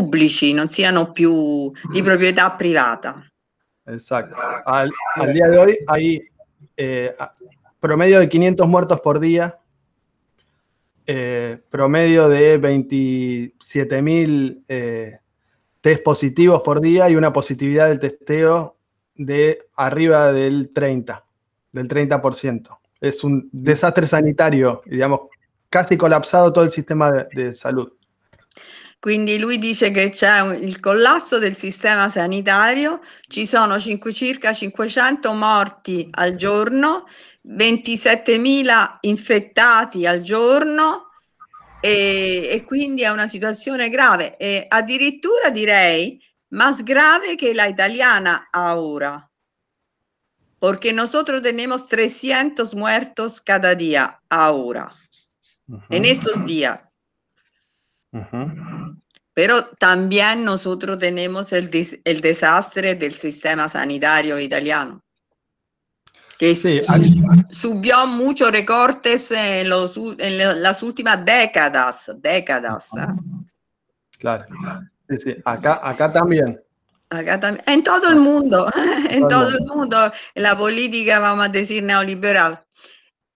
no sean siano più di mm. proprietà Exacto. Al, día de hoy hay eh, promedio de 500 muertos por día, eh, promedio de 27.000 eh, test positivos por día y una positividad del testeo de arriba del 30, del 30%. Es un desastre sanitario, digamos, casi colapsado todo el sistema de salud. Quindi lui dice che c'è il collasso del sistema sanitario, ci sono cinque, circa 500 morti al giorno, 27.000 infettati al giorno e, e quindi è una situazione grave e addirittura direi más grave che la italiana ora. Perché noi tenemos 300 muertos cada dia, ora, uh -huh. en estos días. Pero también nosotros tenemos el, desastre del sistema sanitario italiano, que subió muchos recortes en, las últimas décadas, décadas. ¿ah? Claro, Acá, acá también. Acá también. En todo el mundo, en todo el mundo, la política, vamos a decir, neoliberal.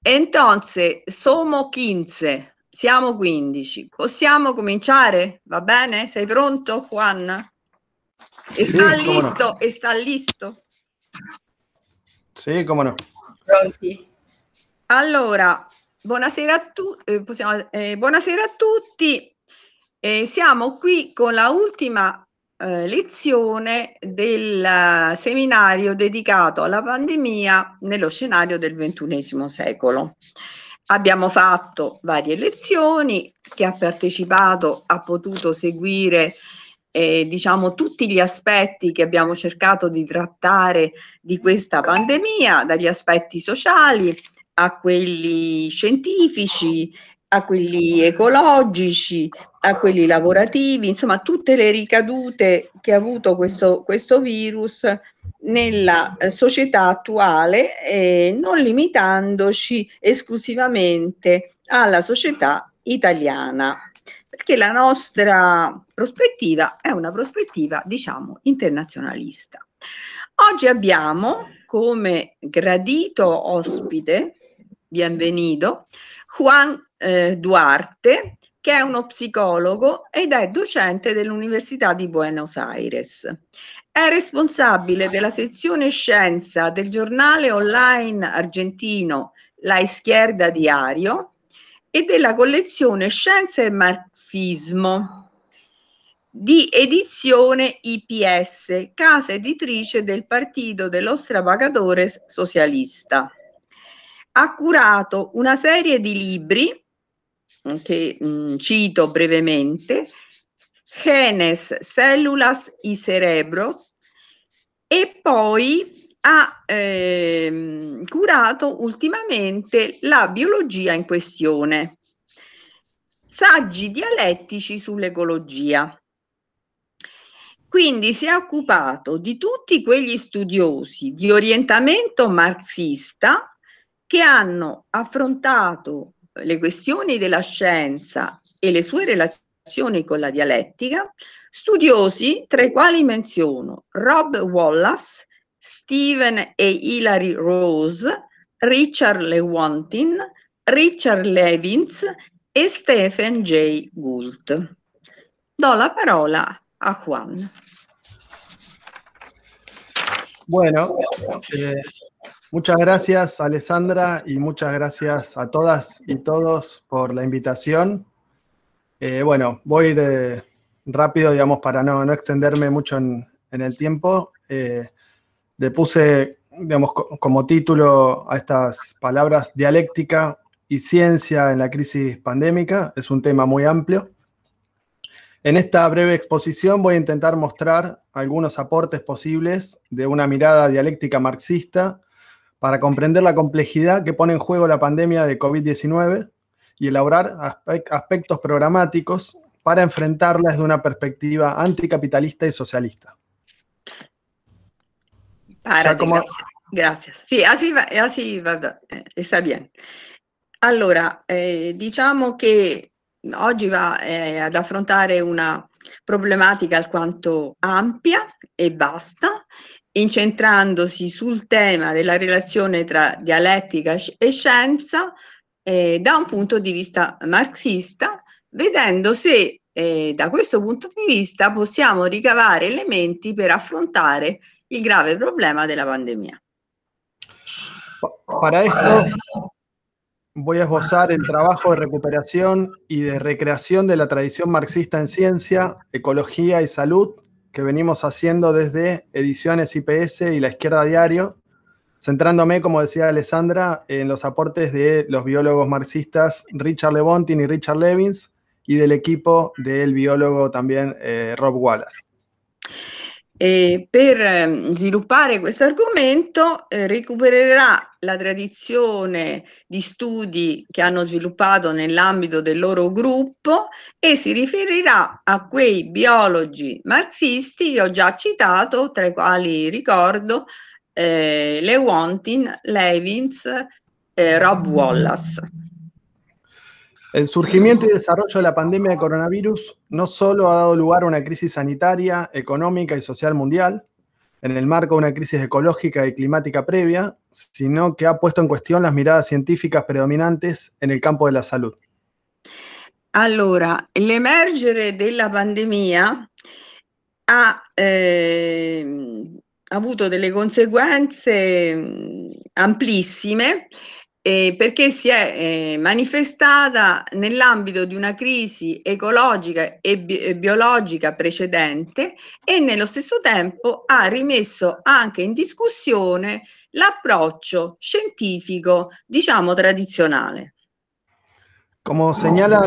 Entonces, somos 15 Siamo 15. Possiamo cominciare? Va bene? Sei pronto, Juan? E sì, sta listo? No. E sta listo? Sì, come no. Pronti. Allora, buonasera a, tu- eh, possiamo, eh, buonasera a tutti. Eh, siamo qui con la ultima eh, lezione del eh, seminario dedicato alla pandemia nello scenario del ventunesimo secolo. Abbiamo fatto varie lezioni, chi ha partecipato ha potuto seguire eh, diciamo tutti gli aspetti che abbiamo cercato di trattare di questa pandemia, dagli aspetti sociali a quelli scientifici, a quelli ecologici, a quelli lavorativi, insomma tutte le ricadute che ha avuto questo, questo virus nella eh, società attuale e eh, non limitandoci esclusivamente alla società italiana, perché la nostra prospettiva è una prospettiva, diciamo, internazionalista. Oggi abbiamo come gradito ospite, benvenuto Juan eh, Duarte, che è uno psicologo ed è docente dell'Università di Buenos Aires. È responsabile della sezione scienza del giornale online argentino La Izquierda Diario e della collezione Scienza e Marxismo di edizione IPS, casa editrice del Partito dello los Socialista. Ha curato una serie di libri che mh, mm, cito brevemente, genes, cellulas y cerebros e poi ha eh, curato ultimamente la biologia in questione. Saggi dialettici sull'ecologia. Quindi si è occupato di tutti quegli studiosi di orientamento marxista che hanno affrontato le questioni della scienza e le sue relazioni con la dialettica, studiosi tra i quali menziono Rob Wallace, Stephen e Hilary Rose, Richard Lewontin, Richard Levins e Stephen J. Gould. Do la parola a Juan. Bueno, eh, muchas gracias Alessandra y muchas gracias a todas y todos por la invitación. Eh, bueno, voy a eh, ir rápido, digamos, para no, extenderme mucho en, el tiempo. Eh, le puse, digamos, como título a estas palabras dialéctica y ciencia en la crisis pandémica. Es un tema muy amplio. En esta breve exposición voy a intentar mostrar algunos aportes posibles de una mirada dialéctica marxista para comprender la complejidad que pone en juego la pandemia de COVID-19 y elaborar aspectos programáticos para enfrentarla desde una perspectiva anticapitalista y socialista. Parati, como... grazie, grazie. Sì, así va, así va, eh, bien. Allora, eh, diciamo che oggi va eh, ad affrontare una problematica alquanto ampia e vasta, incentrandosi sul tema della relazione tra dialettica e scienza, Eh, da un punto de vista marxista, vedendo si eh, da questo punto de vista possiamo ricavare elementi para afrontar el grave problema de la pandemia. Para esto voy a esbozar el trabajo de recuperación y de recreación de la tradición marxista en ciencia, ecología y salud que venimos haciendo desde Ediciones IPS y La Izquierda Diario centrándome, como decía Alessandra, en los aportes de los biólogos marxistas Richard Levontin y Richard Levins y del equipo del biologo también eh, Rob Wallace. Eh, per eh, sviluppare questo argomento eh, recupererà la tradizione di studi che hanno sviluppato nell'ambito del loro gruppo e si riferirà a quei biologi marxisti che ho già citato, tra i quali ricordo Eh, Lewontin, Levins, eh, Rob Wallace. El surgimiento y desarrollo de la pandemia de coronavirus no solo ha dado lugar a una crisis sanitaria, económica y social mundial, en el marco de una crisis ecológica y climática previa, sino que ha puesto en cuestión las miradas científicas predominantes en el campo de la salud. Allora, l'emergere della pandemia ha ehm, avuto delle conseguenze amplissime eh, perché si è eh, manifestata nell'ambito di una crisi ecologica e, bi- e biologica precedente e nello stesso tempo ha rimesso anche in discussione l'approccio scientifico, diciamo, tradizionale. Come segnala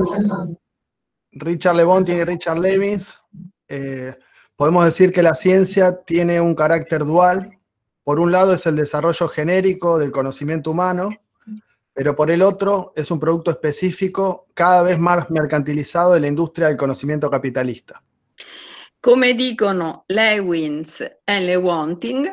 Richard Levonti e Richard Levins, eh, Podemos decir que la ciencia tiene un carácter dual. Por un lado es el desarrollo genérico del conocimiento humano, pero por el otro es un producto específico cada vez más mercantilizado de la industria del conocimiento capitalista. Come dicono Lewins e Wanting,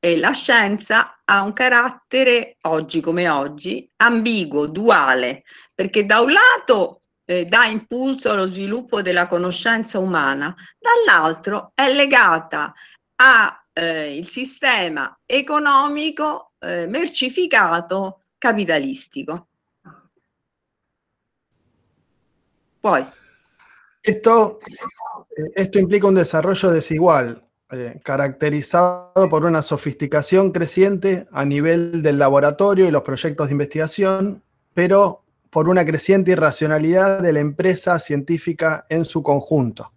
e la scienza ha un carácter, oggi come oggi, ambiguo, duale, porque da un lato eh, dà impulso allo sviluppo della conoscenza umana, dall'altro è legata al eh, sistema economico eh, mercificato capitalistico. Poi. Esto, esto implica un desarrollo desigual, eh, caracterizado por una sofisticación creciente a nivel del laboratorio y los proyectos de investigación, pero por una creciente irracionalidad de la empresa científica en su conjunto,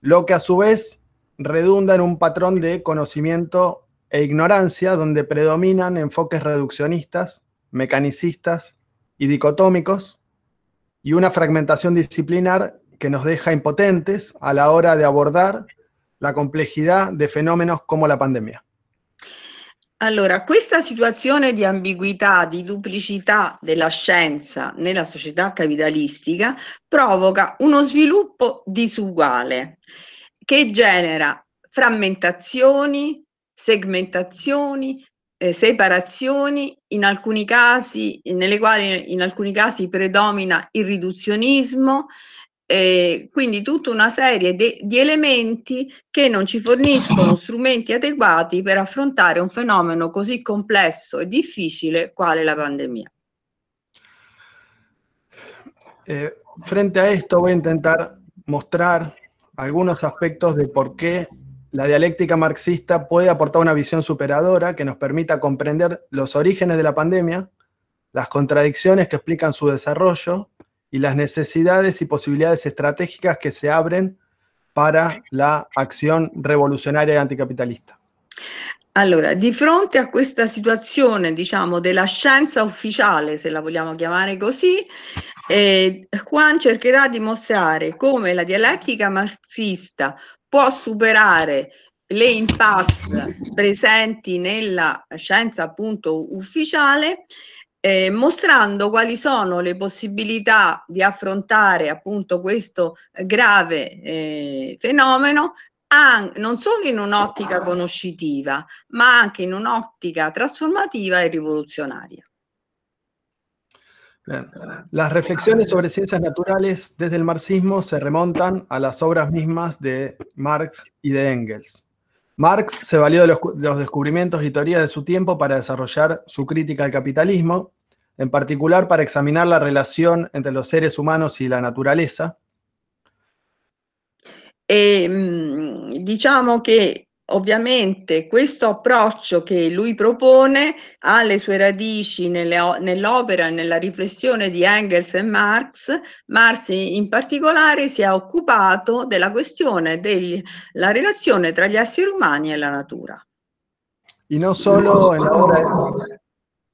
lo que a su vez redunda en un patrón de conocimiento e ignorancia donde predominan enfoques reduccionistas, mecanicistas y dicotómicos, y una fragmentación disciplinar que nos deja impotentes a la hora de abordar la complejidad de fenómenos como la pandemia. Allora, questa situazione di ambiguità, di duplicità della scienza nella società capitalistica provoca uno sviluppo disuguale che genera frammentazioni, segmentazioni, eh, separazioni, in alcuni casi, nelle quali in alcuni casi predomina il riduzionismo, Eh, quindi tutta una serie de- di elementi che non ci forniscono strumenti adeguati per affrontare un fenomeno così complesso e difficile quale la pandemia. Eh, frente a esto voy a intentar mostrar algunos aspectos de por qué la dialéctica marxista puede aportar una visión superadora que nos permita comprender los orígenes de la pandemia, las contradicciones que explican su desarrollo y las necesidades y posibilidades estratégicas que se abren para la azione rivoluzionaria e anticapitalista? Allora, di fronte a questa situazione, diciamo, della scienza ufficiale, se la vogliamo chiamare così, eh, Juan cercherà di mostrare come la dialettica marxista può superare le impasse presenti nella scienza appunto ufficiale Eh, mostrando quali sono le possibilità di affrontare appunto questo grave fenómeno, eh, fenomeno solo non solo in un'ottica conoscitiva, ma anche in un'ottica trasformativa e revolucionaria. Las reflexiones sobre ciencias naturales desde el marxismo se remontan a las obras mismas de Marx y de Engels. Marx se valió de los, descubrimientos y teorías de su tiempo para desarrollar su crítica al capitalismo en particular para examinar la relación entre los seres humanos y la naturaleza. E, diciamo che ovviamente questo approccio che lui propone ha le sue radici nelle, nell'opera e nella riflessione di Engels e Marx. Marx in particolare si è occupato della questione della relazione tra gli esseri umani e la natura. E non solo en la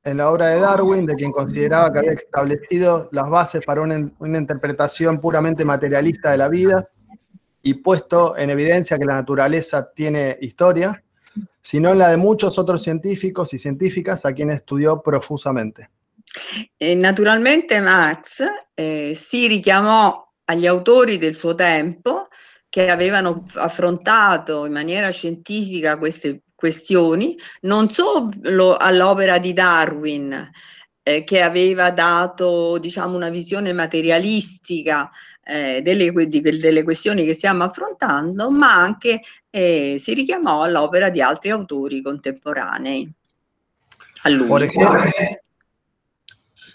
en la obra de Darwin, de quien consideraba que había establecido las bases para una, interpretación puramente materialista de la vida y puesto en evidencia que la naturaleza tiene historia, sino en la de muchos otros científicos y científicas a quienes estudió profusamente. Eh, naturalmente Marx eh, si richiamò agli autori del suo tempo habían avevano affrontato in maniera scientifica queste questioni, non solo all'opera di Darwin, eh, che aveva dato diciamo, una visione materialistica eh, delle, di, delle, questioni che stiamo affrontando, ma anche eh, si richiamò all'opera di altri autori contemporanei.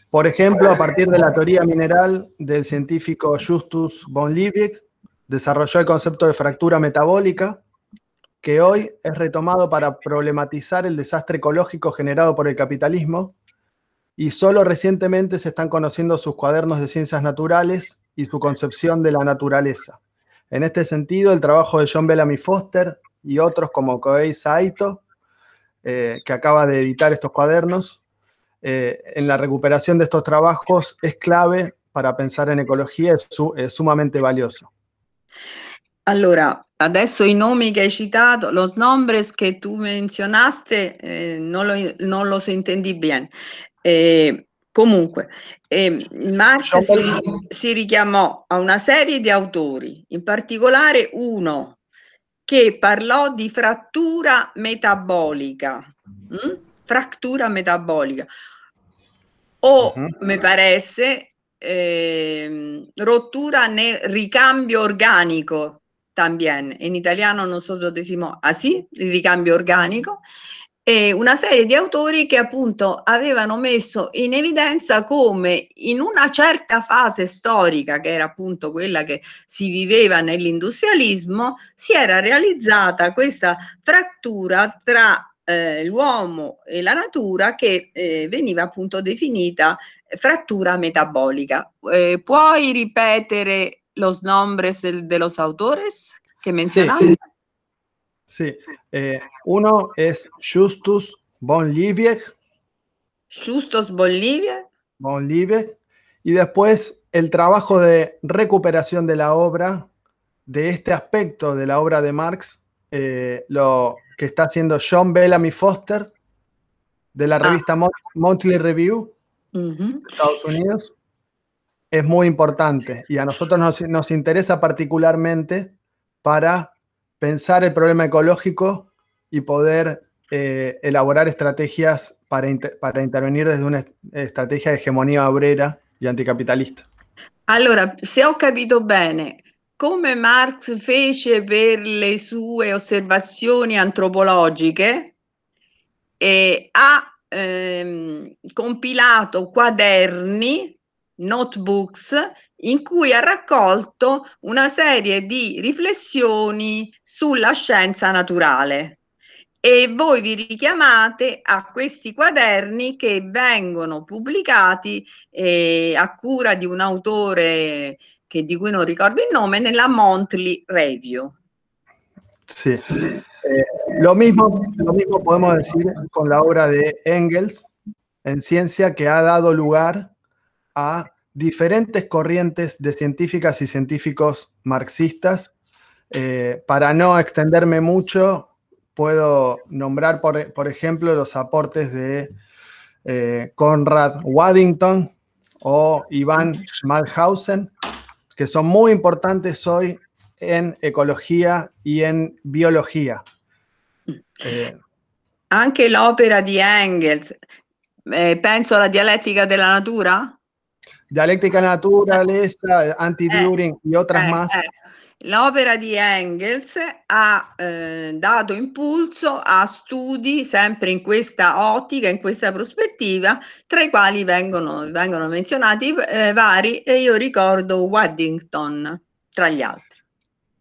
Por ejemplo, a partir de la teoría mineral del científico Justus von Liebig, desarrolló el concepto de fractura metabólica que hoy es retomado para problematizar el desastre ecológico generado por el capitalismo, y solo recientemente se están conociendo sus cuadernos de ciencias naturales y su concepción de la naturaleza. En este sentido, el trabajo de John Bellamy Foster y otros como Koei Saito, eh, que acaba de editar estos cuadernos, eh, en la recuperación de estos trabajos es clave para pensar en ecología, es, sumamente valioso. Allora, Adesso i nomi che hai citato, los nombres che tu menzionaste, eh, no, lo, no los entendí bien. Eh, Comunque, eh, Marx si, si, richiamò a una serie di autori, in particolare uno che parlò di frattura metabolica, mh? Hm? frattura metabolica, o uh mhm. -huh. mi paresse eh, rottura nel ricambio organico, también. En italiano nosotros decimos así, il ricambio organico, e eh, una serie di autori che appunto avevano messo in evidenza come in una certa fase storica, che era appunto quella che si viveva nell'industrialismo, si era realizzata questa frattura tra eh, l'uomo e la natura che eh, veniva appunto definita frattura metabolica. Eh, puoi ripetere los nombres de los autores que mencionaste? Sí, eh, uno es Justus von Liebig. Justus von Liebig. Von Liebig. Y después el trabajo de recuperación de la obra, de este aspecto de la obra de Marx, eh, lo que está haciendo John Bellamy Foster de la ah. revista Monthly Review, Estados Unidos es muy importante y a nosotros nos, interesa particularmente para pensar el problema ecológico y poder eh, elaborar estrategias para, para, intervenir desde una estrategia de hegemonía obrera y anticapitalista. Allora, se he capito bene, como Marx fece per le sue osservazioni antropologiche, eh, ha ehm, compilado cuadernos Notebooks in cui ha raccolto una serie di riflessioni sulla scienza naturale e voi vi richiamate a questi quaderni che vengono pubblicati eh, a cura di un autore che, di cui non ricordo il nome nella Monthly Review. Sí. Eh, lo, mismo, lo mismo podemos decir con la obra de Engels en ciencia que ha dado lugar a diferentes corrientes de científicas y científicos marxistas. Eh, para no extenderme mucho, puedo nombrar, por, ejemplo, los aportes de eh, Conrad Waddington o Iván Schmalhausen, que son muy importantes hoy en ecología y en biología. Eh, Anche l'opera de Engels, eh, la dialéctica de la natura, Dialettica naturalista, anti during eh, e altre eh, más. Eh. L'opera di Engels ha eh, dato impulso a studi sempre in questa ottica, in questa prospettiva, tra i quali vengono, vengono menzionati eh, vari e io ricordo Waddington tra gli altri.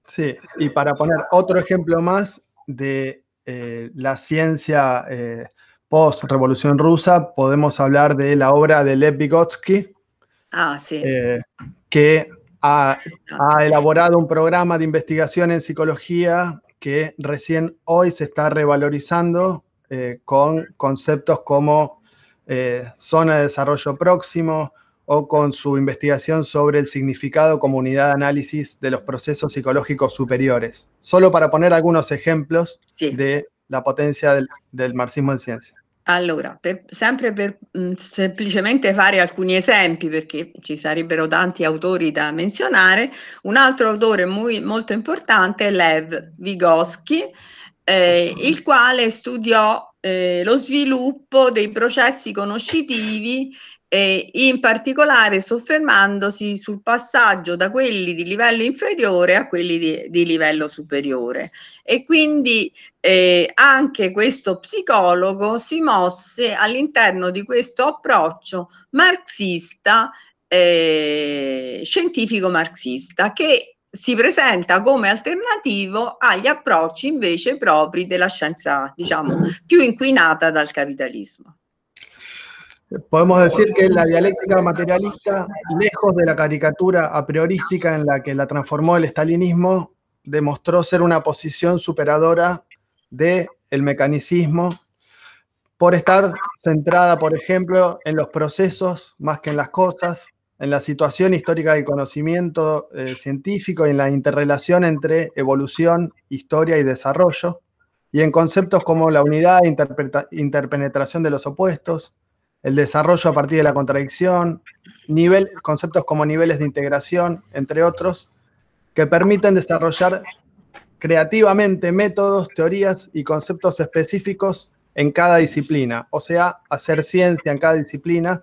Sì, e per poner altro esempio más della eh, la ciencia eh, post revoluzione russa, possiamo parlare de la obra Lev Vygotsky, Ah, eh, que ah. ha, elaborado un programa de investigación en psicología que recién hoy se está revalorizando eh, con conceptos como eh, zona de desarrollo próximo o con su investigación sobre el significado comunidad de análisis de los procesos psicológicos superiores. Solo para poner algunos ejemplos de la potencia del marxismo en ciencia. Allora, per, sempre per mh, mm, semplicemente fare alcuni esempi, perché ci sarebbero tanti autori da menzionare, un altro autore muy, molto importante è Lev Vygotsky, eh, il quale studiò eh, lo sviluppo dei processi conoscitivi e in particolare soffermandosi sul passaggio da quelli di livello inferiore a quelli di, di livello superiore. E quindi eh, anche questo psicologo si mosse all'interno di questo approccio marxista, eh, scientifico marxista, che si presenta come alternativo agli approcci invece propri della scienza, diciamo, più inquinata dal capitalismo. Podemos decir que la dialéctica materialista, lejos de la caricatura a priorística en la que la transformó el estalinismo, demostró ser una posición superadora del el mecanicismo por estar centrada, por ejemplo, en los procesos más que en las cosas, en la situación histórica del conocimiento eh, científico y en la interrelación entre evolución, historia y desarrollo, y en conceptos como la unidad, e interpenetración de los opuestos, el desarrollo a partir de la contradicción, conceptos como niveles de integración, entre otros, que permiten desarrollar creativamente métodos, teorías y conceptos específicos en cada disciplina, o sea, hacer ciencia en cada disciplina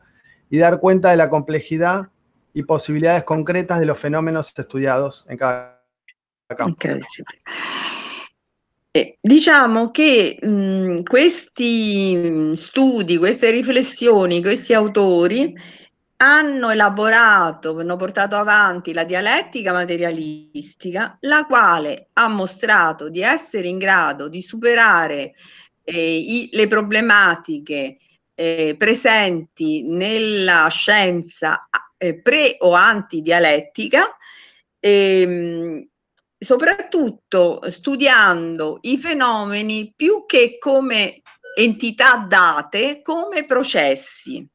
y dar cuenta de la complejidad y posibilidades concretas de los fenómenos estudiados en cada campo. diciamo che mh, mhmm, questi mhmm, studi, queste riflessioni, questi autori hanno elaborato, hanno portato avanti la dialettica materialistica, la quale ha mostrato di essere in grado di superare eh, i, le problematiche eh, presenti nella scienza eh, pre o antidialettica ehm, soprattutto studiando i fenomeni più che come entità date, come processi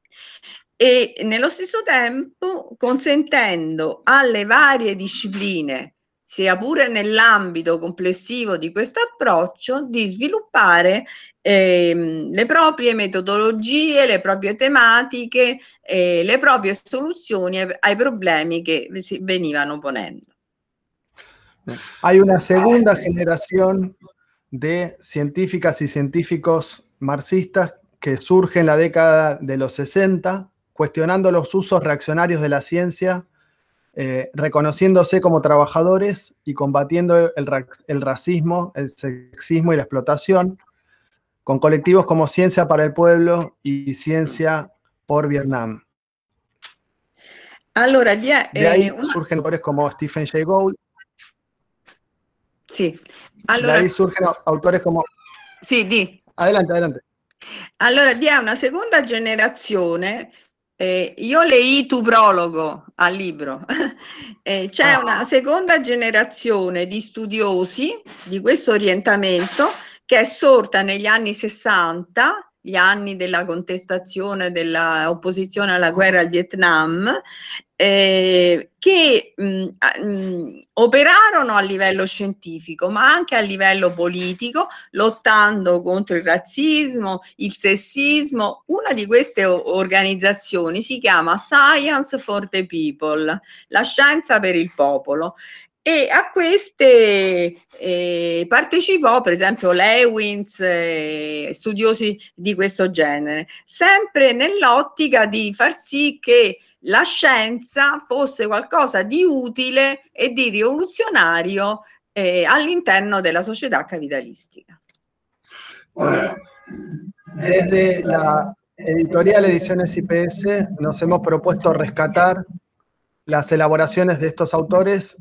e nello stesso tempo consentendo alle varie discipline, sia pure nell'ambito complessivo di questo approccio, di sviluppare eh, le proprie metodologie, le proprie tematiche, eh, le proprie soluzioni ai problemi che venivano ponendo. Hay una segunda generación de científicas y científicos marxistas que surge en la década de los 60, cuestionando los usos reaccionarios de la ciencia, eh, reconociéndose como trabajadores y combatiendo el, racismo, el sexismo y la explotación, con colectivos como Ciencia para el Pueblo y Ciencia por Vietnam. ya, eh, surgen autores como Stephen Jay Gould. Sì, Allora, de ahí surgen autores como... di. Adelante, adelante. Allora, vi è una seconda generazione. Eh, io leì tu prologo al libro. eh, c'è ah. una seconda generazione di studiosi di questo orientamento che è sorta negli anni 60 gli anni della contestazione dell'opposizione alla guerra al Vietnam eh, che mh, mm, mh, mm, operarono a livello scientifico ma anche a livello politico lottando contro il razzismo, il sessismo. Una di queste organizzazioni si chiama Science for the People, la scienza per il popolo e a queste eh, partecipò per esempio Lewins, eh, studiosi di questo genere, sempre nell'ottica di far sì che la scienza fosse qualcosa di utile e di rivoluzionario eh, all'interno della società capitalistica. Ora, desde la editorial Ediciones IPS nos hemos propuesto rescatar las elaboraciones de estos autores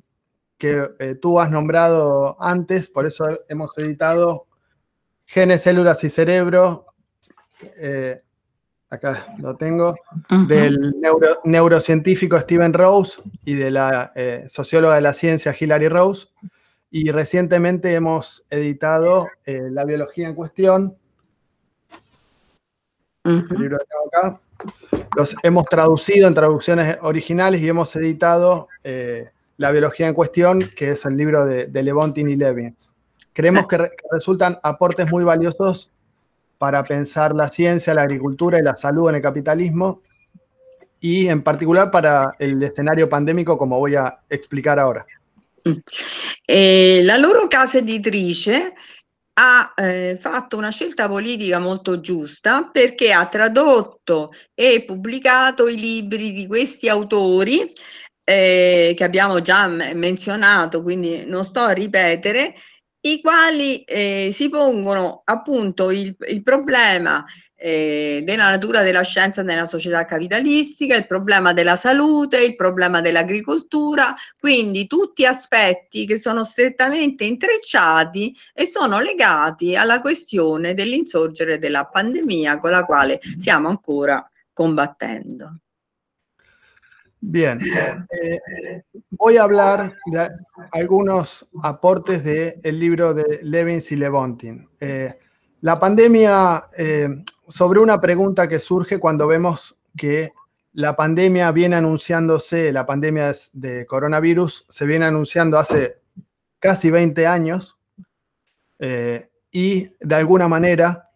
que eh, tú has nombrado antes, por eso hemos editado Genes, Células y Cerebro, eh, acá lo tengo, del neurocientífico Steven Rose y de la eh, socióloga de la ciencia Hilary Rose. Y recientemente hemos editado La biología en cuestión. Este Los hemos traducido en traducciones originales y hemos editado la biología en cuestión, que es el libro de, de Levontin y Levins. Creemos que, resultan aportes muy valiosos para pensar la ciencia, la agricultura y la salud en el capitalismo y en particular para el escenario pandémico, como voy a explicar ahora. Eh, la loro casa editrice ha hecho eh, fatto una scelta política molto giusta perché ha tradotto e pubblicato i libri di questi autori eh, che abbiamo già menzionato, quindi non sto a ripetere, i quali eh, si pongono appunto il, il problema eh, della natura della scienza nella società capitalistica, il problema della salute, il problema dell'agricoltura, quindi tutti aspetti che sono strettamente intrecciati e sono legati alla questione dell'insorgere della pandemia con la quale stiamo ancora combattendo. Bien, eh, voy a hablar de algunos aportes del libro de Levins y Levontin. Eh, la pandemia, eh, sobre una pregunta que surge cuando vemos que la pandemia viene anunciándose, la pandemia de coronavirus se viene anunciando hace casi 20 años y de alguna manera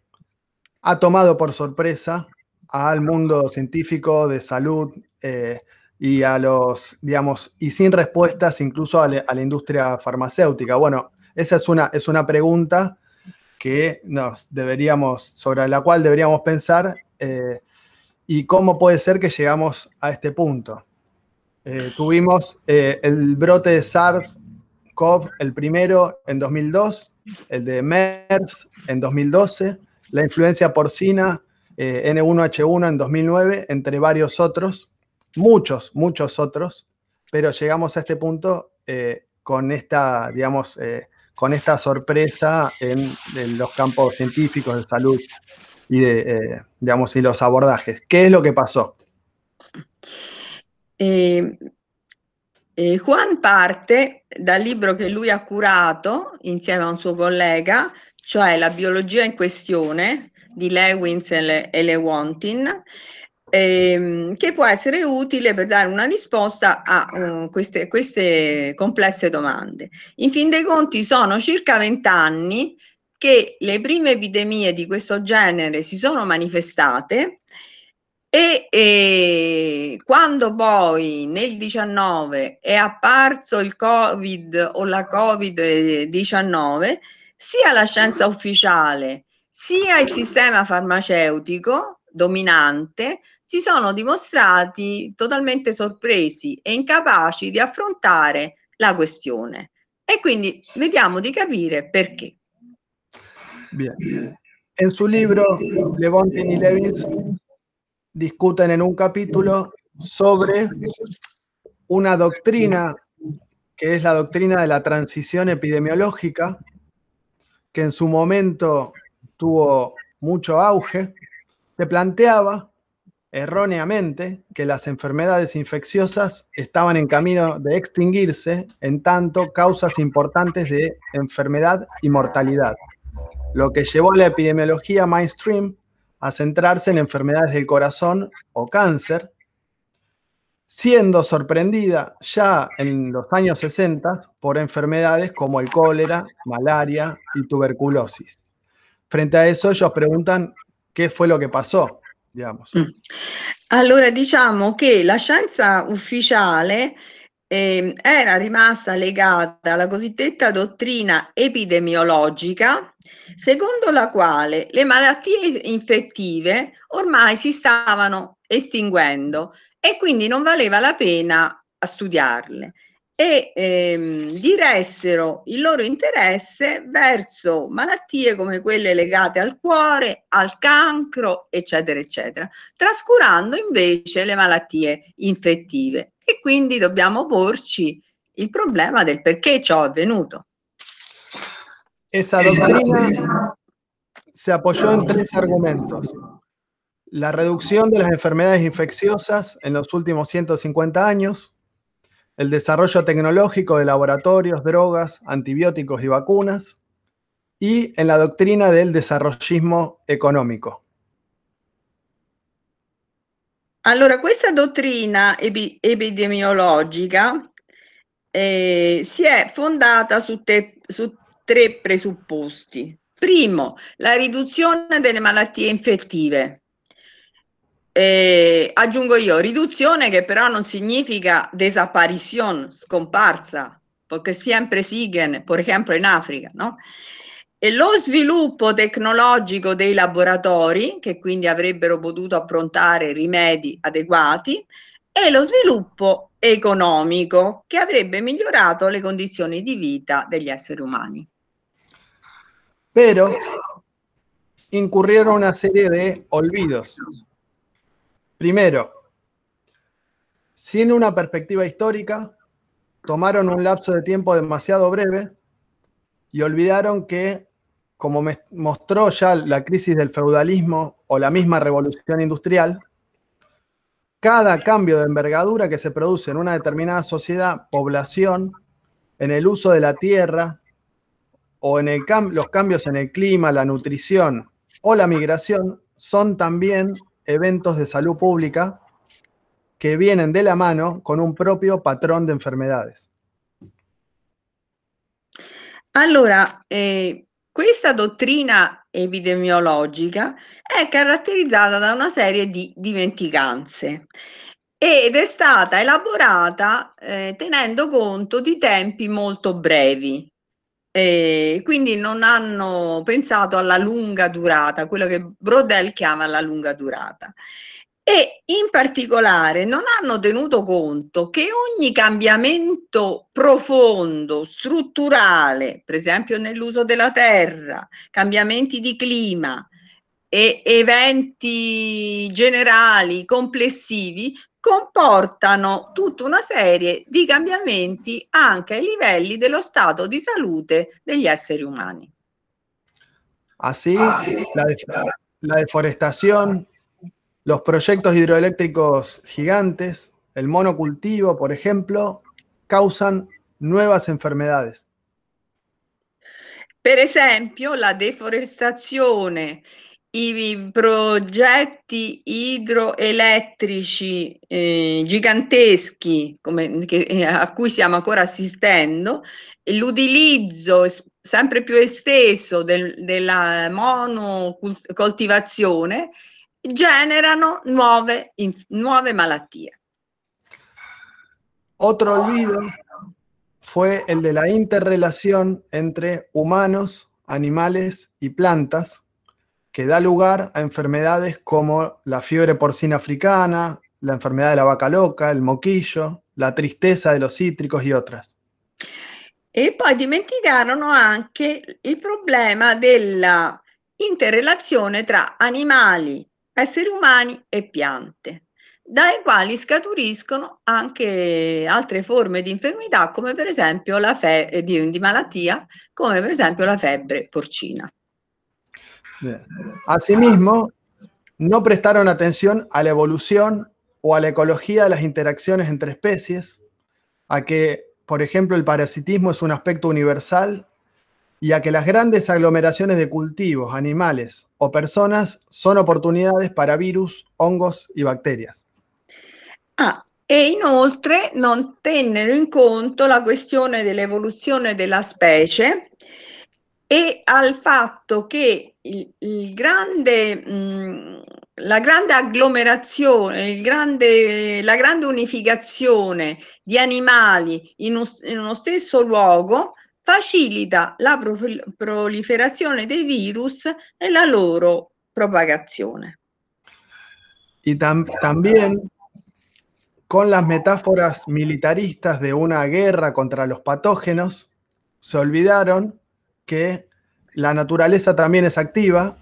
ha tomado por sorpresa al mundo científico de salud, eh, y a los, digamos, y sin respuestas incluso a, la industria farmacéutica. Bueno, esa es una, es una pregunta que nos deberíamos, sobre la cual deberíamos pensar eh, y cómo puede ser que llegamos a este punto. Eh, tuvimos eh, el brote de SARS-CoV, el primero en 2002, el de MERS en 2012, la influencia porcina N1H1 en 2009, entre varios otros muchos, muchos otros, pero llegamos a este punto eh, con esta, digamos, eh, con esta sorpresa en, los campos científicos de salud y de, eh, digamos, y los abordajes. ¿Qué es lo que pasó? Juan parte del libro que lui ha curato insieme a un colega collega, cioè La biología en cuestión di Lewins e Lewontin, e ehm, che può essere utile per dare una risposta a eh, queste, queste complesse domande. In fin dei conti sono circa vent'anni che le prime epidemie di questo genere si sono manifestate e, e, quando poi nel 19 è apparso il Covid o la Covid-19, sia la scienza ufficiale sia il sistema farmaceutico dominante si sono dimostrati totalmente sorpresi e incapaci di affrontare la questione. E quindi vediamo di capire perché. Bien. En su libro, Levontini Levis discuten en un capítulo sobre una doctrina que es la doctrina de la transición epidemiológica, que en su momento tuvo mucho auge, que planteaba erróneamente que las enfermedades infecciosas estaban en camino de extinguirse, en tanto causas importantes de enfermedad y mortalidad, lo que llevó a la epidemiología mainstream a centrarse en enfermedades del corazón o cáncer, siendo sorprendida ya en los años 60 por enfermedades como el cólera, malaria y tuberculosis. Frente a eso ellos preguntan qué fue lo que pasó, Andiamo. Sì. Mm. Allora diciamo che la scienza ufficiale eh, era rimasta legata alla cosiddetta dottrina epidemiologica, secondo la quale le malattie infettive ormai si stavano estinguendo e quindi non valeva la pena studiarle e ehm, diressero il loro interesse verso malattie come quelle legate al cuore, al cancro, eccetera, eccetera, trascurando invece le malattie infettive. E quindi dobbiamo porci il problema del perché ciò è avvenuto. Esa doctrina se appoggiò en tre argomenti. La reducción delle enfermedades infecciosas en los últimos 150 anni, el desarrollo tecnológico de laboratorios, drogas, antibióticos y vacunas, y en la doctrina del desarrollismo economico. Allora, questa dottrina epidemiologica eh, si è fondata su, te, su tre presupposti. Primo, la riduzione delle malattie infettive. E aggiungo io, riduzione che però non significa desaparición, scomparsa, perché sempre siguen, per esempio in Africa, no? E lo sviluppo tecnologico dei laboratori, che quindi avrebbero potuto approntare rimedi adeguati, e lo sviluppo economico, che avrebbe migliorato le condizioni di vita degli esseri umani. Però incurrieron una serie di olvidos. Primero, sin una perspectiva histórica, tomaron un lapso de tiempo demasiado breve y olvidaron que, como me mostró ya la crisis del feudalismo o la misma revolución industrial, cada cambio de envergadura que se produce en una determinada sociedad, población, en el uso de la tierra o en los cambios en el clima, la nutrición o la migración son también eventos de salud pública que vienen de la mano con un propio patrón de enfermedades. Allora, eh, questa dottrina epidemiologica è caratterizzata da una serie di dimenticanze ed è stata elaborata eh, tenendo conto di tempi molto brevi. E quindi non hanno pensato alla lunga durata, quello che Brodel chiama la lunga durata. E in particolare non hanno tenuto conto che ogni cambiamento profondo, strutturale, per esempio nell'uso della terra, cambiamenti di clima, e eventi generali complessivi comportano tutta una serie di cambiamenti anche ai livelli dello stato di salute degli esseri umani. Así, ah, ah, la, de la deforestación, los proyectos hidroeléctricos gigantes, el monocultivo, por ejemplo, causano nuove enfermedades. Per esempio, la deforestazione i progetti idroelettrici eh, giganteschi come, che, eh, a cui stiamo ancora assistendo, l'utilizzo sempre più esteso del, della monocoltivazione generano nuove, in, nuove malattie. Otro olvido fue el de la interrelación entre humanos, animales y plantas que da lugar a enfermedades como la fiebre porcina africana, la enfermedad de la vaca loca, el moquillo, la tristeza de los cítricos y otras. E poi dimenticarono anche il problema della interrelazione tra animali, esseri umani e piante, dai quali scaturiscono anche altre forme di infermità, come per esempio la fe- di, di malattia, come per esempio la febbre porcina. Asimismo, no prestaron atención a la evolución o a la ecología de las interacciones entre especies, a que, por ejemplo, el parasitismo es un aspecto universal y a que las grandes aglomeraciones de cultivos, animales o personas son oportunidades para virus, hongos y bacterias. Ah, e inoltre non tennero in conto la questione dell'evoluzione della specie e al fatto che il, il grande, mh, mm, la grande agglomerazione, grande, la grande unificazione di animali in, un, in uno stesso luogo facilita la pro, proliferazione dei virus e la loro propagazione. Y tam, también con las metáforas militaristas de una guerra contra los patógenos, se olvidaron que la naturaleza también es activa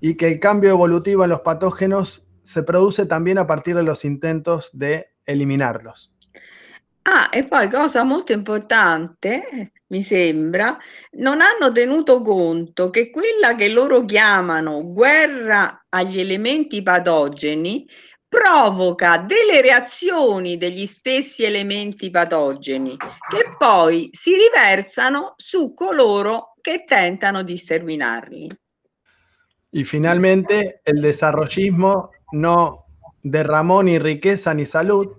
y que el cambio evolutivo en los patógenos se produce también a partir de los intentos de eliminarlos. Ah, e poi cosa molto importante, mi sembra, non hanno tenuto conto che quella che loro chiamano guerra agli elementi patogeni provoca delle reazioni degli stessi elementi patogeni che poi si riversano su coloro que tentano di Y finalmente, el desarrollismo no derramó ni riqueza ni salud,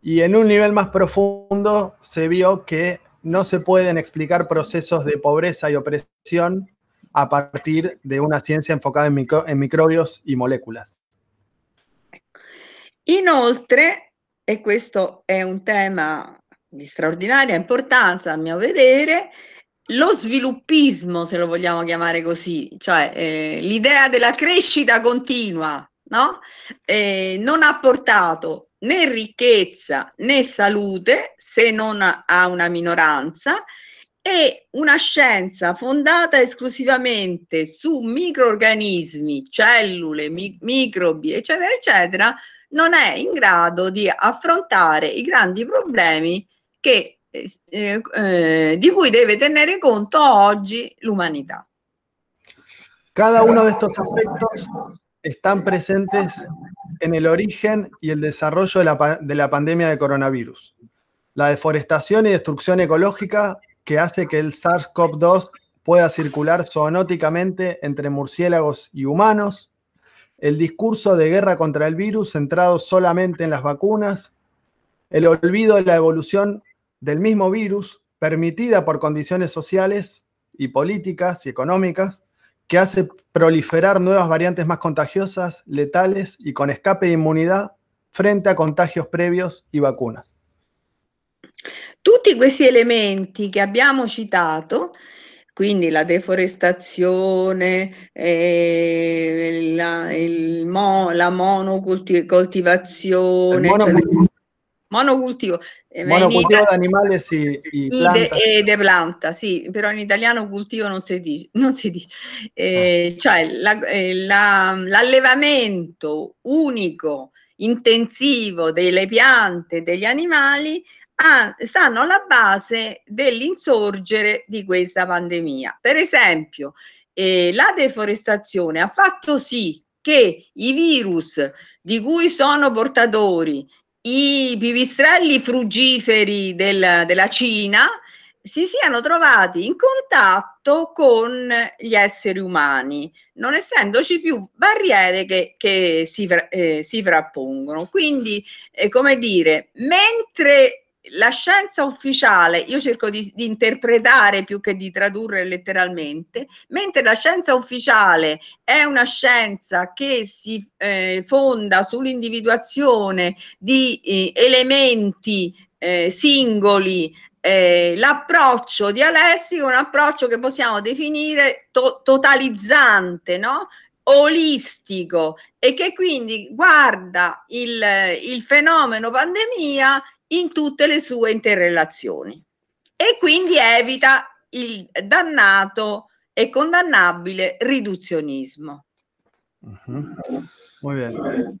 y en un nivel más profundo se vio que no se pueden explicar procesos de pobreza y opresión a partir de una ciencia enfocada en, en microbios y moléculas. Inoltre, y e esto es un tema de extraordinaria importancia a mio vedere, lo sviluppismo, se lo vogliamo chiamare così, cioè eh, l'idea della crescita continua, no? eh, non ha portato né ricchezza né salute se non a una minoranza e una scienza fondata esclusivamente su microorganismi, cellule, mi- microbi, eccetera, eccetera, non è in grado di affrontare i grandi problemi che Eh, eh, debe tener en cuenta hoy la humanidad. Cada uno de estos aspectos están presentes en el origen y el desarrollo de la, de la pandemia de coronavirus. La deforestación y destrucción ecológica que hace que el SARS-CoV-2 pueda circular zoonóticamente entre murciélagos y humanos, el discurso de guerra contra el virus centrado solamente en las vacunas, el olvido de la evolución del mismo virus permitida por condiciones sociales y políticas y económicas que hace proliferar nuevas variantes más contagiosas, letales y con escape de inmunidad frente a contagios previos y vacunas. Tutti questi elementi che abbiamo citato quindi la deforestazione, eh, la, monocultivación... la, Monocultivo. Eh, Monocultivo d'animale si sì, planta. De, eh, de planta, sì, però in italiano cultivo non si dice. Non si dice. Eh, ah. Cioè la, eh, la, l'allevamento unico, intensivo delle piante, degli animali, a, stanno alla base dell'insorgere di questa pandemia. Per esempio, eh, la deforestazione ha fatto sì che i virus di cui sono portatori i pipistrelli frugiferi del, della Cina si siano trovati in contatto con gli esseri umani, non essendoci più barriere che, che si, eh, si, frappongono. Quindi, eh, come dire, mentre la scienza ufficiale, io cerco di, di, interpretare più che di tradurre letteralmente, mentre la scienza ufficiale è una scienza che si eh, fonda sull'individuazione di eh, elementi eh, singoli eh, l'approccio dialessico è un approccio che possiamo definire to totalizzante, no? olistico e che quindi guarda il, il fenomeno pandemia in tutte le sue interrelazioni e quindi evita il dannato e condannabile riduzionismo. Uh-huh. Muy bien.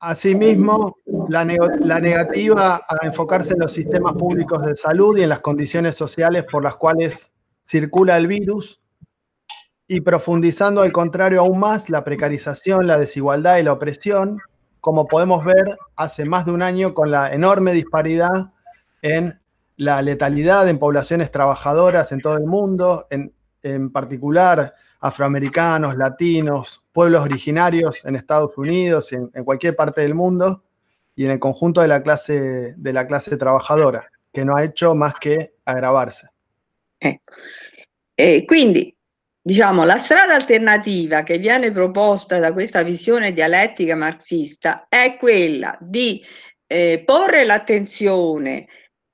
Asimismo, la, neg- la, negativa a enfocarse en los sistemas públicos de salud y en las condiciones sociales por las cuales circula el virus y profundizando al contrario aún más la precarización, la desigualdad y la opresión, como podemos ver hace más de un año con la enorme disparidad en la letalidad en poblaciones trabajadoras en todo el mundo, en, particular afroamericanos, latinos, pueblos originarios en Estados Unidos en, cualquier parte del mundo, y en el conjunto de la clase, de la clase trabajadora, que no ha hecho más que agravarse. Eh, eh, Diciamo, la strada alternativa che viene proposta da questa visione dialettica marxista è quella di eh, porre l'attenzione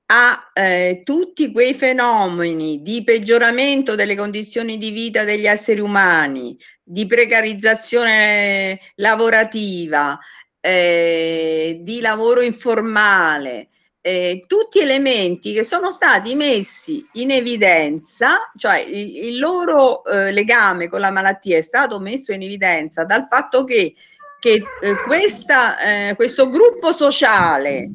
a eh, tutti quei fenomeni di peggioramento delle condizioni di vita degli esseri umani, di precarizzazione lavorativa, eh, di lavoro informale, eh, tutti elementi che sono stati messi in evidenza, cioè il, il loro eh, legame con la malattia è stato messo in evidenza dal fatto che, che eh, questa, eh, questo gruppo sociale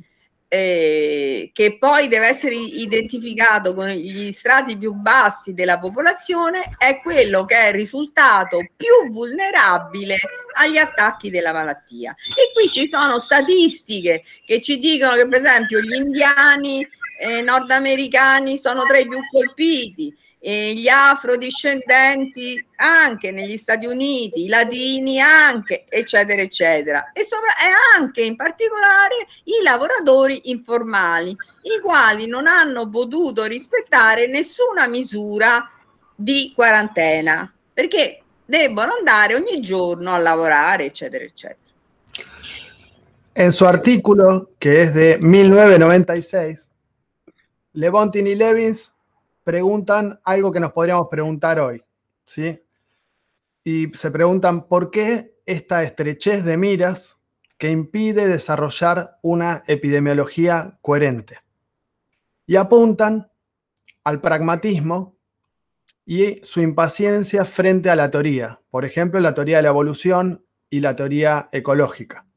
eh, che poi deve essere identificato con gli strati più bassi della popolazione, è quello che è risultato più vulnerabile agli attacchi della malattia. E qui ci sono statistiche che ci dicono che per esempio gli indiani eh, nordamericani sono tra i più colpiti, eh, gli afrodiscendenti anche negli Stati Uniti, i ladini anche, eccetera, eccetera. E, sopra, e anche in particolare i lavoratori informali, i quali non hanno potuto rispettare nessuna misura di quarantena, perché debbono andare ogni giorno a lavorare, eccetera, eccetera. En su artículo, que es de 1996, Levontin y Levins preguntan algo que nos podríamos preguntar hoy, ¿sí? Y se preguntan por qué esta estrechez de miras que impide desarrollar una epidemiología coherente. Y apuntan al pragmatismo y su impaciencia frente a la teoría, por ejemplo, la teoría de la evolución y la teoría ecológica.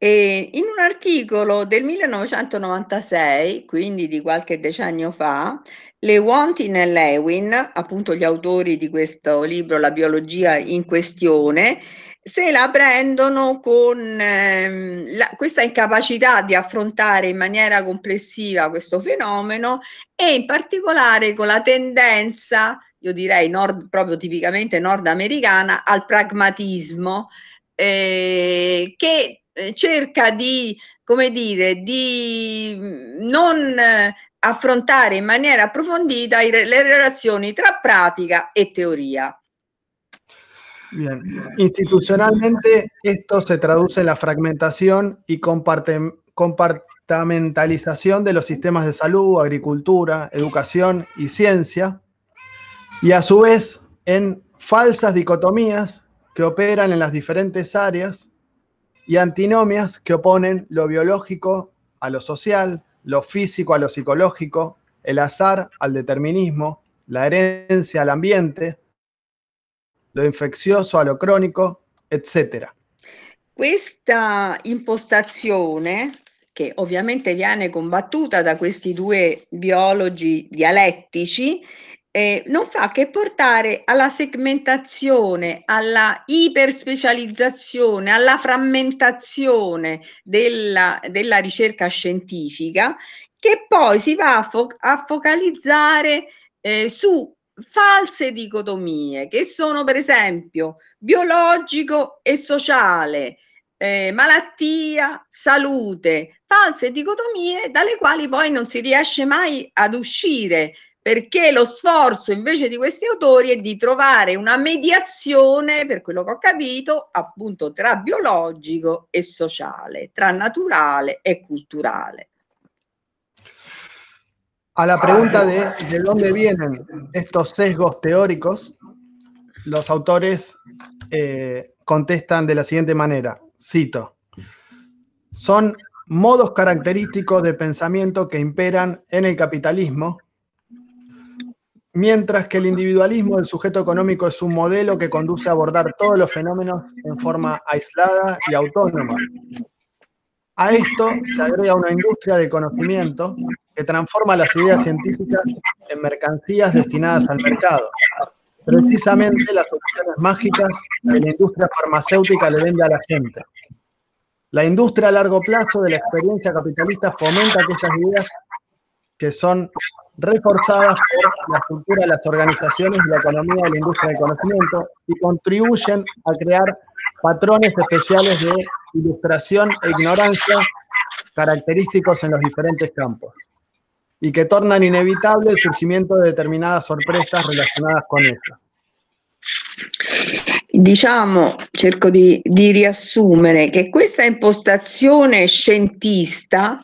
E in un articolo del 1996, quindi di qualche decennio fa, Lewontin e Lewin, appunto gli autori di questo libro La biologia in questione, se la prendono con ehm, la, questa incapacità di affrontare in maniera complessiva questo fenomeno e in particolare con la tendenza, io direi nord, proprio tipicamente nordamericana, al pragmatismo, eh, che Eh, cerca de, come dire, di mm, non eh, affrontare in maniera approfondita le relazioni tra práctica y e teoría. Bien, institucionalmente esto se traduce en la fragmentación y compartamentalización de los sistemas de salud, agricultura, educación y ciencia, y a su vez en falsas dicotomías que operan en las diferentes áreas y antinomias que oponen lo biológico a lo social, lo físico a lo psicológico, el azar al determinismo, la herencia al ambiente, lo infeccioso a lo crónico, etc. Esta impostación, que obviamente viene combattuta da questi due biologi dialettici, eh, non fa che portare alla segmentazione, alla iperspecializzazione, alla frammentazione della, della ricerca scientifica che poi si va a, fo a focalizzare eh, su false dicotomie che sono per esempio biologico e sociale, eh, malattia, salute, false dicotomie dalle quali poi non si riesce mai ad uscire perché lo sforzo invece di questi autori è di trovare una mediazione, per quello che ho capito, appunto tra biologico e sociale, tra naturale e culturale. A la ah, pregunta de, de dove vienen estos sesgos teóricos, los autores eh, contestan de la siguiente manera, cito, sono modos característicos de pensamiento que imperan en el capitalismo mientras que el individualismo del sujeto económico es un modelo que conduce a abordar todos los fenómenos en forma aislada y autónoma. A esto se agrega una industria de conocimiento que transforma las ideas científicas en mercancías destinadas al mercado. Precisamente las opciones mágicas que la industria farmacéutica le vende a la gente. La industria a largo plazo de la experiencia capitalista fomenta aquellas ideas que son reforzadas por la cultura de las organizaciones y la economía de la industria del conocimiento y contribuyen a crear patrones especiales de ilustración e ignorancia característicos en los diferentes campos y que tornan inevitable el surgimiento de determinadas sorpresas relacionadas con esto. Diciamo, cerco di, di riassumere, che questa impostazione scientista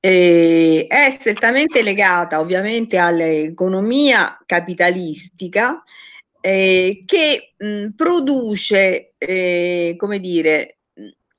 eh, è strettamente legata ovviamente all'economia capitalistica eh, che mh, produce, eh, come dire,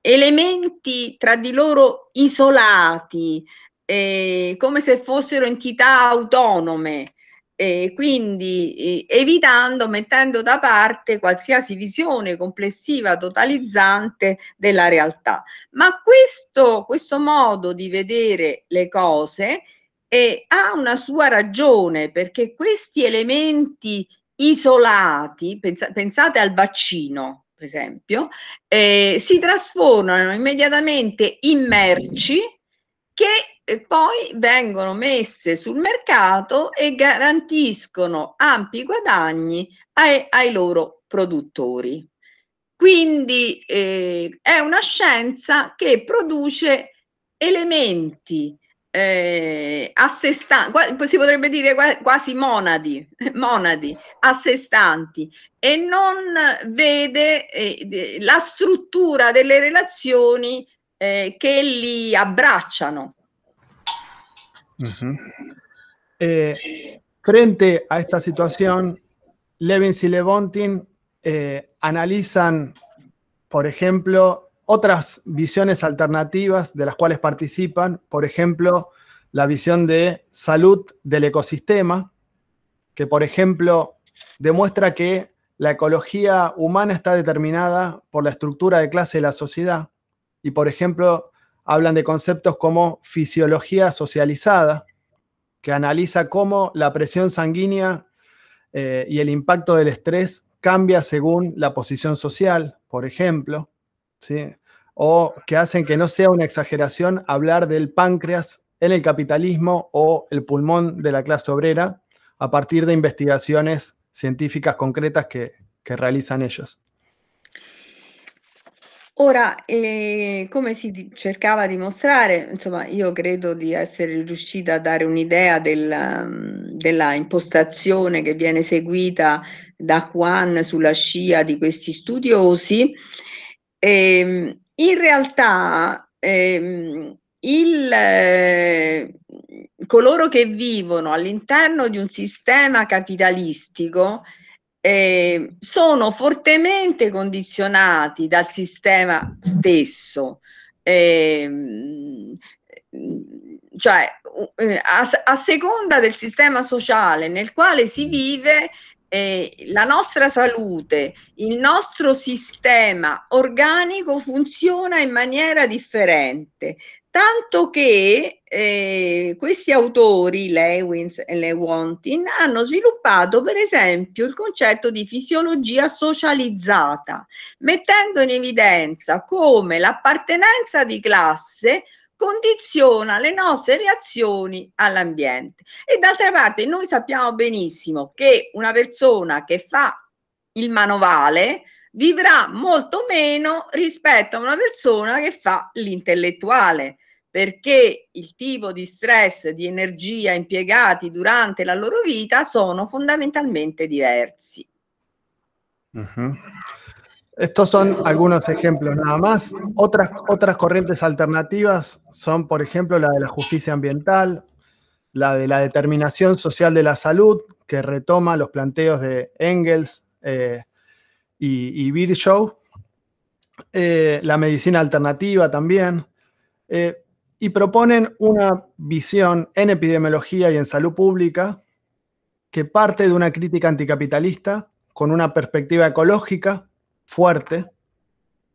elementi tra di loro isolati, eh, come se fossero entità autonome eh, quindi eh, evitando, mettendo da parte qualsiasi visione complessiva, totalizzante della realtà. Ma questo, questo modo di vedere le cose eh, ha una sua ragione, perché questi elementi isolati, pensa, pensate al vaccino, per esempio, eh, si trasformano immediatamente in merci che e poi vengono messe sul mercato e garantiscono ampi guadagni ai, ai loro produttori. Quindi eh, è una scienza che produce elementi eh, a sé stanti, si potrebbe dire quasi monadi, monadi a sé stanti e non vede eh, la struttura delle relazioni eh, che li abbracciano. Eh, frente a esta situación, Levins y Levontin eh, analizan, por ejemplo, otras visiones alternativas de las cuales participan, por ejemplo, la visión de salud del ecosistema, que por ejemplo demuestra que la ecología humana está determinada por la estructura de clase de la sociedad y por ejemplo hablan de conceptos como fisiología socializada, que analiza cómo la presión sanguínea eh, y el impacto del estrés cambia según la posición social, por ejemplo, ¿sí? o que hacen que no sea una exageración hablar del páncreas en el capitalismo o el pulmón de la clase obrera a partir de investigaciones científicas concretas que realizan ellos. Ora, eh, come si cercava di mostrare, insomma, io credo di essere riuscita a dare un'idea della, mhmm, della impostazione che viene seguita da Juan sulla scia di questi studiosi. Eh, in realtà, eh, il, eh, coloro che vivono all'interno di un sistema capitalistico eh, sono fortemente condizionati dal sistema stesso. Ehm, cioè, eh, cioè, a, a, seconda del sistema sociale nel quale si vive, eh, la nostra salute, il nostro sistema organico funziona in maniera differente tanto che eh, questi autori, Lewins e Lewontin, hanno sviluppato per esempio il concetto di fisiologia socializzata, mettendo in evidenza come l'appartenenza di classe condiziona le nostre reazioni all'ambiente. E d'altra parte noi sappiamo benissimo che una persona che fa il manovale, vivrà molto meno rispetto a una persona che fa l'intellettuale, perché il tipo di stress, di energia impiegati durante la loro vita sono fondamentalmente diversi. Uh-huh. Estos son algunos ejemplos nada más. Otras, otras corrientes alternativas son, por ejemplo, la de la justicia ambiental, la de la determinación social de la salud, que retoma los planteos de Engels, eh, y, y eh, la medicina alternativa también. Eh, y proponen una visión en epidemiología y en salud pública que parte de una crítica anticapitalista con una perspectiva ecológica fuerte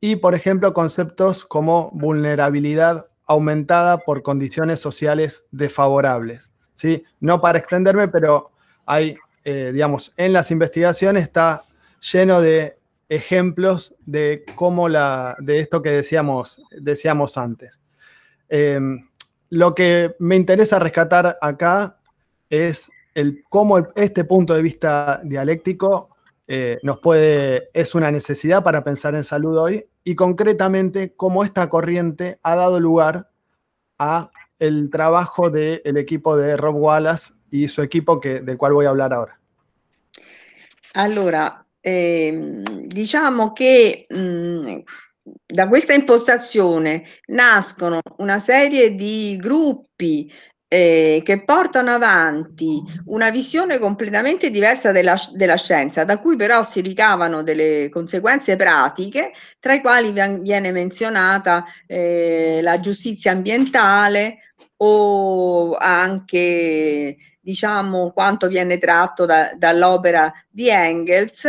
y, por ejemplo, conceptos como vulnerabilidad aumentada por condiciones sociales desfavorables. ¿sí? No para extenderme, pero hay, eh, digamos, en las investigaciones está lleno de ejemplos de cómo la, de esto que decíamos, decíamos antes. Em, lo que me interesa rescatar acá es el, cómo este punto de vista dialéctico eh, nos puede, es una necesidad para pensar en salud hoy y concretamente cómo esta corriente ha dado lugar a el trabajo del equipo de Rob Wallace y su equipo que, del cual voy a hablar ahora. Allora, eh, diciamo che mh, mhmm, da questa impostazione nascono una serie di gruppi eh, che portano avanti una visione completamente diversa della, della, scienza, da cui però si ricavano delle conseguenze pratiche, tra i quali viene menzionata eh, la giustizia ambientale o anche diciamo, quanto viene tratto da, dall'opera di Engels,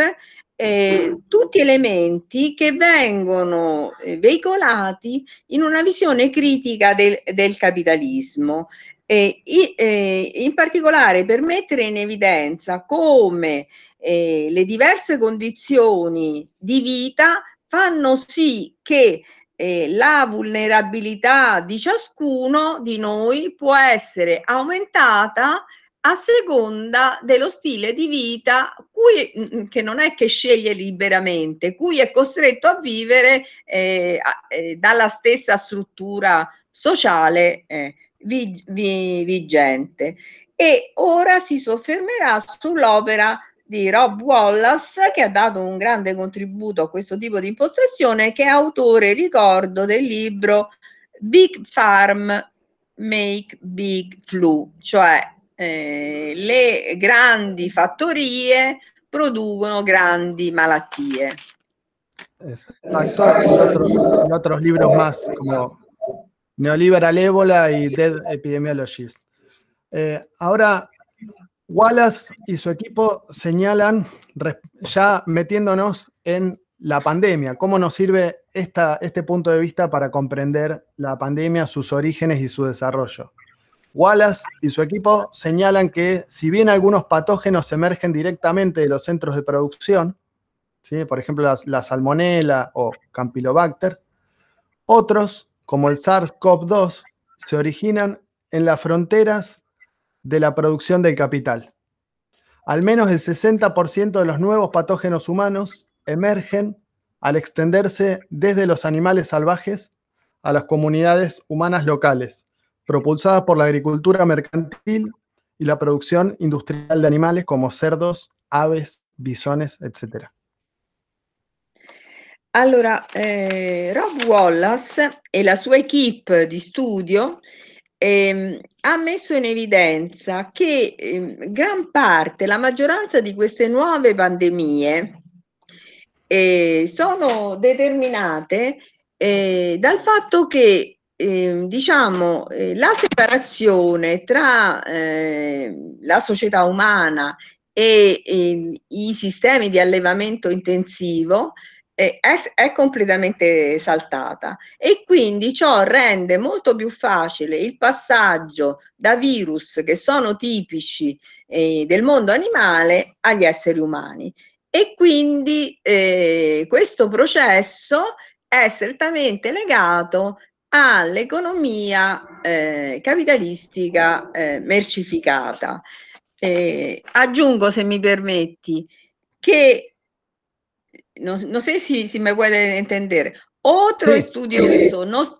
eh, tutti elementi che vengono eh, veicolati in una visione critica del, del capitalismo. E, eh, in particolare per mettere in evidenza come eh, le diverse condizioni di vita fanno sì che eh, la vulnerabilità di ciascuno di noi può essere aumentata a seconda dello stile di vita cui, mm, mm, che non è che sceglie liberamente, cui è costretto a vivere eh, eh, dalla stessa struttura sociale eh, vi, vi, vigente. E ora si soffermerà sull'opera di Rob Wallace che ha dato un grande contributo a questo tipo di impostazione che è autore, ricordo, del libro Big Farm Make Big Flu, cioè las eh, le grandi fattorie producono grandi malattie. Exacto, y, otros libros más como Neoliberal Ébola y Dead Epidemiologist. Eh, ahora, Wallace y su equipo señalan, ya metiéndonos en la pandemia, cómo nos sirve esta, este punto de vista para comprender la pandemia, sus orígenes y su desarrollo. Wallace y su equipo señalan que si bien algunos patógenos emergen directamente de los centros de producción, por ejemplo la, la salmonella o campylobacter, otros, como el SARS-CoV-2, se originan en las fronteras de la producción del capital. Al menos el 60% de los nuevos patógenos humanos emergen al extenderse desde los animales salvajes a las comunidades humanas locales, propulsadas por la agricultura mercantil y la producción industrial de animales como cerdos, aves, bisones, etc. Allora, eh, Rob Wallace e la sua equipe di studio eh, ha messo in evidenza che eh, gran parte, la maggioranza di queste nuove pandemie eh, sono determinate eh, dal fatto che eh, diciamo, eh, la separazione tra eh, la società umana e, e i sistemi di allevamento intensivo è, è, completamente saltata e quindi ciò rende molto più facile il passaggio da virus che sono tipici eh, del mondo animale agli esseri umani. E quindi eh, questo processo è strettamente legato all'economia eh, capitalistica eh, mercificata. Eh, aggiungo, se mi permetti, che non, no sé si, si, me pueden intendere, altro sí. estudioso nos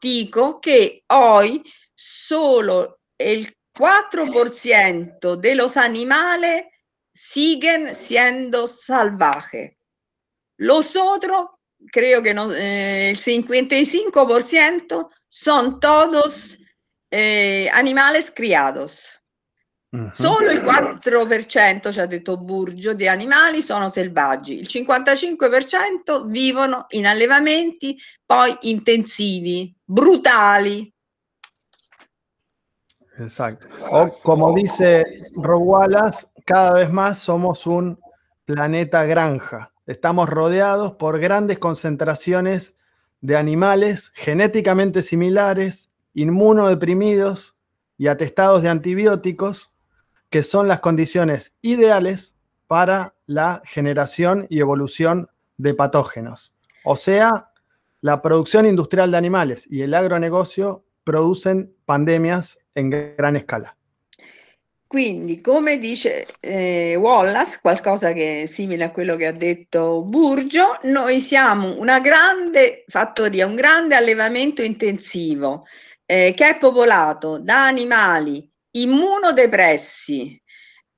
che oggi solo il 4% de los animales siguen siendo salvaje. Los otros creo que no, eh, el 55% son todos eh, animales criados. Solo il 4%, ci ha detto Burgio, di animali sono selvaggi, il 55% vivono in allevamenti poi intensivi, brutali. Esatto. O come dice Rob cada vez más somos un planeta granja. Estamos rodeados por grandes concentraciones de animales genéticamente similares, inmunodeprimidos y atestados de antibióticos, que son las condiciones ideales para la generación y evolución de patógenos. O sea, la producción industrial de animales y el agronegocio producen pandemias en gran escala. Quindi, come dice eh, Wallace, qualcosa che è simile a quello che ha detto Burgio, noi siamo una grande fattoria, un grande allevamento intensivo eh, che è popolato da animali immunodepressi,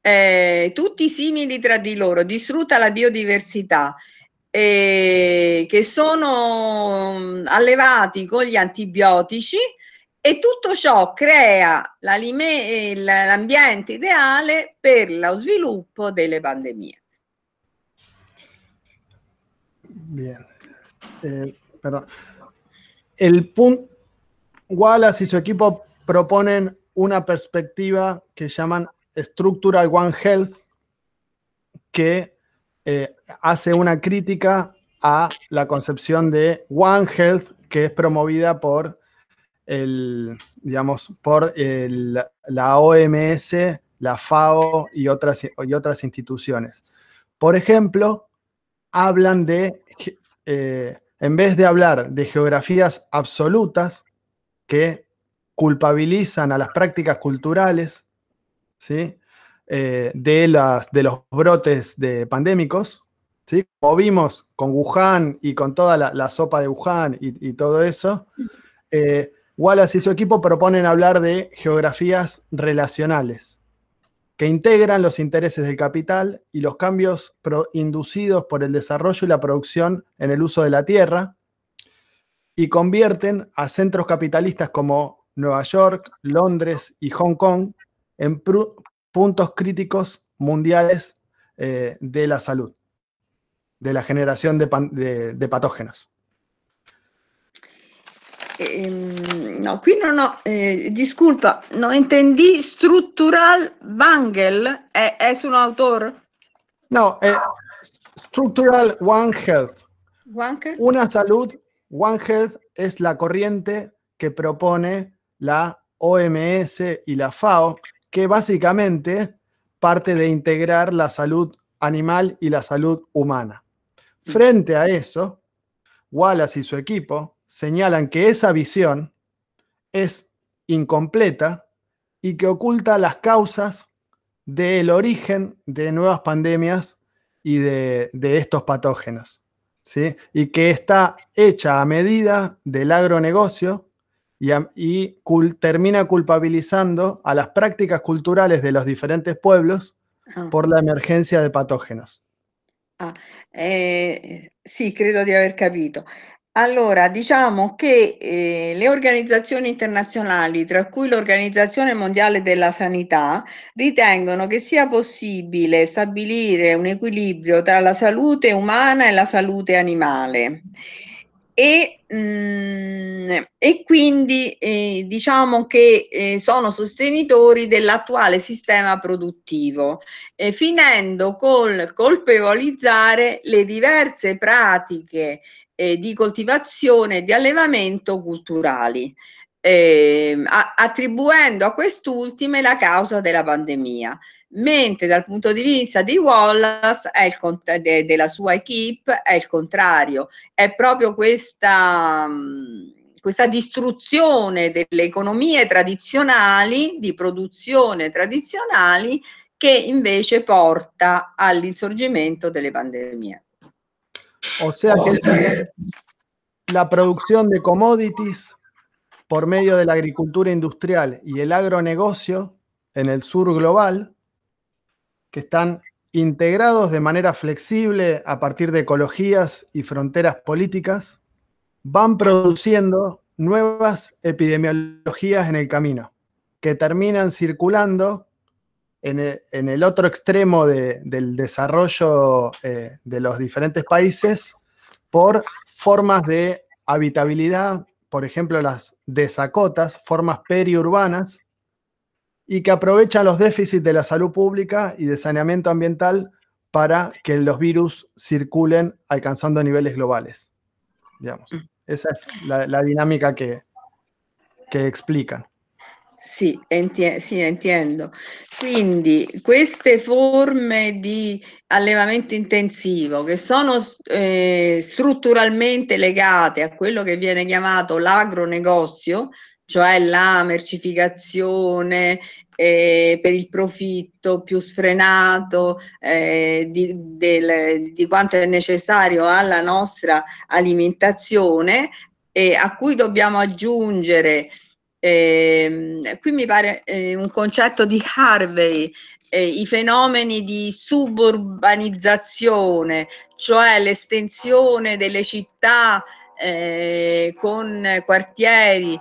eh, tutti simili tra di loro, distrutta la biodiversità, eh, che sono mm, allevati con gli antibiotici Y e tutto ciò crea eh, l'ambiente ideale per lo sviluppo delle pandemie. Bien, eh, El punto, Wallace y su equipo proponen una perspectiva que llaman Structural One Health, que eh, hace una crítica a la concepción de One Health que es promovida por el, digamos, por la OMS, la FAO y otras, y otras instituciones. Por ejemplo, hablan de, eh, en vez de hablar de geografías absolutas que culpabilizan a las prácticas culturales, ¿sí? Eh, de, las, de los brotes de pandémicos, ¿sí? como vimos con Wuhan y con toda la, sopa de Wuhan y, todo eso, eh, Wallace y su equipo proponen hablar de geografías relacionales, que integran los intereses del capital y los cambios inducidos por el desarrollo y la producción en el uso de la tierra, y convierten a centros capitalistas como Nueva York, Londres y Hong Kong en puntos críticos mundiales eh, de la salud, de la generación de patógenos. Ehm, no, aquí no, eh, disculpa, no entendí Structural Bangle, ¿Es, un autor? No, Structural One Health. One Health. Una salud, One Health es la corriente que propone la OMS y la FAO, que básicamente parte de integrar la salud animal y la salud humana. Frente a eso, Wallace y su equipo señalan que esa visión es incompleta y que oculta las causas del origen de nuevas pandemias y de, estos patógenos. ¿sí? Y que está hecha a medida del agronegocio y, y termina culpabilizando a las prácticas culturales de los diferentes pueblos ah. por la emergencia de patógenos. Ah, eh, sí, creo de haber de Allora, diciamo che eh, le organizzazioni internazionali, tra cui l'Organizzazione Mondiale della Sanità, ritengono che sia possibile stabilire un equilibrio tra la salute umana e la salute animale. E, mh, mm, e quindi eh, diciamo che eh, sono sostenitori dell'attuale sistema produttivo, eh, finendo col colpevolizzare le diverse pratiche eh, di coltivazione e di allevamento culturali, eh, attribuendo a quest'ultime la causa della pandemia, mentre dal punto di vista di Wallace e de, della sua equip è il contrario, è proprio questa... questa distruzione delle economie tradizionali, di produzione tradizionali, che invece porta all'insorgimento delle pandemie. O sea que la producción de commodities por medio de la agricultura industrial y el agronegocio en el sur global, que están integrados de manera flexible a partir de ecologías y fronteras políticas, van produciendo nuevas epidemiologías en el camino, que terminan circulando en el, otro extremo del desarrollo eh, de los diferentes países por formas de habitabilidad, por ejemplo las desacotas, formas periurbanas, y que aprovechan los déficits de la salud pública y de saneamiento ambiental para que los virus circulen alcanzando niveles globales. Mm. Esa es la, dinámica que, que explican. Sì, entie- sì, intendo. Quindi queste forme di allevamento intensivo che sono eh, strutturalmente legate a quello che viene chiamato l'agronegozio, cioè la mercificazione eh, per il profitto più sfrenato eh, di, del, di quanto è necessario alla nostra alimentazione, e a cui dobbiamo aggiungere eh, qui mi pare eh, un concetto di Harvey, eh, i fenomeni di suburbanizzazione, cioè l'estensione delle città eh, con quartieri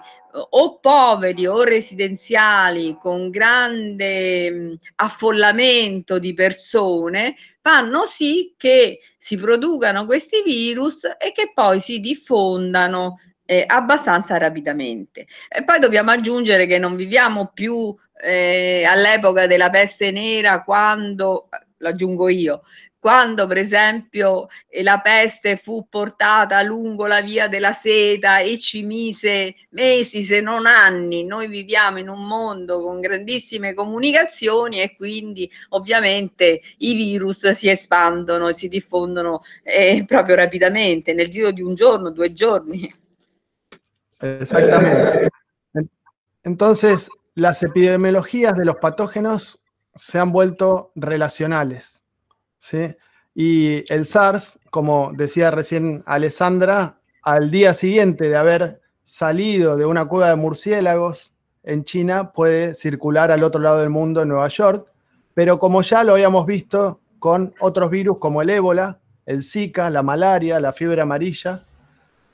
o poveri o residenziali con grande mh, affollamento di persone fanno sì che si producano questi virus e che poi si diffondano eh, abbastanza rapidamente. E poi dobbiamo aggiungere che non viviamo più eh, all'epoca della peste nera quando, lo aggiungo io, quando per esempio eh, la peste fu portata lungo la via della seta e ci mise mesi se non anni, noi viviamo in un mondo con grandissime comunicazioni e quindi ovviamente i virus si espandono e si diffondono eh, proprio rapidamente, nel giro di un giorno, due giorni. Exactamente. Entonces, las epidemiologías de los patógenos se han vuelto relacionales. ¿sí? Y el SARS, como decía recién Alessandra, al día siguiente de haber salido de una cueva de murciélagos en China, puede circular al otro lado del mundo, en Nueva York, pero como ya lo habíamos visto con otros virus como el ébola, el Zika, la malaria, la fiebre amarilla,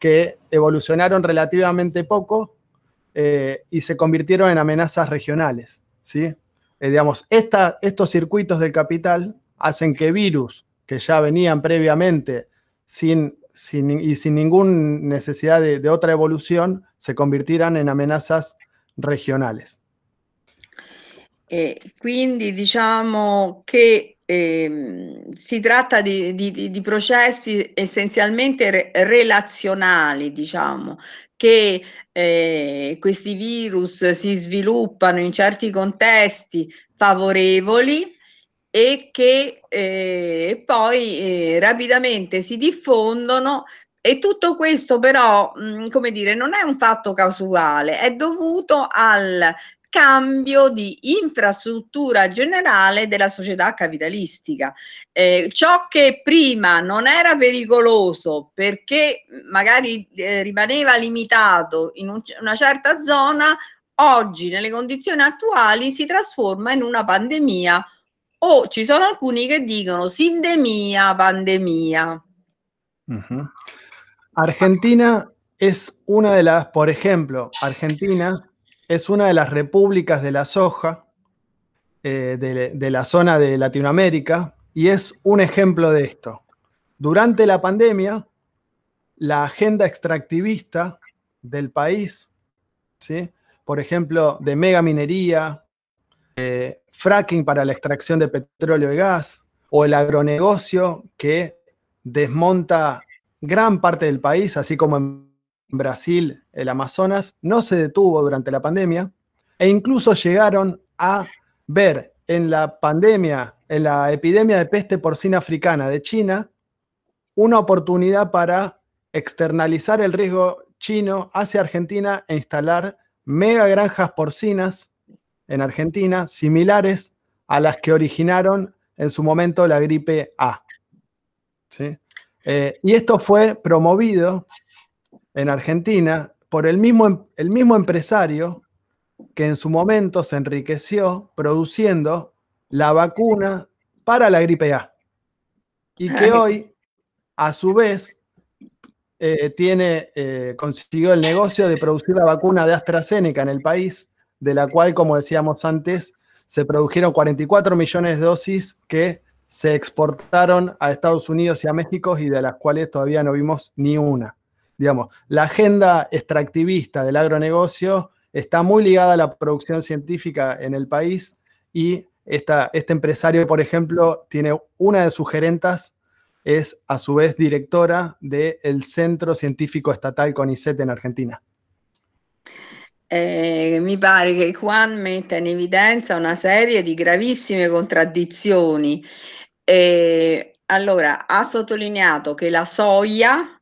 que evolucionaron relativamente poco eh, y se convirtieron en amenazas regionales. ¿sí? Eh, digamos, estos circuitos del capital hacen que virus que ya venían previamente sin, y sin ninguna necesidad de, otra evolución se convirtieran en amenazas regionales. Eh, quindi diciamo E, ehm, si tratta di, di, di processi essenzialmente re relazionali, diciamo, che eh, questi virus si sviluppano in certi contesti favorevoli e che eh, poi eh, rapidamente si diffondono e tutto questo però, mh, mm, come dire, non è un fatto casuale, è dovuto al cambio di infrastruttura generale della società capitalistica. Eh, ciò che prima non era pericoloso perché mm, magari eh, rimaneva limitato in un, una certa zona, oggi nelle condizioni attuali si trasforma in una pandemia o ci sono alcuni che dicono sindemia, pandemia. Uh -huh. Argentina è una delle, per esempio, Argentina es una de las repúblicas de la soja eh, de, la zona de Latinoamérica y es un ejemplo de esto. Durante la pandemia, la agenda extractivista del país, ¿sí? por ejemplo, de mega minería fracking para la extracción de petróleo y gas, o el agronegocio que desmonta gran parte del país, así como en Brasil, el Amazonas, no se detuvo durante la pandemia e incluso llegaron a ver en la pandemia, en la epidemia de peste porcina africana de China, una oportunidad para externalizar el riesgo chino hacia Argentina e instalar mega granjas porcinas en Argentina similares a las que originaron en su momento la gripe A. Eh, y esto fue promovido en Argentina por el mismo, em, el mismo empresario que en su momento se enriqueció produciendo la vacuna para la gripe A. Y que hoy, a su vez, eh, tiene, eh, consiguió el negocio de producir la vacuna de AstraZeneca en el país, de la cual, como decíamos antes, se produjeron 44 millones de dosis que se exportaron a Estados Unidos y a México y de las cuales todavía no vimos ni una digamos, la agenda extractivista del agronegocio está muy ligada a la producción científica en el país y esta, este empresario, por ejemplo, tiene una de sus gerentas, es a su vez directora del Centro Científico Estatal CONICET en Argentina. Eh, mi pare Juan metta en evidencia una serie de gravísimas contradicciones. Eh, ha sottolineato que la soya...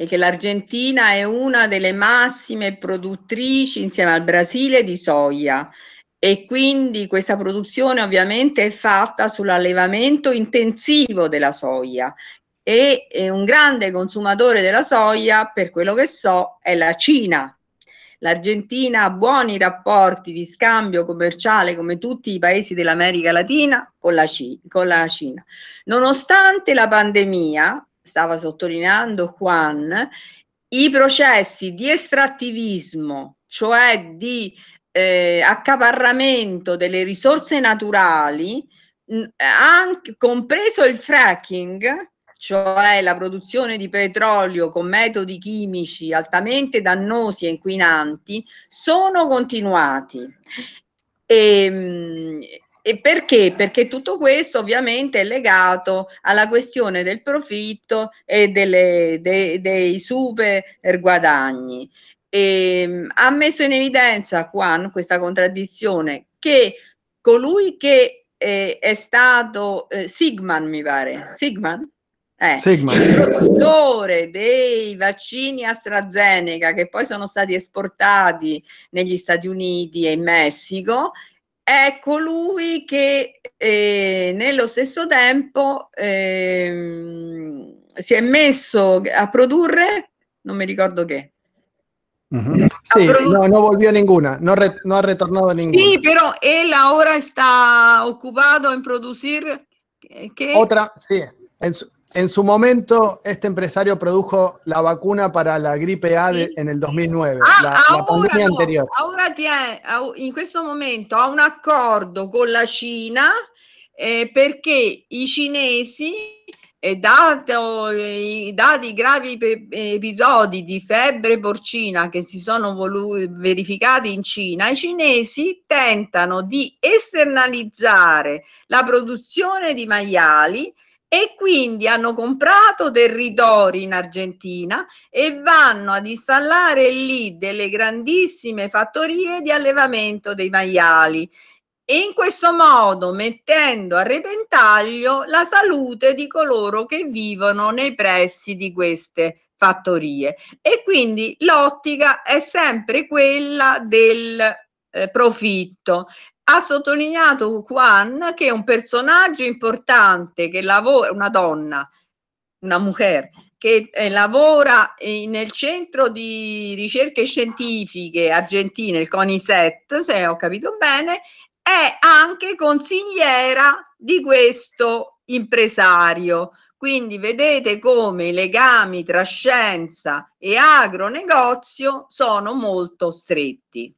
e che l'Argentina è una delle massime produttrici insieme al Brasile di soia e quindi questa produzione ovviamente è fatta sull'allevamento intensivo della soia e un grande consumatore della soia, per quello che so, è la Cina. L'Argentina ha buoni rapporti di scambio commerciale come tutti i paesi dell'America Latina con la, Cina. Nonostante la pandemia, stava sottolineando Juan, i processi di estrattivismo, cioè di eh, accaparramento delle risorse naturali, anche, compreso il fracking, cioè la produzione di petrolio con metodi chimici altamente dannosi e inquinanti, sono continuati. E, ehm, e perché? Perché tutto questo ovviamente è legato alla questione del profitto e delle, de, dei super guadagni. E, ehm, ha messo in evidenza Juan questa contraddizione che colui che eh, è stato eh, Sigman, mi pare, Sigman? Eh, Sigma. il produttore dei vaccini AstraZeneca che poi sono stati esportati negli Stati Uniti e in Messico è colui ecco che eh, nello stesso tempo eh, si è messo a produrre, non mi ricordo che. Uh-huh. Mm-hmm. Sí, no, non volvió ninguna, no, re, no ha retornado ninguna. Sí, pero él ahora está ocupado en producir. ¿qué? Eh, Otra, sí, en su, En su momento, este empresario produjo la vacuna para la gripe A de, en el 2009, ah, la, la pandemia no, anterior. Ora tiene, in questo momento ha un accordo con la Cina eh, perché i cinesi, eh, dato eh, i dati gravi episodi di febbre porcina che si sono verificati in Cina, i cinesi tentano di esternalizzare la produzione di maiali e quindi hanno comprato territori in Argentina e vanno ad installare lì delle grandissime fattorie di allevamento dei maiali e in questo modo mettendo a repentaglio la salute di coloro che vivono nei pressi di queste fattorie e quindi l'ottica è sempre quella del eh, profitto ha sottolineato Juan che è un personaggio importante che lavora, una donna, una mujer, che eh, lavora eh, nel centro di ricerche scientifiche argentine, il CONICET, se ho capito bene, è anche consigliera di questo impresario. Quindi vedete come i legami tra scienza e agronegozio sono molto stretti.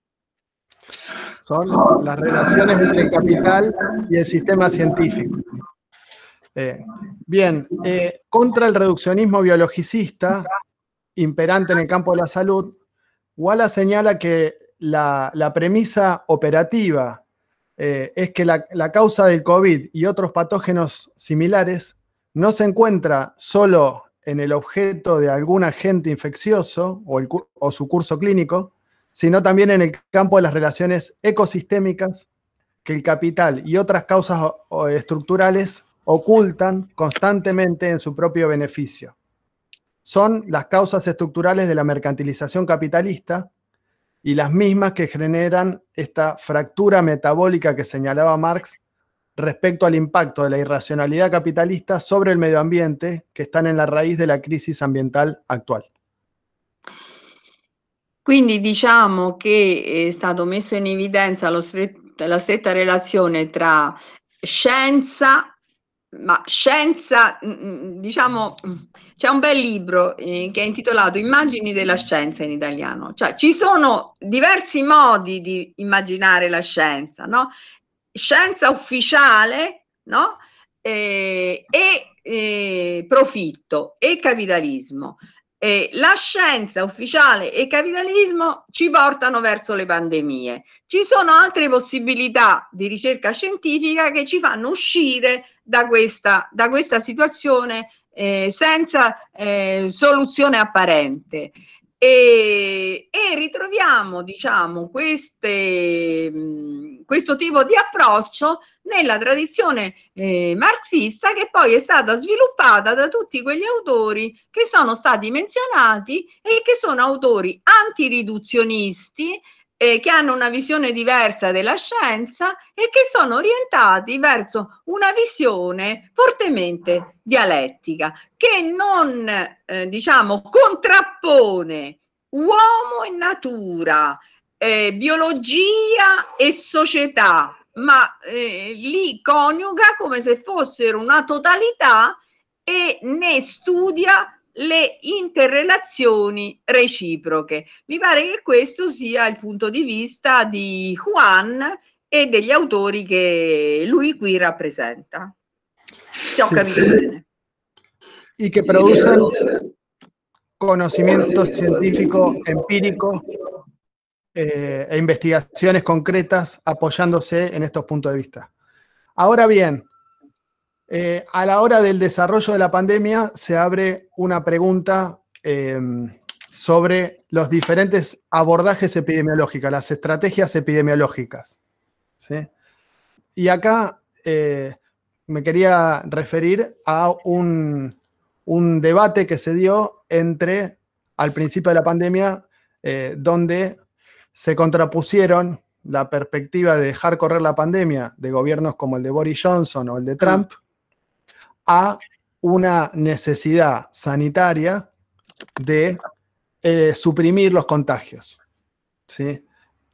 Son las relaciones entre el capital y el sistema científico. Eh, bien, eh, contra el reduccionismo biologicista imperante en el campo de la salud, Walla señala que la, premisa operativa eh, es que la, causa del COVID y otros patógenos similares no se encuentra solo en el objeto de algún agente infeccioso o, o, su curso clínico, sino también en el campo de las relaciones ecosistémicas que el capital y otras causas estructurales ocultan constantemente en su propio beneficio. Son las causas estructurales de la mercantilización capitalista y las mismas que generan esta fractura metabólica que señalaba Marx respecto al impacto de la irracionalidad capitalista sobre el medio ambiente que están en la raíz de la crisis ambiental actual. Quindi diciamo che eh, è stato messo in evidenza stret- la stretta relazione tra scienza, ma scienza, mm, mm, diciamo, mm, c'è un bel libro eh, che è intitolato Immagini della scienza in italiano, cioè ci sono diversi modi di immaginare la scienza, no? Scienza ufficiale, no? Eh, e eh, profitto e capitalismo eh, la scienza ufficiale e il capitalismo ci portano verso le pandemie. Ci sono altre possibilità di ricerca scientifica che ci fanno uscire da questa, da questa situazione eh, senza eh, soluzione apparente. E, e ritroviamo, diciamo, queste, questo tipo di approccio nella tradizione eh, marxista che poi è stata sviluppata da tutti quegli autori che sono stati menzionati e che sono autori antiriduzionisti eh, che hanno una visione diversa della scienza e che sono orientati verso una visione fortemente dialettica, che non eh, diciamo contrappone uomo e natura, eh, biologia e società, ma eh, li coniuga come se fossero una totalità e ne studia le interrelazioni reciproche. Mi pare che questo sia il punto di vista di Juan e degli autori che lui qui rappresenta. Se ho sì. capito bene. Y que producen conocimiento científico empírico eh, e investigaciones concretas apoyándose en estos puntos de vista. Ahora bien, Eh, a la hora del desarrollo de la pandemia se abre una pregunta em, sobre los diferentes abordajes epidemiológicos, las estrategias epidemiológicas. Y acá eh, me quería referir a un, debate que se dio entre, al principio de la pandemia, eh, donde se contrapusieron la perspectiva de dejar correr la pandemia de gobiernos como el de Boris Johnson o el de Trump a una necesidad sanitaria de eh, suprimir los contagios. ¿sí?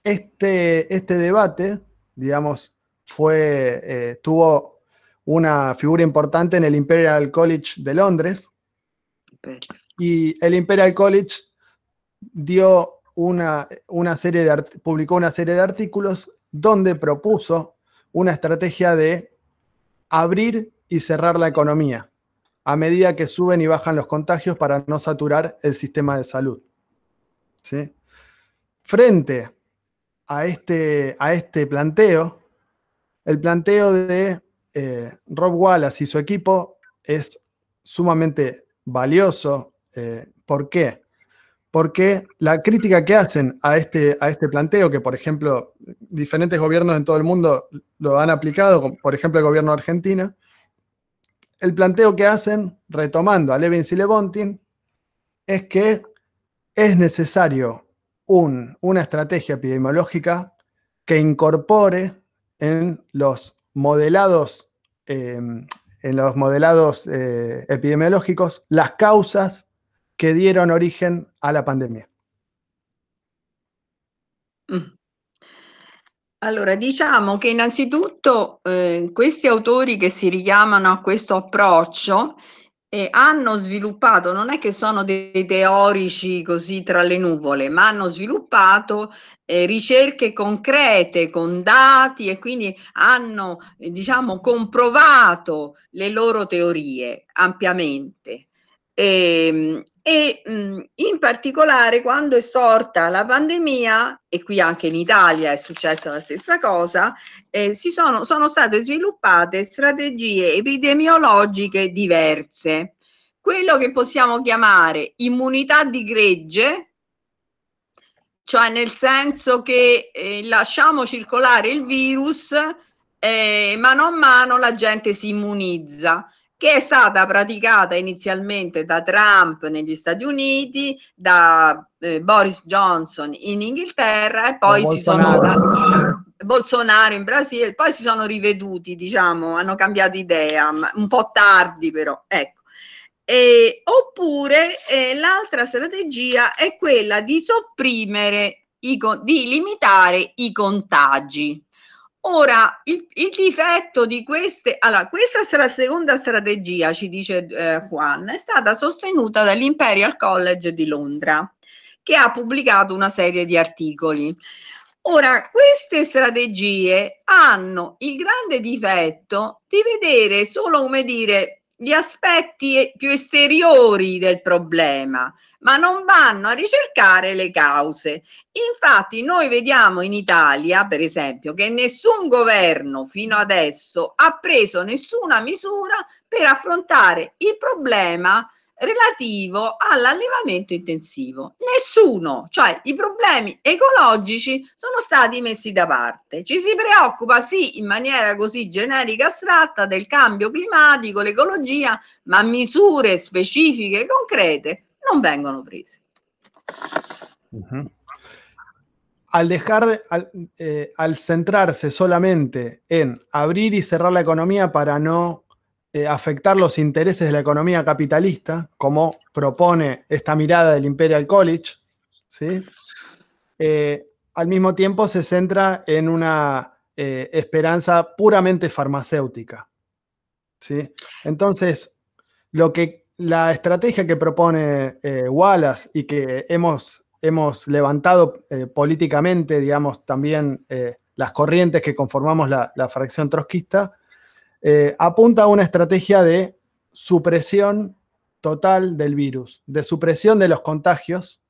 Este, este debate, digamos, fue, eh, tuvo una figura importante en el Imperial College de Londres. Y el Imperial College dio una, una serie de publicó una serie de artículos donde propuso una estrategia de abrir y cerrar la economía a medida que suben y bajan los contagios para no saturar el sistema de salud. Frente a este, a este planteo, el planteo de eh, Rob Wallace y su equipo es sumamente valioso. Eh, ¿Por qué? Porque la crítica que hacen a este, a este planteo, que por ejemplo diferentes gobiernos en todo el mundo lo han aplicado, por ejemplo el gobierno argentino, el planteo que hacen, retomando a Levins y Levontin, es que es necesario una estrategia epidemiológica que incorpore en los modelados, em, en los modelados eh, epidemiológicos las causas que dieron origen a la pandemia. Mm. Allora, diciamo che innanzitutto eh, questi autori che si richiamano a questo approccio eh, hanno sviluppato, non è che sono dei teorici così tra le nuvole, ma hanno sviluppato eh, ricerche concrete con dati e quindi hanno, eh, diciamo, comprovato le loro teorie ampiamente. E, ehm, e mh, mm, in particolare quando è sorta la pandemia, e qui anche in Italia è successa la stessa cosa, eh, si sono, sono state sviluppate strategie epidemiologiche diverse. Quello che possiamo chiamare immunità di gregge, cioè nel senso che eh, lasciamo circolare il virus, eh, mano a mano la gente si immunizza che è stata praticata inizialmente da Trump negli Stati Uniti, da eh, Boris Johnson in Inghilterra e poi si sono Bolsonaro in Brasile, poi si sono riveduti, diciamo, hanno cambiato idea, un po' tardi però, ecco. E, oppure eh, l'altra strategia è quella di sopprimere, i, di limitare i contagi Ora, il, il, difetto di queste, allora, questa stra, seconda strategia, ci dice eh, Juan, è stata sostenuta dall'Imperial College di Londra, che ha pubblicato una serie di articoli. Ora, queste strategie hanno il grande difetto di vedere solo, come dire, gli aspetti più esteriori del problema, ma non vanno a ricercare le cause. Infatti noi vediamo in Italia, per esempio, che nessun governo fino adesso ha preso nessuna misura per affrontare il problema relativo all'allevamento intensivo. Nessuno, cioè i problemi ecologici sono stati messi da parte. Ci si preoccupa sì in maniera così generica, astratta del cambio climatico, l'ecologia, ma misure specifiche e concrete non vengono prese. Uh -huh. Al dejar, al, eh, al centrarse solamente en abrir y cerrar la economía para no Eh, afectar los intereses de la economía capitalista, como propone esta mirada del Imperial College, ¿sí? Eh, al mismo tiempo se centra en una eh, esperanza puramente farmacéutica. ¿sí? Entonces, lo que, la estrategia que propone Wallace y que hemos, hemos levantado políticamente, digamos, también las corrientes que conformamos la, la fracción trotskista, eh, apunta a una estrategia de supresión total del virus, de supresión de los contagios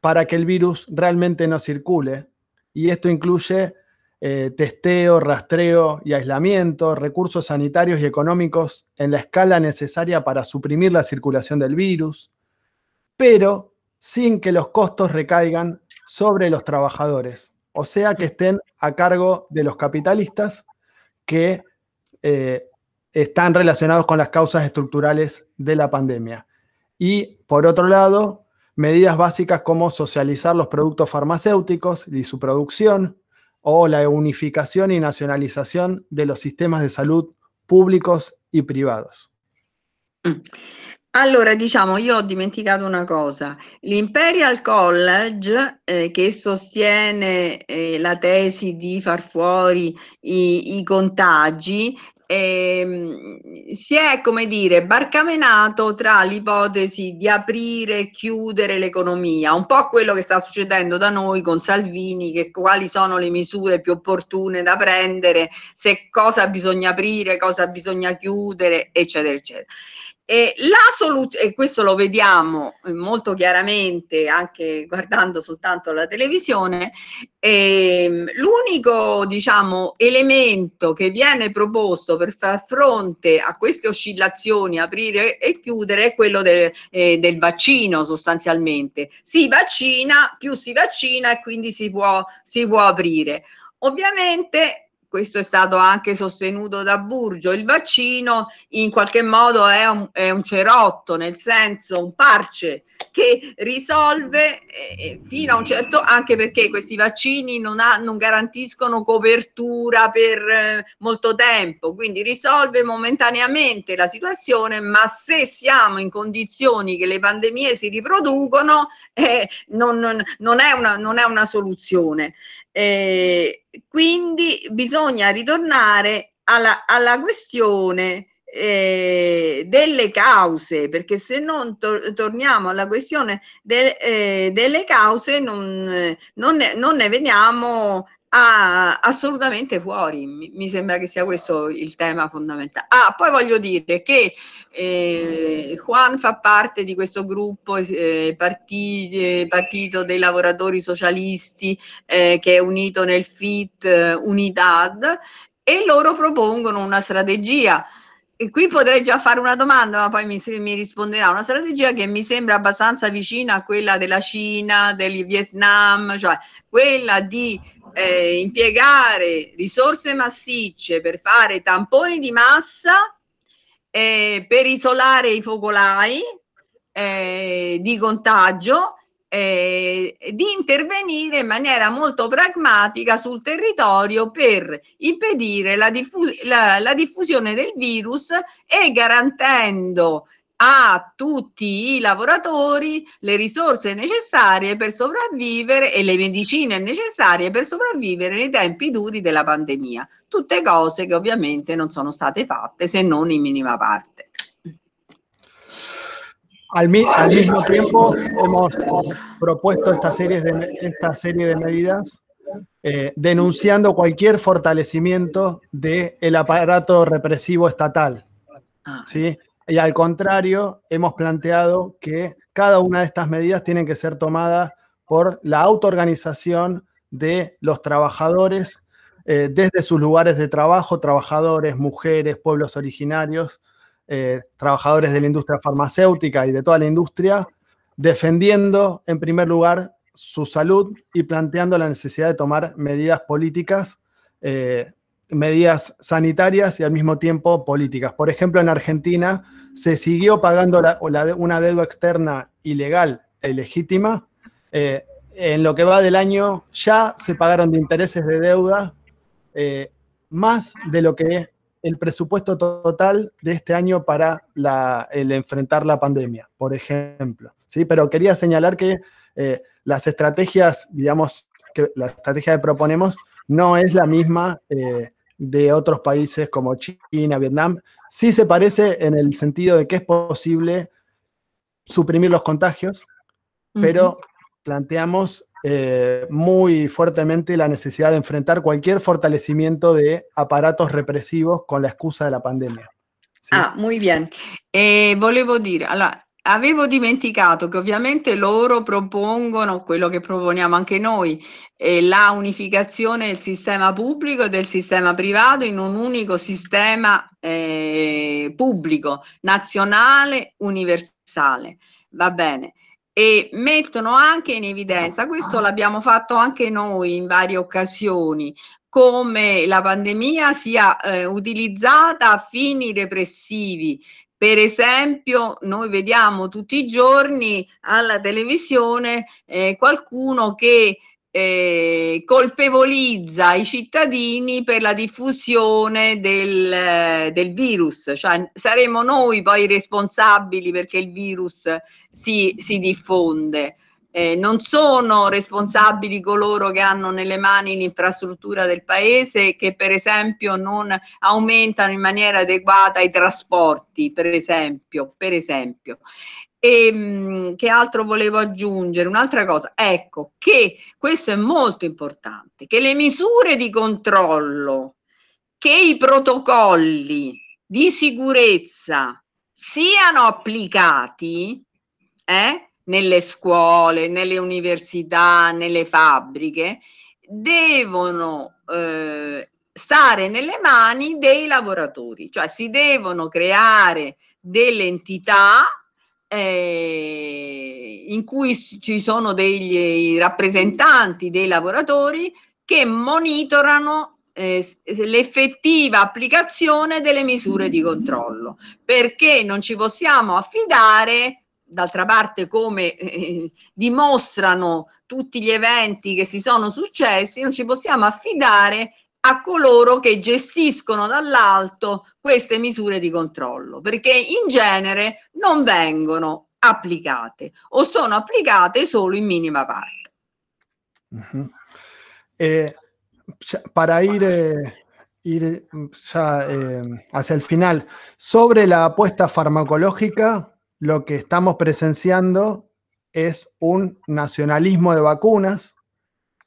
para que el virus realmente no circule. Y esto incluye eh, testeo, rastreo y aislamiento, recursos sanitarios y económicos en la escala necesaria para suprimir la circulación del virus, pero sin que los costos recaigan sobre los trabajadores, o sea que estén a cargo de los capitalistas que eh, están relacionados con las causas estructurales de la pandemia. Y por otro lado, medidas básicas como socializar los productos farmacéuticos y su producción o la unificación y nacionalización de los sistemas de salud públicos y privados. Mm. Allora, diciamo, io ho dimenticato una cosa. L'Imperial College, eh, che sostiene eh, la tesi di far fuori i, i contagi, eh, si è, come dire, barcamenato tra l'ipotesi di aprire e chiudere l'economia, un po' quello che sta succedendo da noi con Salvini, che quali sono le misure più opportune da prendere, se cosa bisogna aprire, cosa bisogna chiudere, eccetera, eccetera. E, la soluzione, e questo lo vediamo eh, molto chiaramente anche guardando soltanto la televisione, ehm, l'unico diciamo, elemento che viene proposto per far fronte a queste oscillazioni, aprire e chiudere, è quello de eh, del vaccino sostanzialmente. Si vaccina, più si vaccina e quindi si può, si può aprire. Ovviamente questo è stato anche sostenuto da Burgio, il vaccino in qualche modo è un, è un cerotto, nel senso un parce che risolve eh, eh, fino a un certo anche perché questi vaccini non, ha, non garantiscono copertura per eh, molto tempo, quindi risolve momentaneamente la situazione, ma se siamo in condizioni che le pandemie si riproducono, eh, non, non, non, è una, non è una soluzione. Eh, quindi bisogna ritornare alla, alla questione eh, delle cause, perché se non to torniamo alla questione de eh, delle cause non, non, ne, non ne veniamo Ah, assolutamente fuori, mi, sembra che sia questo il tema fondamentale. Ah, poi voglio dire che eh, Juan fa parte di questo gruppo eh, partite, eh, partito dei lavoratori socialisti eh, che è unito nel FIT eh, Unidad e loro propongono una strategia qui potrei già fare una domanda, ma poi mi, mi, risponderà. Una strategia che mi sembra abbastanza vicina a quella della Cina, del Vietnam, cioè quella di eh, impiegare risorse massicce per fare tamponi di massa, eh, per isolare i focolai eh, di contagio eh, di intervenire in maniera molto pragmatica sul territorio per impedire la, diffus- la, la diffusione del virus e garantendo a tutti i lavoratori le risorse necessarie per sopravvivere e le medicine necessarie per sopravvivere nei tempi duri della pandemia. Tutte cose che ovviamente non sono state fatte se non in minima parte. Al, mismo tiempo, hemos propuesto esta serie de, esta serie de medidas eh, denunciando cualquier fortalecimiento del aparato represivo estatal. Ah. ¿sí? Y al contrario, hemos planteado que cada una de estas medidas tienen que ser tomada por la autoorganización de los trabajadores eh, desde sus lugares de trabajo, trabajadores, mujeres, pueblos originarios, eh, trabajadores de la industria farmacéutica y de toda la industria, defendiendo en primer lugar su salud y planteando la necesidad de tomar medidas políticas, eh, medidas sanitarias y al mismo tiempo políticas. Por ejemplo, en Argentina se siguió pagando una deuda externa ilegal e ilegítima. Eh, en lo que va del año ya se pagaron de intereses de deuda más de lo que el presupuesto total de este año para el enfrentar la pandemia, por ejemplo. ¿sí? Pero quería señalar que eh, las estrategias, digamos, que la estrategia que proponemos no es la misma eh, de otros países como China, Vietnam. Sí se parece en el sentido de que es posible suprimir los contagios, pero planteamos eh, muy fuertemente la necesidad de enfrentar cualquier fortalecimiento de aparatos represivos con la excusa de la pandemia. Sì. Ah, muy bien. Eh, volevo dire, allora, avevo dimenticato che ovviamente loro propongono quello che proponiamo anche noi, eh, la unificazione del sistema pubblico e del sistema privato in un unico sistema eh, pubblico, nazionale, universale. Va bene e mettono anche in evidenza, questo l'abbiamo fatto anche noi in varie occasioni, come la pandemia sia eh, utilizzata a fini repressivi. Per esempio, noi vediamo tutti i giorni alla televisione eh, qualcuno che eh, colpevolizza i cittadini per la diffusione del, eh, del, virus, cioè saremo noi poi responsabili perché il virus si, si diffonde. Eh, non sono responsabili coloro che hanno nelle mani l'infrastruttura del paese che per esempio non aumentano in maniera adeguata i trasporti, per esempio. Per esempio. E ehm, che altro volevo aggiungere? Un'altra cosa, ecco che questo è molto importante, che le misure di controllo, che i protocolli di sicurezza siano applicati eh, nelle scuole, nelle università, nelle fabbriche, devono eh, stare nelle mani dei lavoratori, cioè si devono creare delle entità eh, in cui ci sono dei rappresentanti dei lavoratori che monitorano eh, l'effettiva applicazione delle misure di controllo, perché non ci possiamo affidare d'altra parte come eh, dimostrano tutti gli eventi che si sono successi, non ci possiamo affidare a coloro che gestiscono dall'alto queste misure di controllo, perché in genere non vengono applicate o sono applicate solo in minima parte. Uh -huh. eh, para ir, eh, ir ya cioè, eh, hacia el final, sobre la apuesta farmacológica, lo que estamos presenciando es un nacionalismo de vacunas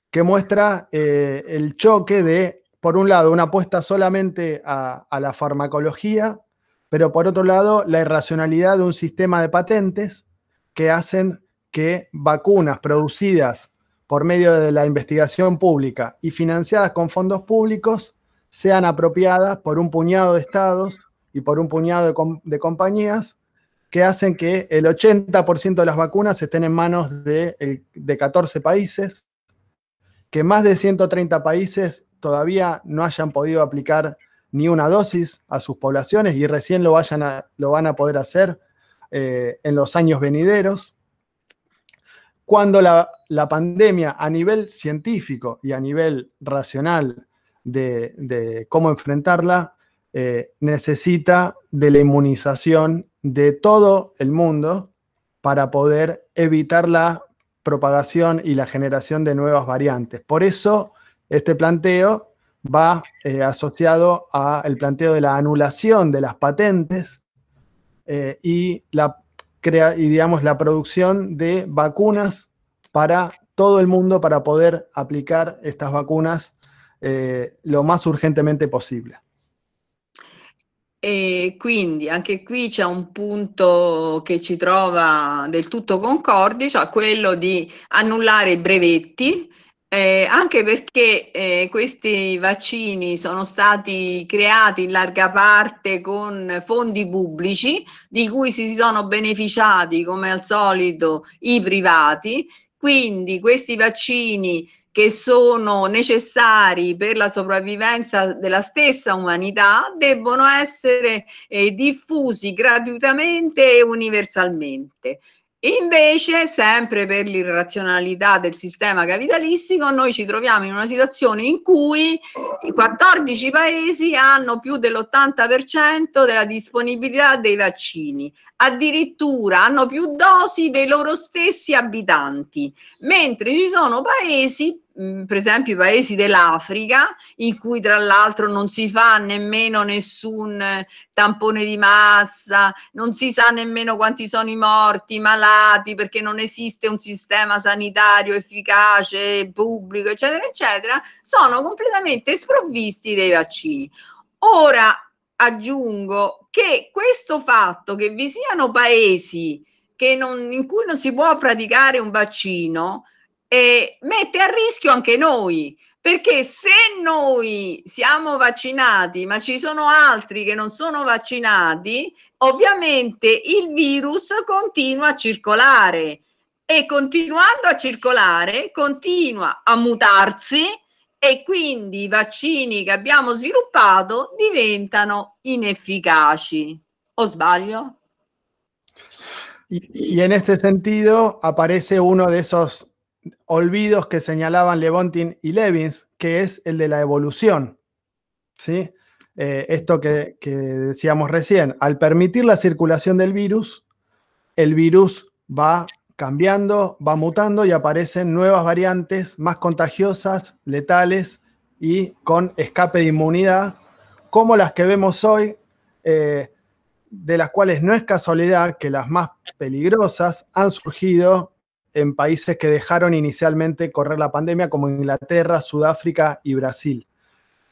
que muestra eh, el choque de por un lado, una apuesta solamente a, la farmacología, pero por otro lado, la irracionalidad de un sistema de patentes que hacen que vacunas producidas por medio de la investigación pública y financiadas con fondos públicos sean apropiadas por un puñado de estados y por un puñado de, compañías que hacen que el 80% de las vacunas estén en manos de, de 14 países, que más de 130 países todavía no hayan podido aplicar ni una dosis a sus poblaciones y recién lo, vayan a, lo van a poder hacer eh, en los años venideros. Cuando la, pandemia a nivel científico y a nivel racional de, cómo enfrentarla eh, necesita de la inmunización de todo el mundo para poder evitar la propagación y la generación de nuevas variantes. Por eso este planteo va eh, asociado asociado al planteo de la anulación de las patentes eh, y, la, crea, y digamos, la producción de vacunas para todo el mundo para poder aplicar estas vacunas eh, lo más urgentemente posible. E quindi anche qui c'è un punto che ci trova del tutto concordi, cioè quello di annullare i brevetti Eh, anche perché eh, questi vaccini sono stati creati in larga parte con fondi pubblici di cui si sono beneficiati come al solito i privati, quindi questi vaccini che sono necessari per la sopravvivenza della stessa umanità debbono essere eh, diffusi gratuitamente e universalmente. Invece, sempre per l'irrazionalità del sistema capitalistico, noi ci troviamo in una situazione in cui i 14 paesi hanno più dell'80% della disponibilità dei vaccini, addirittura hanno più dosi dei loro stessi abitanti, mentre ci sono paesi Mm, per esempio i paesi dell'Africa, in cui tra l'altro non si fa nemmeno nessun eh, tampone di massa, non si sa nemmeno quanti sono i morti, i malati, perché non esiste un sistema sanitario efficace, pubblico, eccetera, eccetera, sono completamente sprovvisti dei vaccini. Ora aggiungo che questo fatto che vi siano paesi non, in cui non si può praticare un vaccino, eh, mette a rischio anche noi, perché se noi siamo vaccinati, ma ci sono altri che non sono vaccinati, ovviamente il virus continua a circolare e continuando a circolare continua a mutarsi e quindi i vaccini che abbiamo sviluppato diventano inefficaci. ¿O sbaglio? Y, y en este sentido aparece uno de esos olvidos que señalaban Levontin y Levins, que es el de la evolución. ¿sí? Eh, esto que, decíamos recién, al permitir la circulación del virus, el virus va cambiando, va mutando y aparecen nuevas variantes más contagiosas, letales y con escape de inmunidad, como las que vemos hoy, eh, de las cuales no es casualidad que las más peligrosas han surgido en países que dejaron inicialmente correr la pandemia, como Inglaterra, Sudáfrica y Brasil.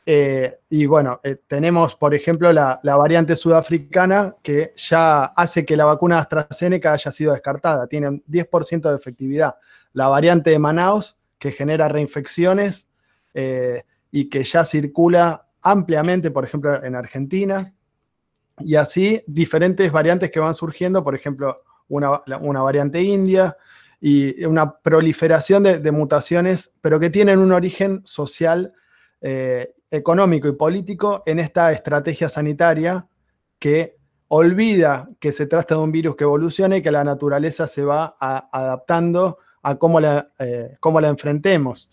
Eh, y bueno, eh, tenemos, por ejemplo, la, variante sudafricana que ya hace que la vacuna AstraZeneca haya sido descartada. Tiene un 10% de efectividad. La variante de Manaus, que genera reinfecciones eh, y que ya circula ampliamente, por ejemplo, en Argentina. Y así diferentes variantes que van surgiendo, por ejemplo, una, una variante india, y una proliferación de, mutaciones, pero que tienen un origen social, eh, económico y político en esta estrategia sanitaria que olvida que se trata de un virus que evoluciona y que la naturaleza se va adaptando a cómo la, eh, la enfrentemos.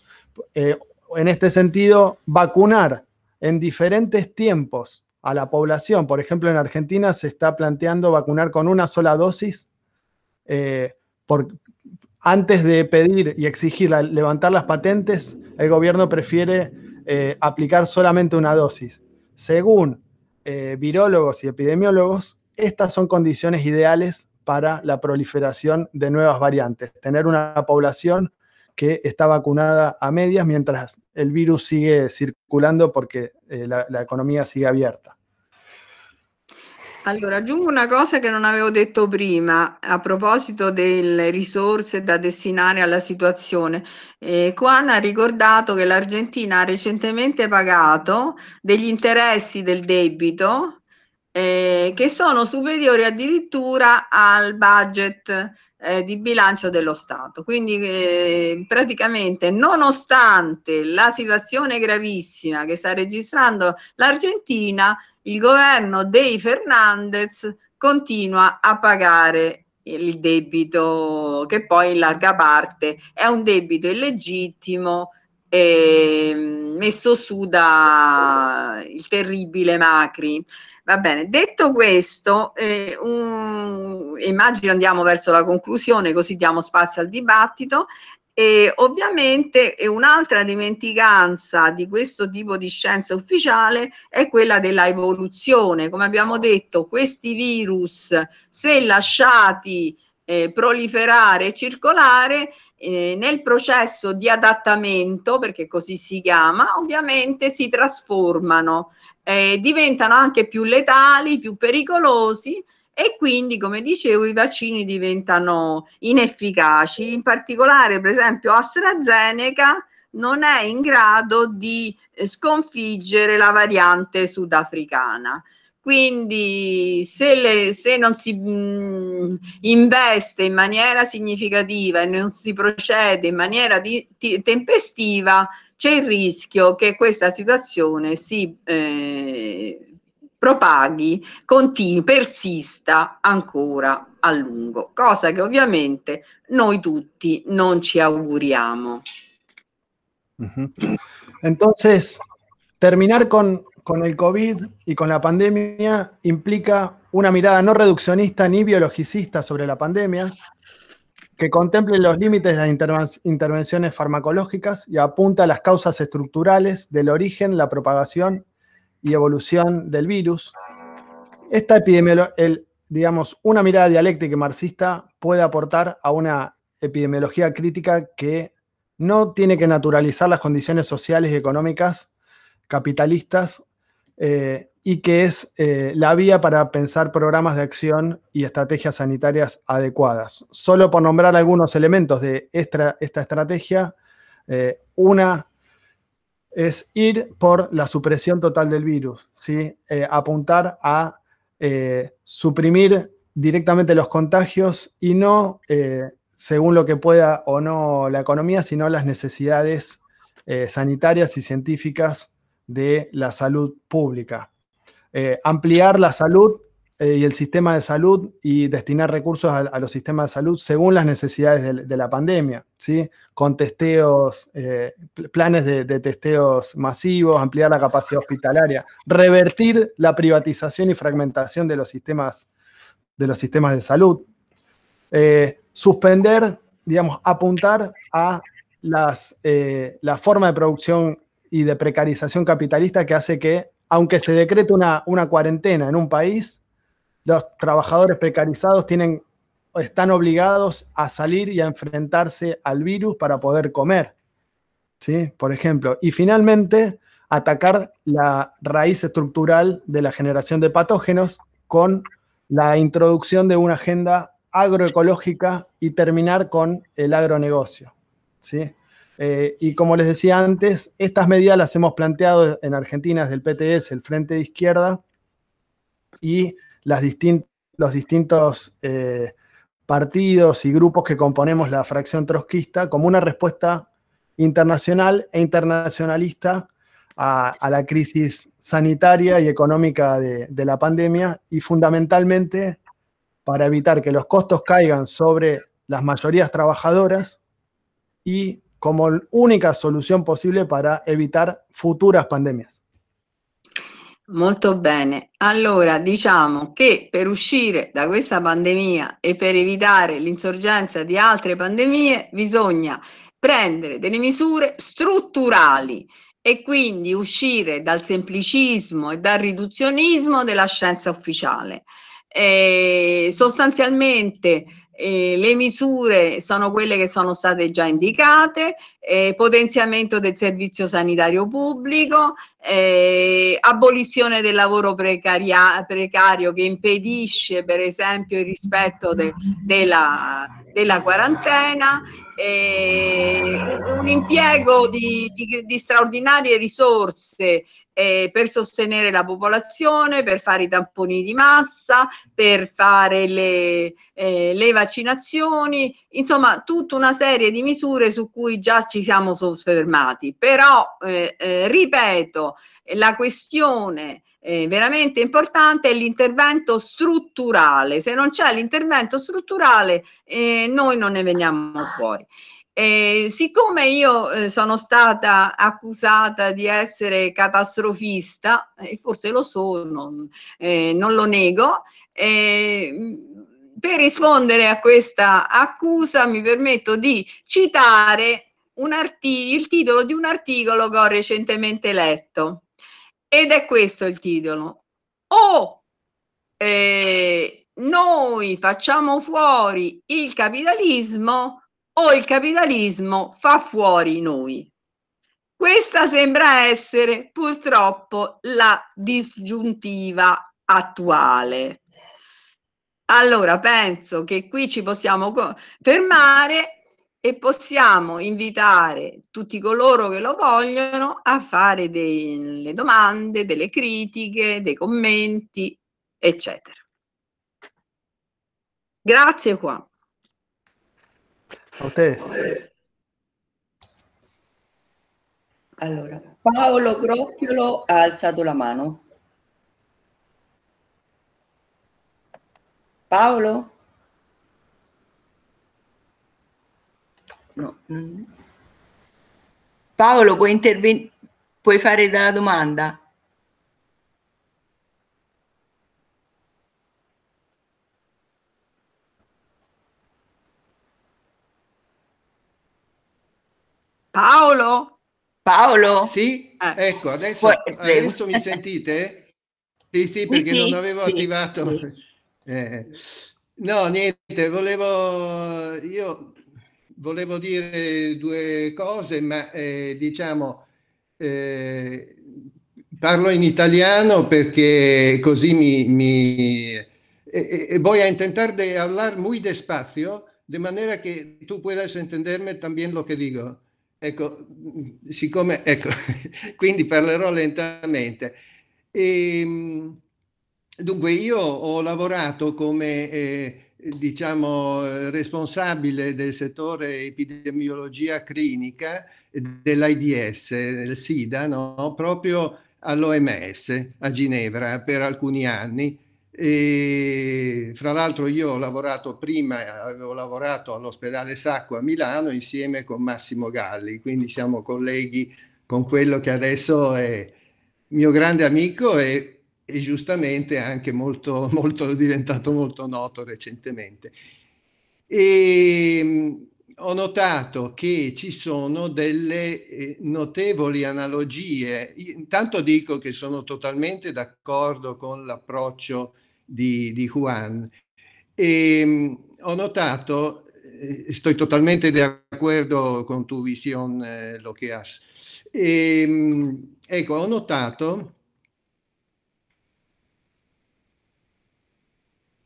Eh, en este sentido, vacunar en diferentes tiempos a la población. Por ejemplo, en Argentina se está planteando vacunar con una sola dosis por, antes de pedir y exigir levantar las patentes, el gobierno prefiere eh, aplicar solamente una dosis. Según eh, virólogos y epidemiólogos, estas son condiciones ideales para la proliferación de nuevas variantes. Tener una población que está vacunada a medias mientras el virus sigue circulando porque eh, la economía sigue abierta. Allora, aggiungo una cosa che non avevo detto prima a proposito delle risorse da destinare alla situazione. Eh, Juan ha ricordato che l'Argentina ha recentemente pagato degli interessi del debito eh, che sono superiori addirittura al budget eh, di bilancio dello Stato. Quindi eh, praticamente nonostante la situazione gravissima che sta registrando l'Argentina, il governo dei Fernandez continua a pagare il debito che poi in larga parte è un debito illegittimo eh, messo su da il terribile Macri. Va bene, detto questo, eh, un, immagino andiamo verso la conclusione così diamo spazio al dibattito. E ovviamente un'altra dimenticanza di questo tipo di scienza ufficiale è quella della evoluzione. Come abbiamo detto, questi virus, se lasciati eh, proliferare e circolare, eh, nel processo di adattamento, perché così si chiama, ovviamente si trasformano, eh, diventano anche più letali, più pericolosi e quindi, come dicevo, i vaccini diventano inefficaci. In particolare, per esempio, AstraZeneca non è in grado di eh, sconfiggere la variante sudafricana. Quindi se, le, se, non si mm, investe in maniera significativa e non si procede in maniera di, di, tempestiva, c'è il rischio che questa situazione si eh, propaghi, persista ancora a lungo, cosa che ovviamente noi tutti non ci auguriamo. Entonces, terminar con, el COVID y con la pandemia implica una mirada no reduccionista ni biologicista sobre la pandemia, que contemple los límites de las intervenciones farmacológicas y apunta a las causas estructurales del origen, la propagación y evolución del virus, esta epidemiología, digamos, una mirada dialéctica y marxista puede aportar a una epidemiología crítica que no tiene que naturalizar las condiciones sociales y económicas capitalistas eh, y que es eh, la vía para pensar programas de acción y estrategias sanitarias adecuadas. Solo por nombrar algunos elementos de esta, estrategia, eh, una es ir por la supresión total del virus, ¿sí? Eh, apuntar a eh, suprimir directamente los contagios y no eh, según lo que pueda o no la economía, sino las necesidades sanitarias y científicas de la salud pública. ampliar la salud eh, y el sistema de salud y destinar recursos a, los sistemas de salud según las necesidades de, la pandemia, ¿sí? Con testeos, eh, planes de, testeos masivos, ampliar la capacidad hospitalaria, revertir la privatización y fragmentación de los sistemas de, los sistemas de salud, eh, suspender, digamos, apuntar a las, la forma de producción y de precarización capitalista que hace que, aunque se decrete una, una cuarentena en un país, los trabajadores precarizados tienen, están obligados a salir y a enfrentarse al virus para poder comer, ¿sí? Por ejemplo. Y finalmente, atacar la raíz estructural de la generación de patógenos con la introducción de una agenda agroecológica y terminar con el agronegocio. ¿sí? Eh, y como les decía antes, estas medidas las hemos planteado en Argentina desde el PTS, el Frente de Izquierda, y los distintos eh, partidos y grupos que componemos la fracción trotskista como una respuesta internacional e internacionalista a, la crisis sanitaria y económica de la pandemia y fundamentalmente para evitar que los costos caigan sobre las mayorías trabajadoras y como única solución posible para evitar futuras pandemias. Molto bene, allora diciamo che per uscire da questa pandemia e per evitare l'insorgenza di altre pandemie bisogna prendere delle misure strutturali e quindi uscire dal semplicismo e dal riduzionismo della scienza ufficiale. E eh, sostanzialmente eh, le misure sono quelle che sono state già indicate, eh, potenziamento del servizio sanitario pubblico, eh, abolizione del lavoro precaria, precario che impedisce per esempio il rispetto de, della, della, quarantena, un impiego di, di, di straordinarie risorse eh, per sostenere la popolazione, per fare i tamponi di massa, per fare le, eh, le vaccinazioni, insomma tutta una serie di misure su cui già ci siamo soffermati. Però, eh, eh ripeto, la questione eh, veramente importante è l'intervento strutturale. Se non c'è l'intervento strutturale, eh, noi non ne veniamo fuori. E siccome io eh, sono stata accusata di essere catastrofista, e eh, forse lo sono, eh, non lo nego, mm, per rispondere a questa accusa mi permetto di citare il titolo di un articolo che ho recentemente letto. Ed è questo il titolo. O eh, noi facciamo fuori il capitalismo o il capitalismo fa fuori noi. Questa sembra essere purtroppo la disgiuntiva attuale. Allora penso che qui ci possiamo fermare e possiamo invitare tutti coloro che lo vogliono a fare delle domande, delle critiche, dei commenti, eccetera. Grazie qua. A te. Allora, Paolo Grocchiolo ha alzato la mano. Paolo? No. Paolo, puoi, puoi fare la domanda? Paolo? Paolo? Sì, eh. ecco, adesso, eh, adesso, mi sentite? Sì, sì, perché sì, non avevo sì, attivato. Sì. Eh. No, niente, volevo, io volevo dire due cose, ma eh, diciamo, eh, parlo in italiano perché così mi... mi voy a intentar de hablar muy despacio, de manera que tú puedas entenderme también lo que digo. Ecco, siccome, ecco, quindi parlerò lentamente. E, ehm, dunque, io ho lavorato come, eh, diciamo, responsabile del settore epidemiologia clinica dell'AIDS, del SIDA, no? proprio all'OMS a Ginevra per alcuni anni e, fra l'altro io ho lavorato prima, avevo lavorato all'ospedale Sacco a Milano insieme con Massimo Galli, quindi siamo colleghi con quello che adesso è mio grande amico e, e giustamente anche molto, molto, diventato molto noto recentemente. E, mm, ho notato che ci sono delle eh, notevoli analogie. Intanto dico che sono totalmente d'accordo con l'approccio di, di Juan. E ehm, ho notato, eh, sto totalmente de acuerdo con tu visione, eh, lo che has. E, ehm, ecco, ho notato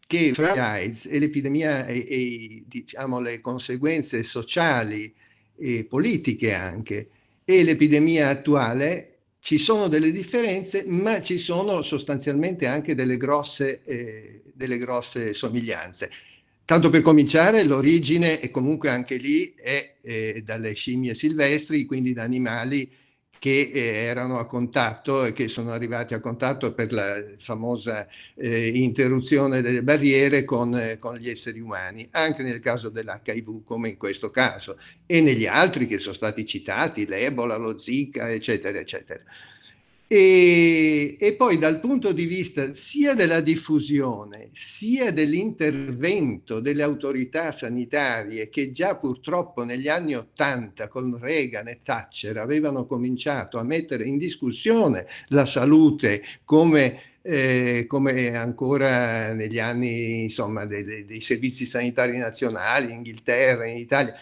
che fra AIDS e l'epidemia e, e diciamo, le conseguenze sociali e politiche anche e l'epidemia attuale ci sono delle differenze, ma ci sono sostanzialmente anche delle grosse, eh, delle grosse somiglianze. Tanto per cominciare, l'origine, e comunque anche lì, è eh, dalle scimmie silvestri, quindi da animali che eh, erano a contatto e che sono arrivati a contatto per la famosa eh, interruzione delle barriere con, eh, con, gli esseri umani, anche nel caso dell'HIV come in questo caso e negli altri che sono stati citati, l'Ebola, lo Zika, eccetera, eccetera. E, e, poi dal punto di vista sia della diffusione sia dell'intervento delle autorità sanitarie che già purtroppo negli anni Ottanta con Reagan e Thatcher avevano cominciato a mettere in discussione la salute come, eh, come ancora negli anni insomma, dei, dei servizi sanitari nazionali in Inghilterra, in Italia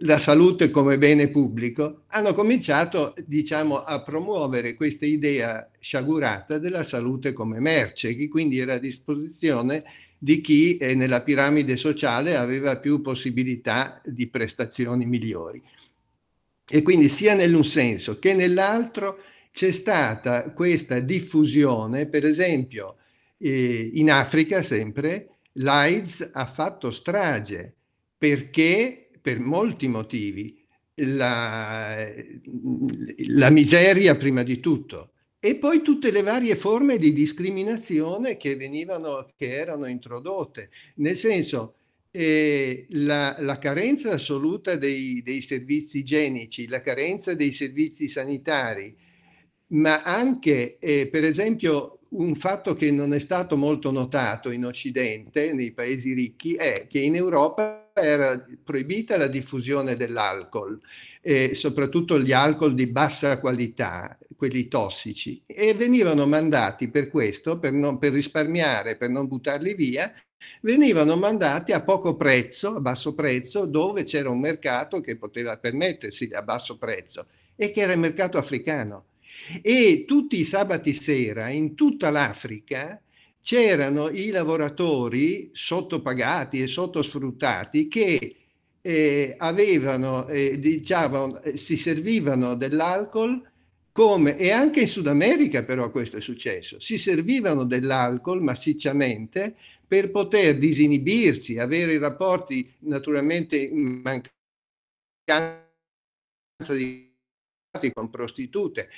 la salute come bene pubblico, hanno cominciato diciamo, a promuovere questa idea sciagurata della salute come merce, che quindi era a disposizione di chi eh, nella piramide sociale aveva più possibilità di prestazioni migliori. E quindi sia nell'un senso che nell'altro c'è stata questa diffusione, per esempio eh, in Africa sempre, l'AIDS ha fatto strage perché per molti motivi la, la miseria prima di tutto e poi tutte le varie forme di discriminazione che venivano, che erano introdotte, nel senso eh, la, la, carenza assoluta dei, dei, servizi igienici, la carenza dei servizi sanitari, ma anche eh, per esempio un fatto che non è stato molto notato in Occidente, nei paesi ricchi, è che in Europa era proibita la diffusione dell'alcol, eh, soprattutto gli alcol di bassa qualità, quelli tossici, e venivano mandati per questo, per, non, per risparmiare, per non buttarli via, venivano mandati a poco prezzo, a basso prezzo, dove c'era un mercato che poteva permettersi a basso prezzo e che era il mercato africano. E tutti i sabati sera in tutta l'Africa c'erano i lavoratori sottopagati e sottosfruttati che eh, avevano, eh, diciamo, eh, si servivano dell'alcol come, e anche in Sud America però questo è successo, si servivano dell'alcol massicciamente per poter disinibirsi, avere i rapporti naturalmente in mancanza di con prostitute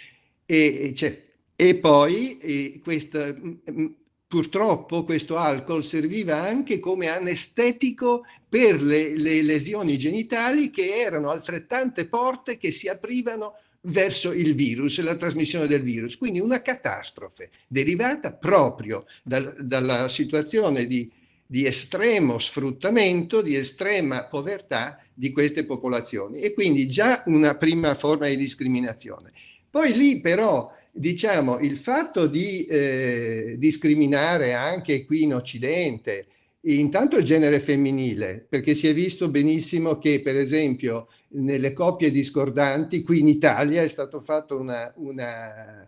e, cioè, e poi e eh, questa, mm, mm, Purtroppo questo alcol serviva anche come anestetico per le, le lesioni genitali che erano altrettante porte che si aprivano verso il virus, la trasmissione del virus. Quindi una catastrofe derivata proprio dal, dalla situazione di, di, estremo sfruttamento, di estrema povertà di queste popolazioni. E quindi già una prima forma di discriminazione. Poi lì però diciamo, il fatto di eh, discriminare anche qui in Occidente, intanto il genere femminile, perché si è visto benissimo che, per esempio, nelle coppie discordanti, qui in Italia è stata fatta una, una,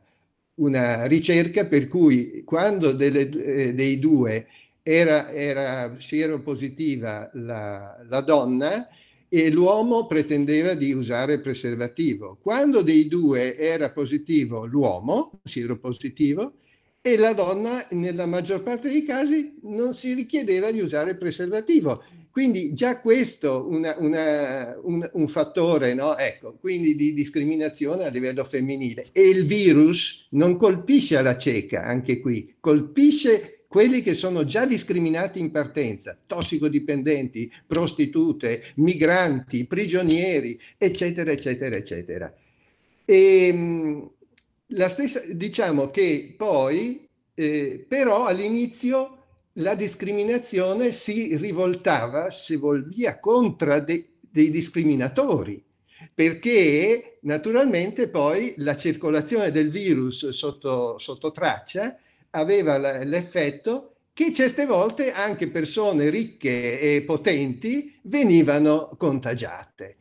una, ricerca per cui quando delle, eh, dei due era, era, si era positiva la, la donna, e l'uomo pretendeva di usare il preservativo. Quando dei due era positivo l'uomo, sieropositivo, e la donna nella maggior parte dei casi non si richiedeva di usare il preservativo. Quindi già questo una, una, un, un, fattore no? ecco, quindi di discriminazione a livello femminile. E il virus non colpisce alla cieca, anche qui, colpisce quelli che sono già discriminati in partenza, tossicodipendenti, prostitute, migranti, prigionieri, eccetera, eccetera, eccetera. E, ehm, la stessa, diciamo che poi, eh, però all'inizio la discriminazione si rivoltava, se vuol via, contro de, dei discriminatori, perché naturalmente poi la circolazione del virus sotto, sotto traccia aveva l'effetto che certe volte anche persone ricche e potenti venivano contagiate.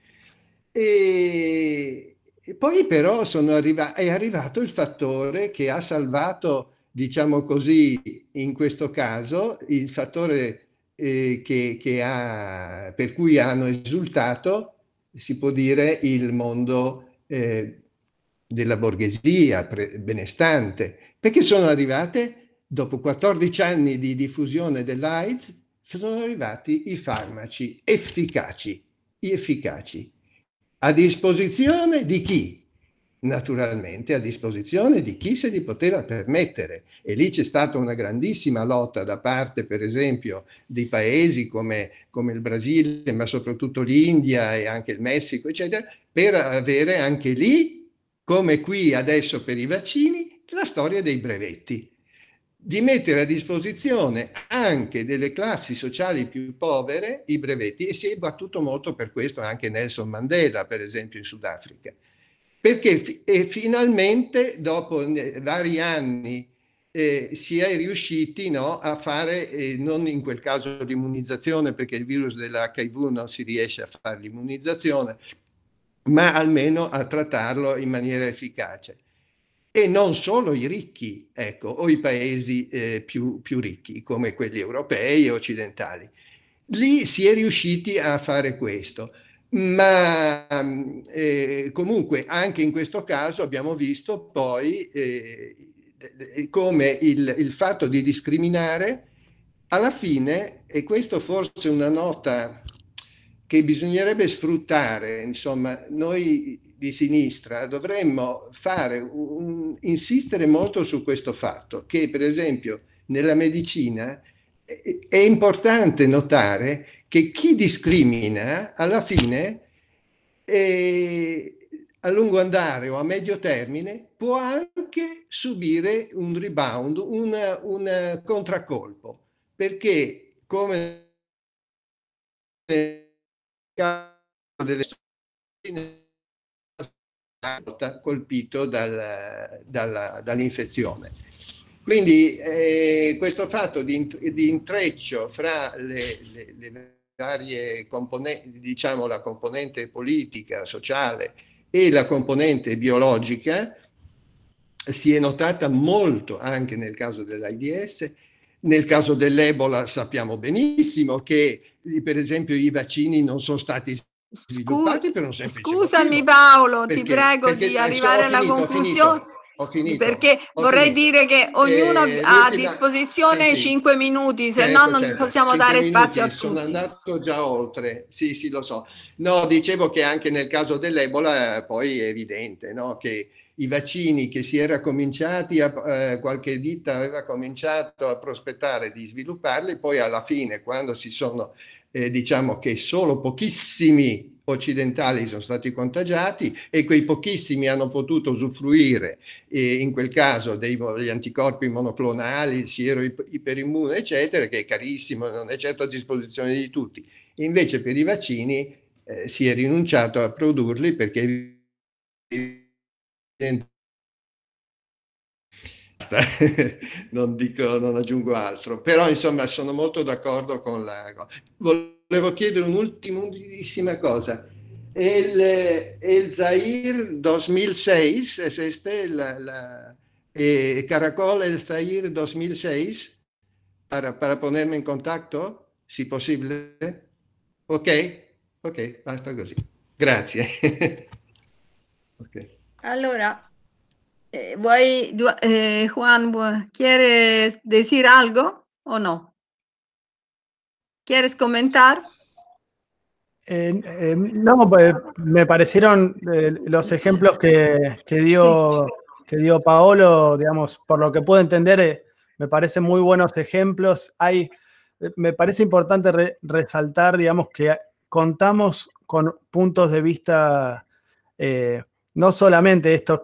E, poi però arriva, è arrivato il fattore che ha salvato, diciamo così, in questo caso, il fattore eh, che, che ha, per cui hanno esultato, si può dire, il mondo eh, della borghesia benestante, perché sono arrivate, dopo 14 anni di diffusione dell'AIDS, sono arrivati i farmaci efficaci, efficaci, a disposizione di chi? Naturalmente a disposizione di chi se li poteva permettere. E lì c'è stata una grandissima lotta da parte, per esempio, di paesi come, come il Brasile, ma soprattutto l'India e anche il Messico, eccetera, per avere anche lì come qui adesso per i vaccini, la storia dei brevetti, di mettere a disposizione anche delle classi sociali più povere i brevetti e si è battuto molto per questo anche Nelson Mandela, per esempio in Sudafrica, perché fi- finalmente dopo eh, vari anni eh, si è riusciti no, a fare, eh, non in quel caso l'immunizzazione, perché il virus dell'HIV non si riesce a fare l'immunizzazione, ma almeno a trattarlo in maniera efficace. E non solo i ricchi, ecco, o i paesi eh, più, più ricchi, come quelli europei e occidentali. Lì si è riusciti a fare questo ma mm, eh, comunque anche in questo caso abbiamo visto poi eh, come il, il, fatto di discriminare alla fine, e questo forse è una nota che bisognerebbe sfruttare, insomma, noi di sinistra dovremmo fare un, insistere molto su questo fatto, che per esempio nella medicina è importante notare che chi discrimina alla fine eh, a lungo andare o a medio termine può anche subire un rebound, un contraccolpo, perché come delle colpito dal, dal, dall'infezione. Quindi eh, questo fatto di, di intreccio fra le, le, le, varie componenti, diciamo la componente politica, sociale e la componente biologica, si è notata molto anche nel caso dell'AIDS, nel caso dell'Ebola sappiamo benissimo che per esempio i vaccini non sono stati sviluppati per un semplice Scusami motivo. Paolo, perché, ti prego di arrivare alla finito, conclusione. Ho finito, perché ho vorrei finito. dire che eh, ognuno eh, ha a disposizione eh sì. 5 minuti, se ecco, no non certo. possiamo dare minuti, spazio a sono tutti. Sono andato già oltre, sì, sì, lo so. No, dicevo che anche nel caso dell'Ebola eh, poi è evidente no? che i vaccini che si era cominciati, a, eh, qualche ditta aveva cominciato a prospettare di svilupparli, poi alla fine quando si sono eh, diciamo che solo pochissimi occidentali sono stati contagiati e quei pochissimi hanno potuto usufruire eh, in quel caso degli anticorpi monoclonali, il siero iperimmune, eccetera, che è carissimo, non è certo a disposizione di tutti. Invece per i vaccini eh, si è rinunciato a produrli perché evidentemente non, dico, non aggiungo altro, però insomma sono molto d'accordo con la Volevo chiedere un'ultimissima cosa. El, el Zair 2006, ¿es este? La, la, eh, Caracol El Zair 2006, para, para ponerme en contacto, si posible. Ok, ok, basta così. Grazie. okay. Allora, Eh, voy, eh, Juan, ¿quieres decir algo o no? ¿Quieres comentar? no, me parecieron eh, los ejemplos que, dio, que dio Paolo, digamos, por lo que puedo entender, me parecen muy buenos ejemplos. Hay, me parece importante resaltar, digamos, que contamos con puntos de vista no solamente estos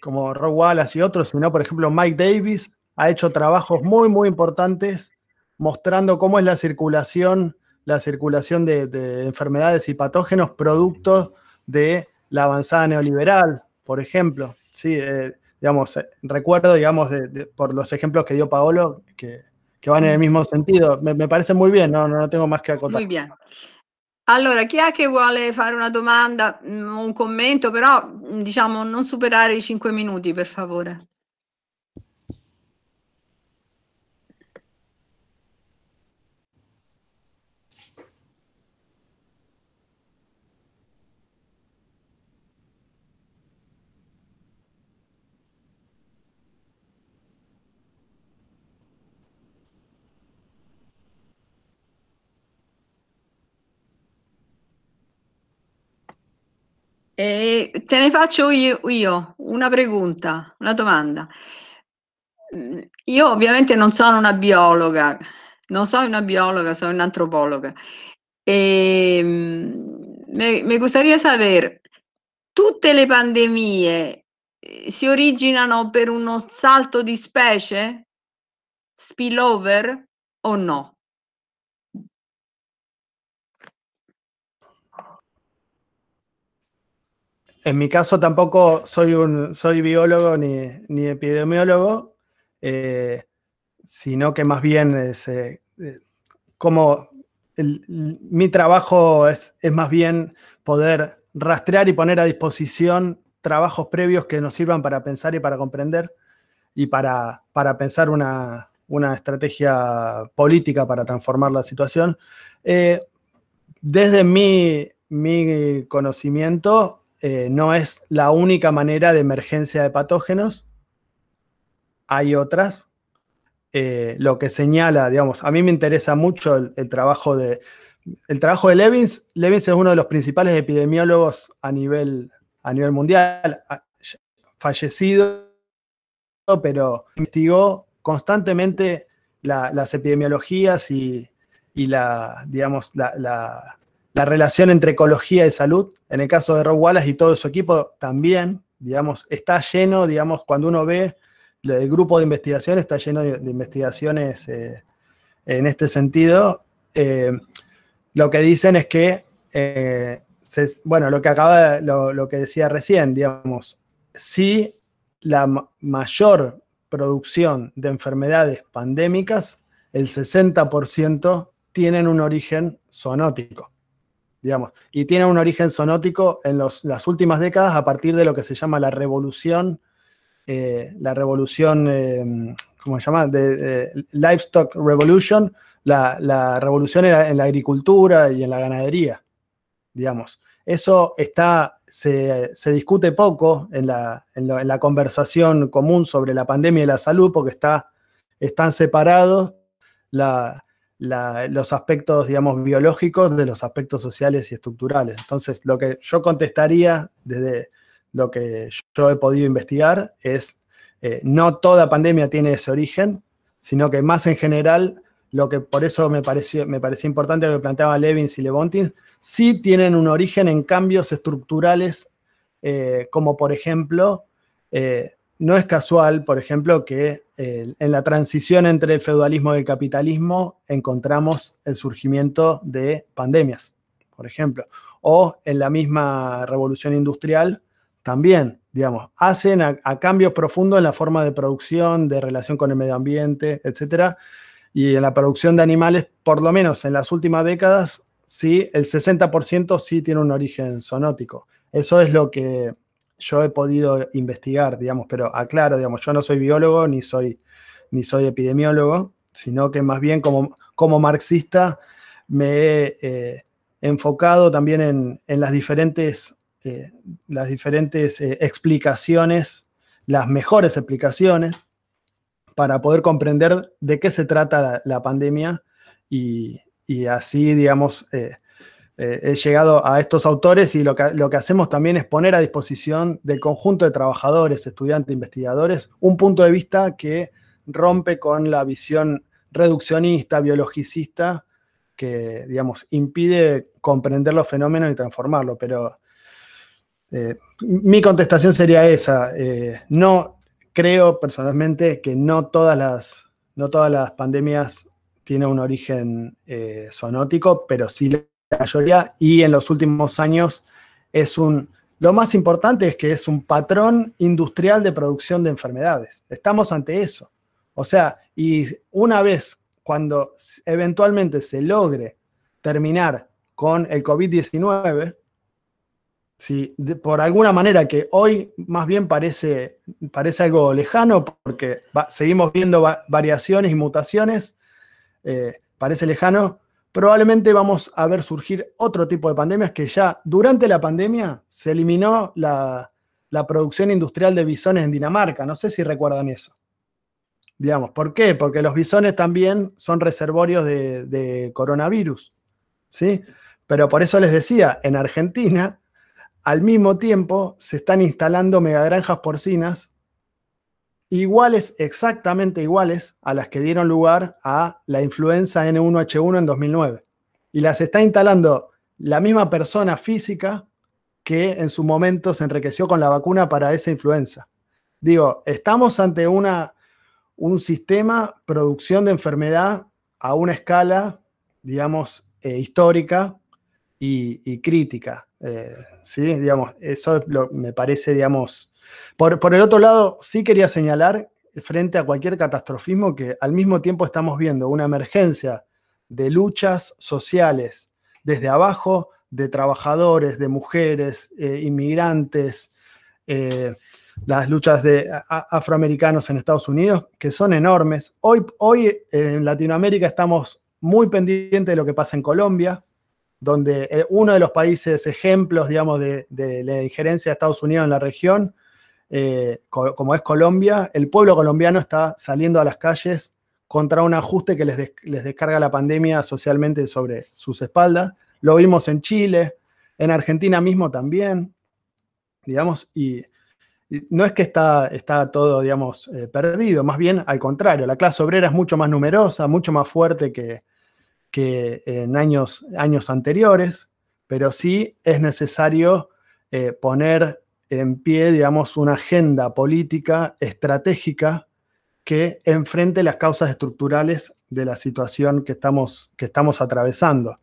como Rob Wallace y otros, sino por ejemplo Mike Davis ha hecho trabajos muy, muy importantes mostrando cómo es la circulación, la circulación de, enfermedades y patógenos productos de la avanzada neoliberal, por ejemplo. Sí, eh, digamos, eh, recuerdo, digamos, por los ejemplos que dio Paolo, que, van en el mismo sentido. Me, parece muy bien, no, no, no tengo más que acotar. Muy bien. Allora, chi è che vuole fare una domanda mm, o un commento, però diciamo non superare i cinque minuti per favore. Eh, te ne faccio io, io, una pregunta, una domanda. Mm, io ovviamente non sono una biologa, non sono una biologa, sono un'antropologa. Mi ehm, gustaría sapere, tutte le pandemie eh, si originano per uno salto di specie? Spillover o no? En mi caso tampoco soy un soy biólogo ni, epidemiólogo, eh, sino que más bien es, eh, eh, como mi trabajo es, más bien poder rastrear y poner a disposición trabajos previos que nos sirvan para pensar y para comprender y para, para pensar una, estrategia política para transformar la situación. desde mi, mi conocimiento, eh, no es la única manera de emergencia de patógenos. Hay otras. Eh, lo que señala, digamos, a mí me interesa mucho el, trabajo de el trabajo de Levins. Levins es uno de los principales epidemiólogos a nivel, a nivel mundial, fallecido, pero investigó constantemente las epidemiologías y, la, digamos, la la relación entre ecología y salud, en el caso de Rob Wallace y todo su equipo también, digamos, está lleno, digamos, cuando uno ve el grupo de investigación, está lleno de, investigaciones eh, en este sentido. Eh, lo que dicen es que, eh, bueno, lo que acaba, lo, que decía recién, digamos, si la mayor producción de enfermedades pandémicas, el 60% tienen un origen zoonótico y tiene un origen sonótico en las últimas décadas a partir de lo que se llama la revolución, eh, la revolución, eh, ¿cómo se llama? De, Livestock Revolution, la, revolución en la, agricultura y en la ganadería, digamos. Eso está, se, discute poco en la, conversación común sobre la pandemia y la salud porque está, están separados la, los aspectos, digamos, biológicos de los aspectos sociales y estructurales. Entonces, lo que yo contestaría desde lo que yo he podido investigar es, eh, no toda pandemia tiene ese origen, sino que más en general, lo que por eso me pareció, me importante lo que planteaba Levins y Levontin, sí tienen un origen en cambios estructurales, eh, como por ejemplo, eh, no es casual, por ejemplo, que eh, en la transición entre el feudalismo y el capitalismo encontramos el surgimiento de pandemias, por ejemplo, o en la misma revolución industrial también, digamos, hacen a, cambios profundos en la forma de producción, de relación con el medio ambiente, etc. y en la producción de animales, por lo menos en las últimas décadas, sí, el 60% sí tiene un origen zoonótico. Eso es lo que yo he podido investigar, digamos, pero aclaro, digamos, yo no soy biólogo ni soy, ni soy epidemiólogo, sino que más bien como, como marxista me he eh, enfocado también en, las diferentes, eh, las diferentes eh, explicaciones, las mejores explicaciones, para poder comprender de qué se trata la, pandemia y, así, digamos, eh, he llegado a estos autores y lo que, hacemos también es poner a disposición del conjunto de trabajadores, estudiantes, investigadores, un punto de vista que rompe con la visión reduccionista, biologicista, que, digamos, impide comprender los fenómenos y transformarlo. Pero eh, mi contestación sería esa. Eh, no creo personalmente que no todas las, no todas las pandemias tienen un origen zoonótico, pero sí mayoría y en los últimos años es un... Lo más importante es que es un patrón industrial de producción de enfermedades. Estamos ante eso. O sea, y una vez cuando eventualmente se logre terminar con el COVID-19, si por alguna manera que hoy más bien parece, parece algo lejano porque seguimos viendo variaciones y mutaciones, eh, parece lejano, probablemente vamos a ver surgir otro tipo de pandemias que ya durante la pandemia se eliminó la, producción industrial de bisones en Dinamarca. No sé si recuerdan eso. Digamos, ¿por qué? Porque los bisones también son reservorios de, coronavirus. ¿sí? Pero por eso les decía, en Argentina, al mismo tiempo se están instalando megagranjas porcinas iguales, exactamente iguales a las que dieron lugar a la influenza N1H1 en 2009. Y las está instalando la misma persona física que en su momento se enriqueció con la vacuna para esa influenza. Digo, estamos ante una, un sistema producción de enfermedad a una escala, digamos, eh, histórica y, crítica. Eh, ¿sí? Digamos, eso me parece, digamos, por, el otro lado, sí quería señalar, frente a cualquier catastrofismo, que al mismo tiempo estamos viendo una emergencia de luchas sociales desde abajo, de trabajadores, de mujeres, eh, inmigrantes, eh, las luchas de afroamericanos en Estados Unidos, que son enormes. Hoy, eh, en Latinoamérica estamos muy pendientes de lo que pasa en Colombia, donde uno de los países ejemplos, digamos, de la injerencia de Estados Unidos en la región eh, como es Colombia, el pueblo colombiano está saliendo a las calles contra un ajuste que les, descarga la pandemia socialmente sobre sus espaldas. Lo vimos en Chile, en Argentina mismo también, digamos, y, no es que está, está todo, digamos, eh, perdido, más bien al contrario, la clase obrera es mucho más numerosa, mucho más fuerte que, en años, años anteriores, pero sí es necesario eh, poner en pie, digamos, una agenda política estratégica que enfrente las causas estructurales de la situación que estamos, que estamos atravesando.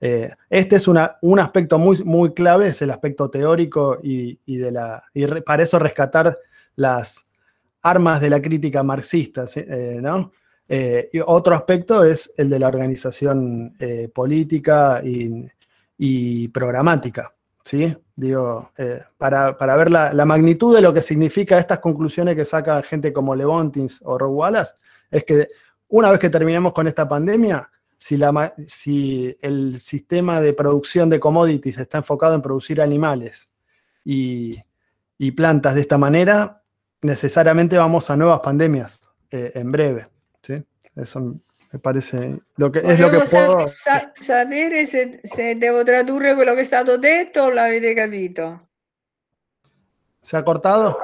Eh, este es un aspecto muy, muy clave, es el aspecto teórico y, de la, y para eso rescatar las armas de la crítica marxista. Eh, ¿no? Eh, otro aspecto es el de la organización política y programática. ¿sí? Digo, eh, para, ver la, magnitud de lo que significa estas conclusiones que saca gente como Levontins o Rob Wallace, es que una vez que terminemos con esta pandemia, si, la, si el sistema de producción de commodities está enfocado en producir animales y, plantas de esta manera, necesariamente vamos a nuevas pandemias eh, en breve. ¿sí? Eso Me parece lo que, es lo que puedo sa sapere se, se, devo tradurre quello che è stato detto o l'avete capito. ¿Se ha cortado?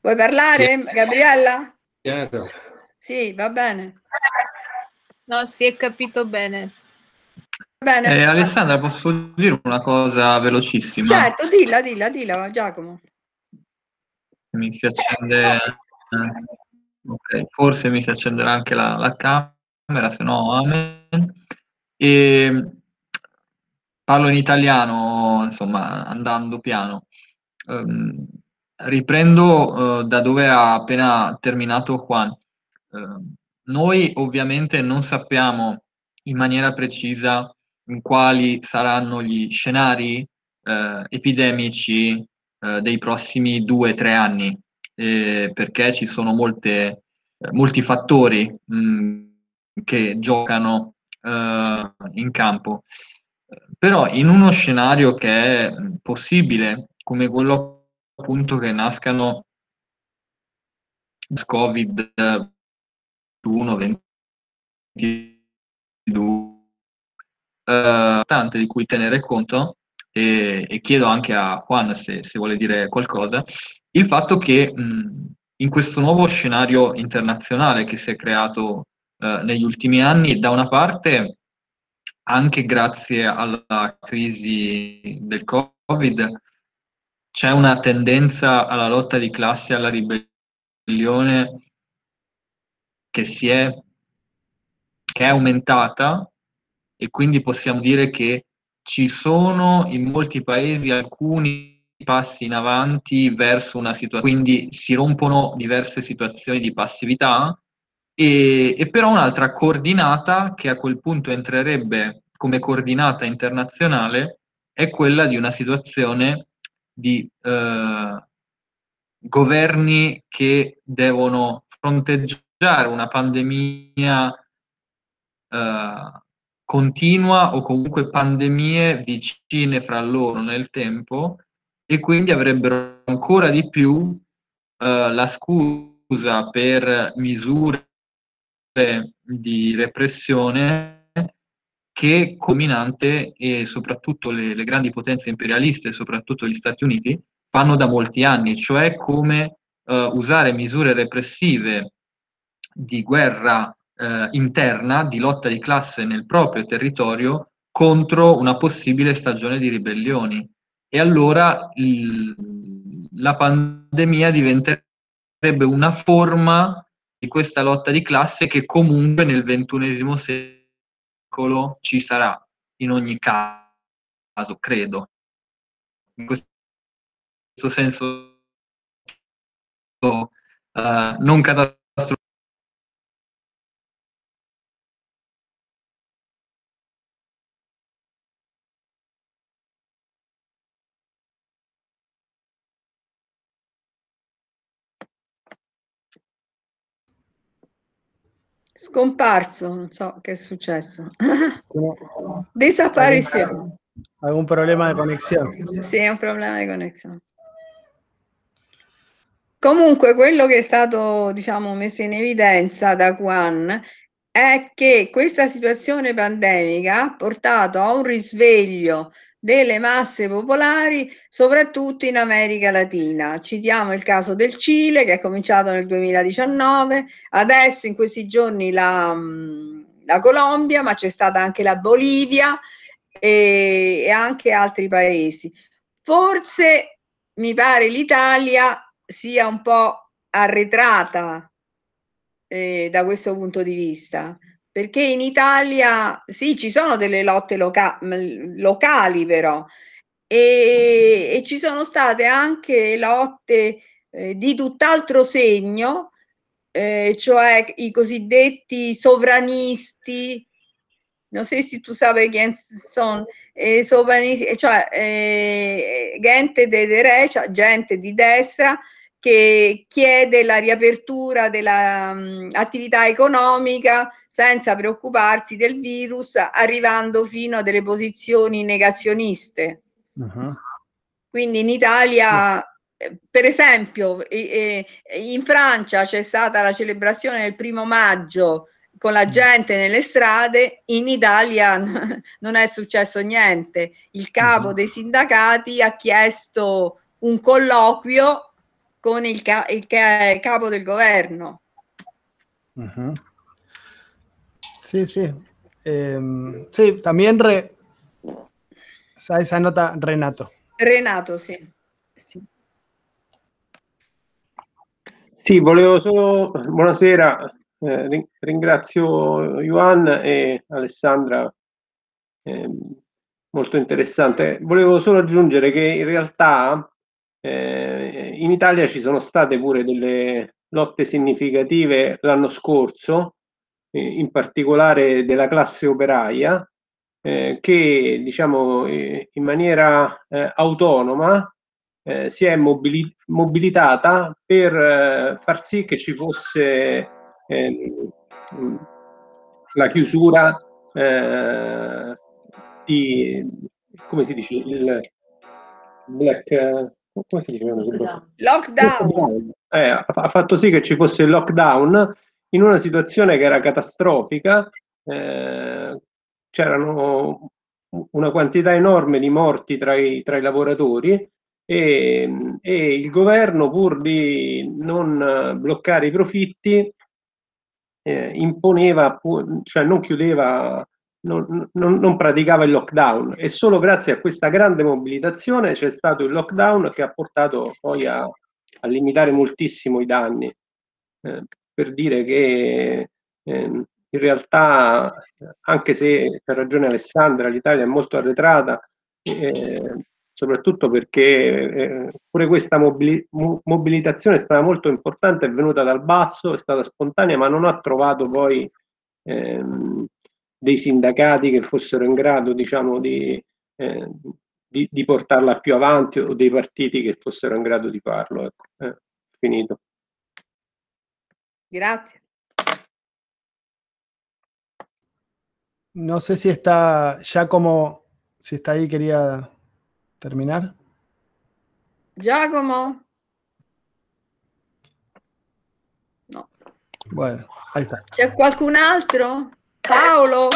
Vuoi parlare, Gabriella? Chiaro. Sì, va bene. No, si è capito bene. bene. Eh, Alessandra, posso dire una cosa velocissima? Certo, dilla, dilla, dilla, Giacomo mi si accende, okay, forse mi si accenderà anche la, la camera, se no amen. E ehm, parlo in italiano, insomma, andando piano. Um, riprendo uh, da dove ha appena terminato Juan. Uh, noi ovviamente non sappiamo in maniera precisa in quali saranno gli scenari eh, epidemici eh, dei prossimi due o tre anni, eh, perché ci sono molte, eh, molti fattori mh, mm, che giocano eh, in campo. Però in uno scenario che è possibile, come quello appunto che nascano Covid 21, 22, eh, tante di cui tenere conto e, e chiedo anche a Juan se, se, vuole dire qualcosa, il fatto che mh, in questo nuovo scenario internazionale che si è creato eh, negli ultimi anni, da una parte anche grazie alla crisi del Covid, c'è una tendenza alla lotta di classe, alla ribellione che, si è, che è aumentata e quindi possiamo dire che ci sono in molti paesi alcuni passi in avanti verso una situazione, quindi si rompono diverse situazioni di passività e, e, però un'altra coordinata che a quel punto entrerebbe come coordinata internazionale è quella di una situazione di eh, governi che devono fronteggiare una pandemia eh, continua o comunque pandemie vicine fra loro nel tempo e quindi avrebbero ancora di più eh, la scusa per misure di repressione che combinante e soprattutto le, le grandi potenze imperialiste, soprattutto gli Stati Uniti, fanno da molti anni, cioè come eh, usare misure repressive di guerra eh, interna di lotta di classe nel proprio territorio contro una possibile stagione di ribellioni. E allora il, la pandemia diventerebbe una forma di questa lotta di classe che comunque nel ventunesimo secolo ci sarà, in ogni caso, credo. In questo senso uh, non catastrofale Scomparso, non so che è successo. Desaparizione. Hay un problema di connessione. Sì, è un problema di connessione. Comunque, quello che è stato diciamo, messo in evidenza da Juan è che questa situazione pandemica ha portato a un risveglio delle masse popolari, soprattutto in America Latina. Citiamo il caso del Cile che è cominciato nel 2019, adesso in questi giorni la, mm, la Colombia, ma c'è stata anche la Bolivia e, e anche altri paesi. Forse mi pare l'Italia sia un po' arretrata eh, da questo punto di vista perché in Italia sì, ci sono delle lotte loca- locali però e, e, ci sono state anche lotte eh, di tutt'altro segno, eh, cioè i cosiddetti sovranisti, non so se tu sai chi sono, eh, sovranisti, cioè, eh, cioè gente di de derecha, gente di destra che chiede la riapertura dell'attività economica senza preoccuparsi del virus, arrivando fino a delle posizioni negazioniste. Uh-huh. Quindi in Italia, eh, per esempio, in Francia c'è stata la celebrazione del primo maggio con la mm. gente nelle strade, in Italia non è successo niente. Il capo mm-hmm. dei sindacati ha chiesto un colloquio con il, ca il, ca il capo del governo. Uh mhm. -huh. Sì, sí. Eh, sí, también re... esa nota Renato. Renato, sì. sí. Sì, volevo solo. Buonasera, eh, ringrazio Ioan e Alessandra, eh, molto interessante. Volevo solo aggiungere che in realtà eh, in Italia ci sono state pure delle lotte significative l'anno scorso, eh, in particolare della classe operaia, eh, che diciamo, eh, in maniera eh, autonoma eh, si è mobili- mobilitata per eh, far sì che ci fosse ehm, la chiusura eh, di, come si dice, il black, Lockdown. lockdown. Eh, ha fatto sì che ci fosse il lockdown in una situazione che era catastrofica, eh, c'erano una quantità enorme di morti tra i, tra i lavoratori e, e, il governo pur di non bloccare i profitti eh, imponeva, cioè non chiudeva non, non, non, praticava il lockdown e solo grazie a questa grande mobilitazione c'è stato il lockdown che ha portato poi a, a limitare moltissimo i danni. Eh, per dire che eh, in realtà, anche se per ragione Alessandra l'Italia è molto arretrata, eh, soprattutto perché eh, pure questa mobili- mobilitazione è stata molto importante, è venuta dal basso, è stata spontanea, ma non ha trovato poi ehm, dei sindacati che fossero in grado diciamo, di, eh, di, di, portarla più avanti o dei partiti che fossero in grado di farlo. Ecco. Eh, finito. Grazie. No sé si está Giacomo, si está ahí, quería terminar. Giacomo. No. Bueno, ahí está. ¿C'è qualcun altro? Paolo.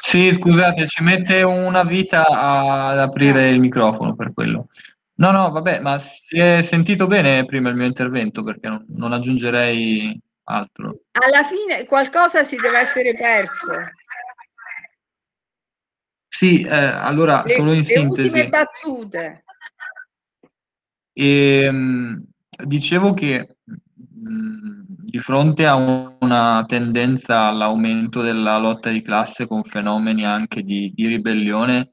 Sì, scusate, ci mette una vita ad aprire il microfono per quello. No, no, vabbè, ma si è sentito bene prima il mio intervento perché non, non aggiungerei altro. Alla fine qualcosa si deve essere perso. Sì, eh, allora le, solo in le sintesi. Le ultime battute. E, ehm, dicevo che Mm, di fronte a una tendenza all'aumento della lotta di classe con fenomeni anche di, di, ribellione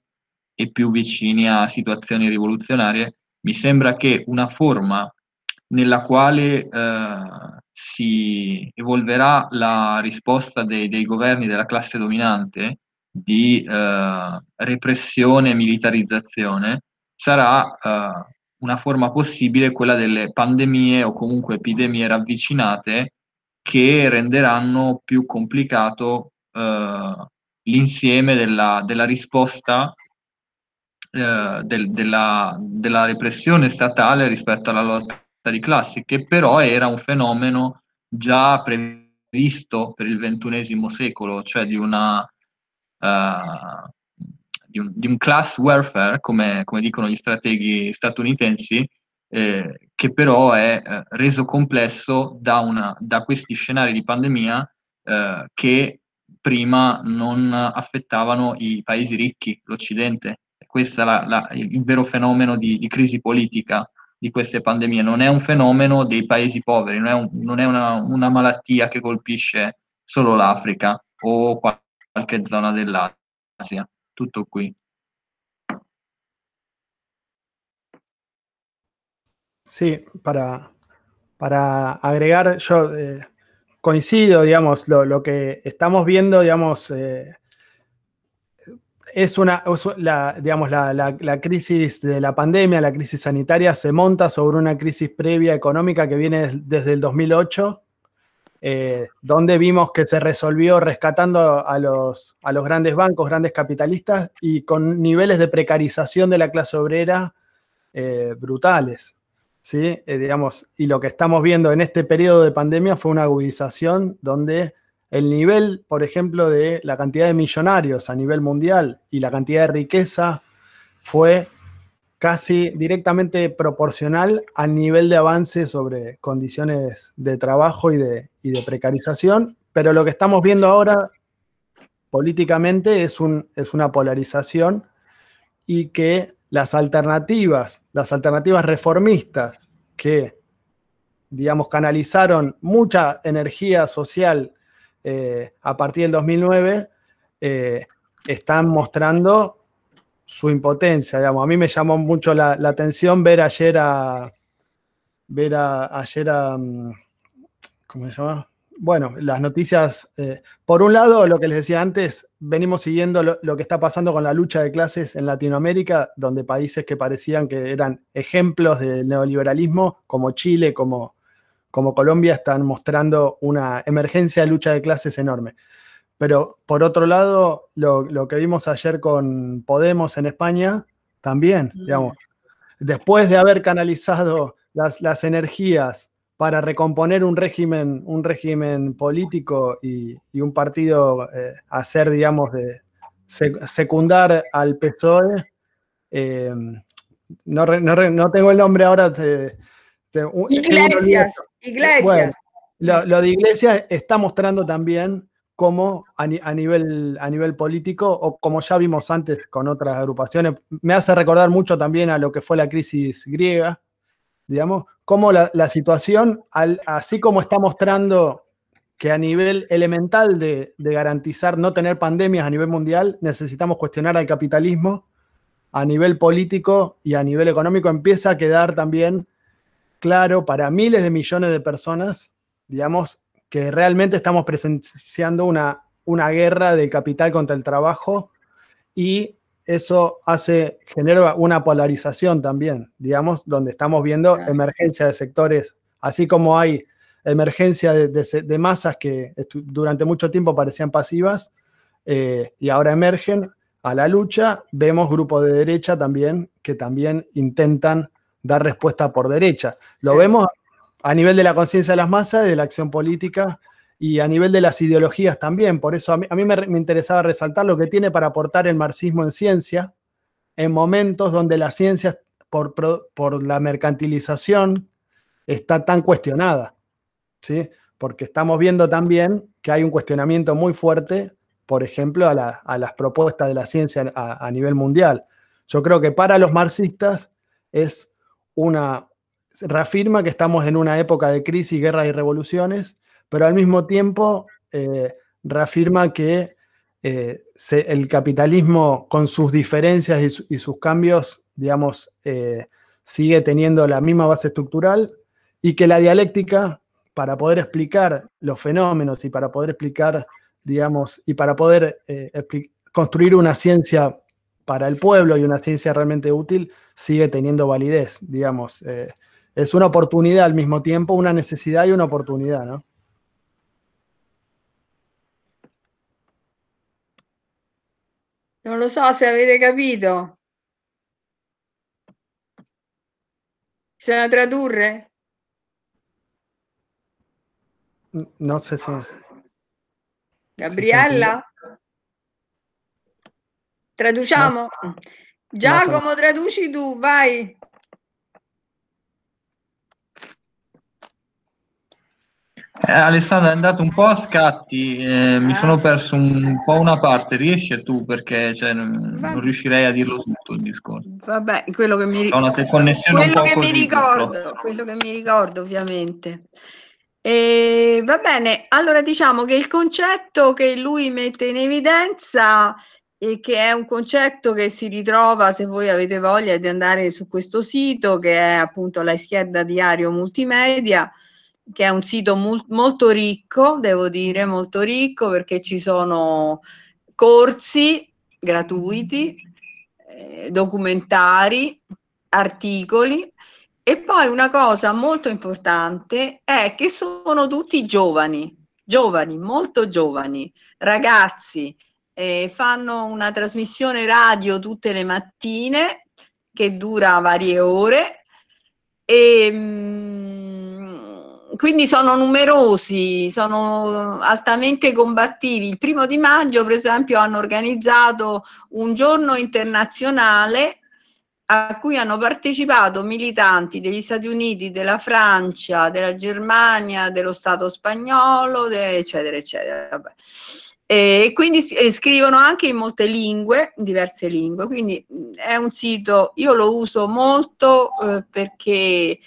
e più vicini a situazioni rivoluzionarie, mi sembra che una forma nella quale eh, si evolverà la risposta dei, dei, governi della classe dominante di eh, repressione e militarizzazione sarà eh, una forma possibile quella delle pandemie o comunque epidemie ravvicinate che renderanno più complicato eh, l'insieme della, della risposta eh, del, della, della, repressione statale rispetto alla lotta di classi, che però era un fenomeno già previsto per il ventunesimo secolo, cioè di una eh, di un, di un class warfare, come, come, dicono gli strateghi statunitensi, eh, che però è eh, reso complesso da, una, da, questi scenari di pandemia eh, che prima non affettavano i paesi ricchi, l'Occidente. Questo è la, la, il vero fenomeno di, di, crisi politica di queste pandemie. Non è un fenomeno dei paesi poveri, non è, un, non è una, una, malattia che colpisce solo l'Africa o qualche zona dell'Asia. Sí, para, agregar, yo eh, coincido, digamos, lo, que estamos viendo, digamos, eh, es una, digamos, la, la, crisis de la pandemia, la crisis sanitaria, se monta sobre una crisis previa económica que viene desde el 2008 eh, donde vimos que se resolvió rescatando a los, a los grandes bancos, grandes capitalistas y con niveles de precarización de la clase obrera eh, brutales. ¿sí? Eh, digamos, y lo que estamos viendo en este periodo de pandemia fue una agudización donde el nivel, por ejemplo, de la cantidad de millonarios a nivel mundial y la cantidad de riqueza fue casi directamente proporcional al nivel de avance sobre condiciones de trabajo y de, de precarización. Pero lo que estamos viendo ahora políticamente es, un, es una polarización y que las alternativas, las alternativas reformistas que, digamos, canalizaron mucha energía social eh, a partir del 2009, eh, están mostrando su impotencia, digamos. A mí me llamó mucho la, atención ver ayer a. Ver ayer a. Mm, ¿Cómo se llama? Bueno, las noticias. Eh, por un lado, lo que les decía antes, venimos siguiendo lo, que está pasando con la lucha de clases en Latinoamérica, donde países que parecían que eran ejemplos del neoliberalismo, como Chile, como, como Colombia, están mostrando una emergencia de lucha de clases enorme. Pero por otro lado, lo, que vimos ayer con Podemos en España, también, mm. digamos, después de haber canalizado las, energías para recomponer un régimen, un régimen político y, un partido a eh, hacer, digamos, de secundar al PSOE. Em, no, tengo el nombre ahora. iglesias, Iglesias. lo, lo, de Iglesias está mostrando también como a, nivel, a nivel político o como ya vimos antes con otras agrupaciones. Me hace recordar mucho también a lo que fue la crisis griega, digamos, cómo la, situación, así como está mostrando que a nivel elemental de, de, garantizar no tener pandemias a nivel mundial, necesitamos cuestionar al capitalismo, a nivel político y a nivel económico empieza a quedar también claro para miles de millones de personas, digamos, que realmente estamos presenciando una, una guerra del capital contra el trabajo y eso hace, genera una polarización también, digamos, donde estamos viendo emergencia de sectores, así como hay emergencia de, masas que durante mucho tiempo parecían pasivas eh, y ahora emergen a la lucha, vemos grupos de derecha también que también intentan dar respuesta por derecha. Lo vemos a nivel de la conciencia de las masas, de la acción política y a nivel de las ideologías también. Por eso a mí, me, interesaba resaltar lo que tiene para aportar el marxismo en ciencia, en momentos donde la ciencia, por, la mercantilización, está tan cuestionada. ¿sí? Porque estamos viendo también que hay un cuestionamiento muy fuerte, por ejemplo, a, las propuestas de la ciencia a, a nivel mundial. Yo creo que para los marxistas es una, reafirma que estamos en una época de crisis, guerras y revoluciones, pero al mismo tiempo eh, reafirma que eh, el capitalismo, con sus diferencias y, sus cambios, digamos, eh, sigue teniendo la misma base estructural y que la dialéctica, para poder explicar los fenómenos y para poder explicar, digamos, y para poder construir una ciencia para el pueblo y una ciencia realmente útil, sigue teniendo validez, digamos es una oportunidad al mismo tiempo, una necesidad y una oportunidad, ¿no? No lo so se avete capito. la tradurre? No sé si... Gabriella? Traduciamo? Giacomo, traduci tu, vai. Eh, Alessandro è andato un po' a scatti, eh, mi sono perso un po' una parte, riesci tu perché cioè, non, riuscirei a dirlo tutto il discorso. Vabbè, quello che mi, ric- quello che mi ricordo, purtroppo. quello che mi ricordo ovviamente. E, va bene, allora diciamo che il concetto che lui mette in evidenza e che è un concetto che si ritrova se voi avete voglia di andare su questo sito che è appunto la scheda diario multimedia che è un sito mol- molto ricco, devo dire, molto ricco perché ci sono corsi gratuiti, eh, documentari, articoli e poi una cosa molto importante è che sono tutti giovani, giovani, molto giovani, ragazzi, eh, fanno una trasmissione radio tutte le mattine che dura varie ore e mh, mm, quindi sono numerosi, sono altamente combattivi. Il primo di maggio, per esempio, hanno organizzato un giorno internazionale a cui hanno partecipato militanti degli Stati Uniti, della Francia, della Germania, dello Stato spagnolo, eccetera, eccetera. Vabbè. E quindi scrivono anche in molte lingue, in diverse lingue, quindi mm, è un sito, io lo uso molto eh, perché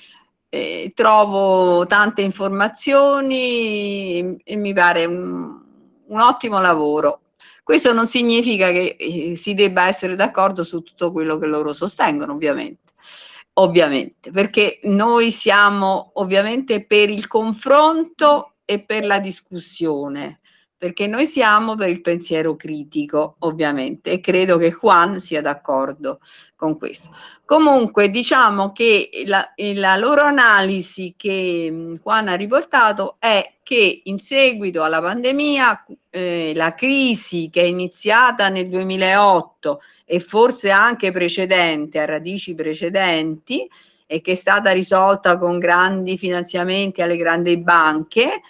eh, trovo tante informazioni e, mi pare un, un, ottimo lavoro. Questo non significa che eh, si debba essere d'accordo su tutto quello che loro sostengono, ovviamente. Ovviamente, perché noi siamo ovviamente per il confronto e per la discussione perché noi siamo per il pensiero critico, ovviamente, e credo che Juan sia d'accordo con questo. Comunque, diciamo che la, la loro analisi che mm, Juan ha riportato è che in seguito alla pandemia eh, la crisi che è iniziata nel 2008 e forse anche precedente, a radici precedenti, e che è stata risolta con grandi finanziamenti alle grandi banche,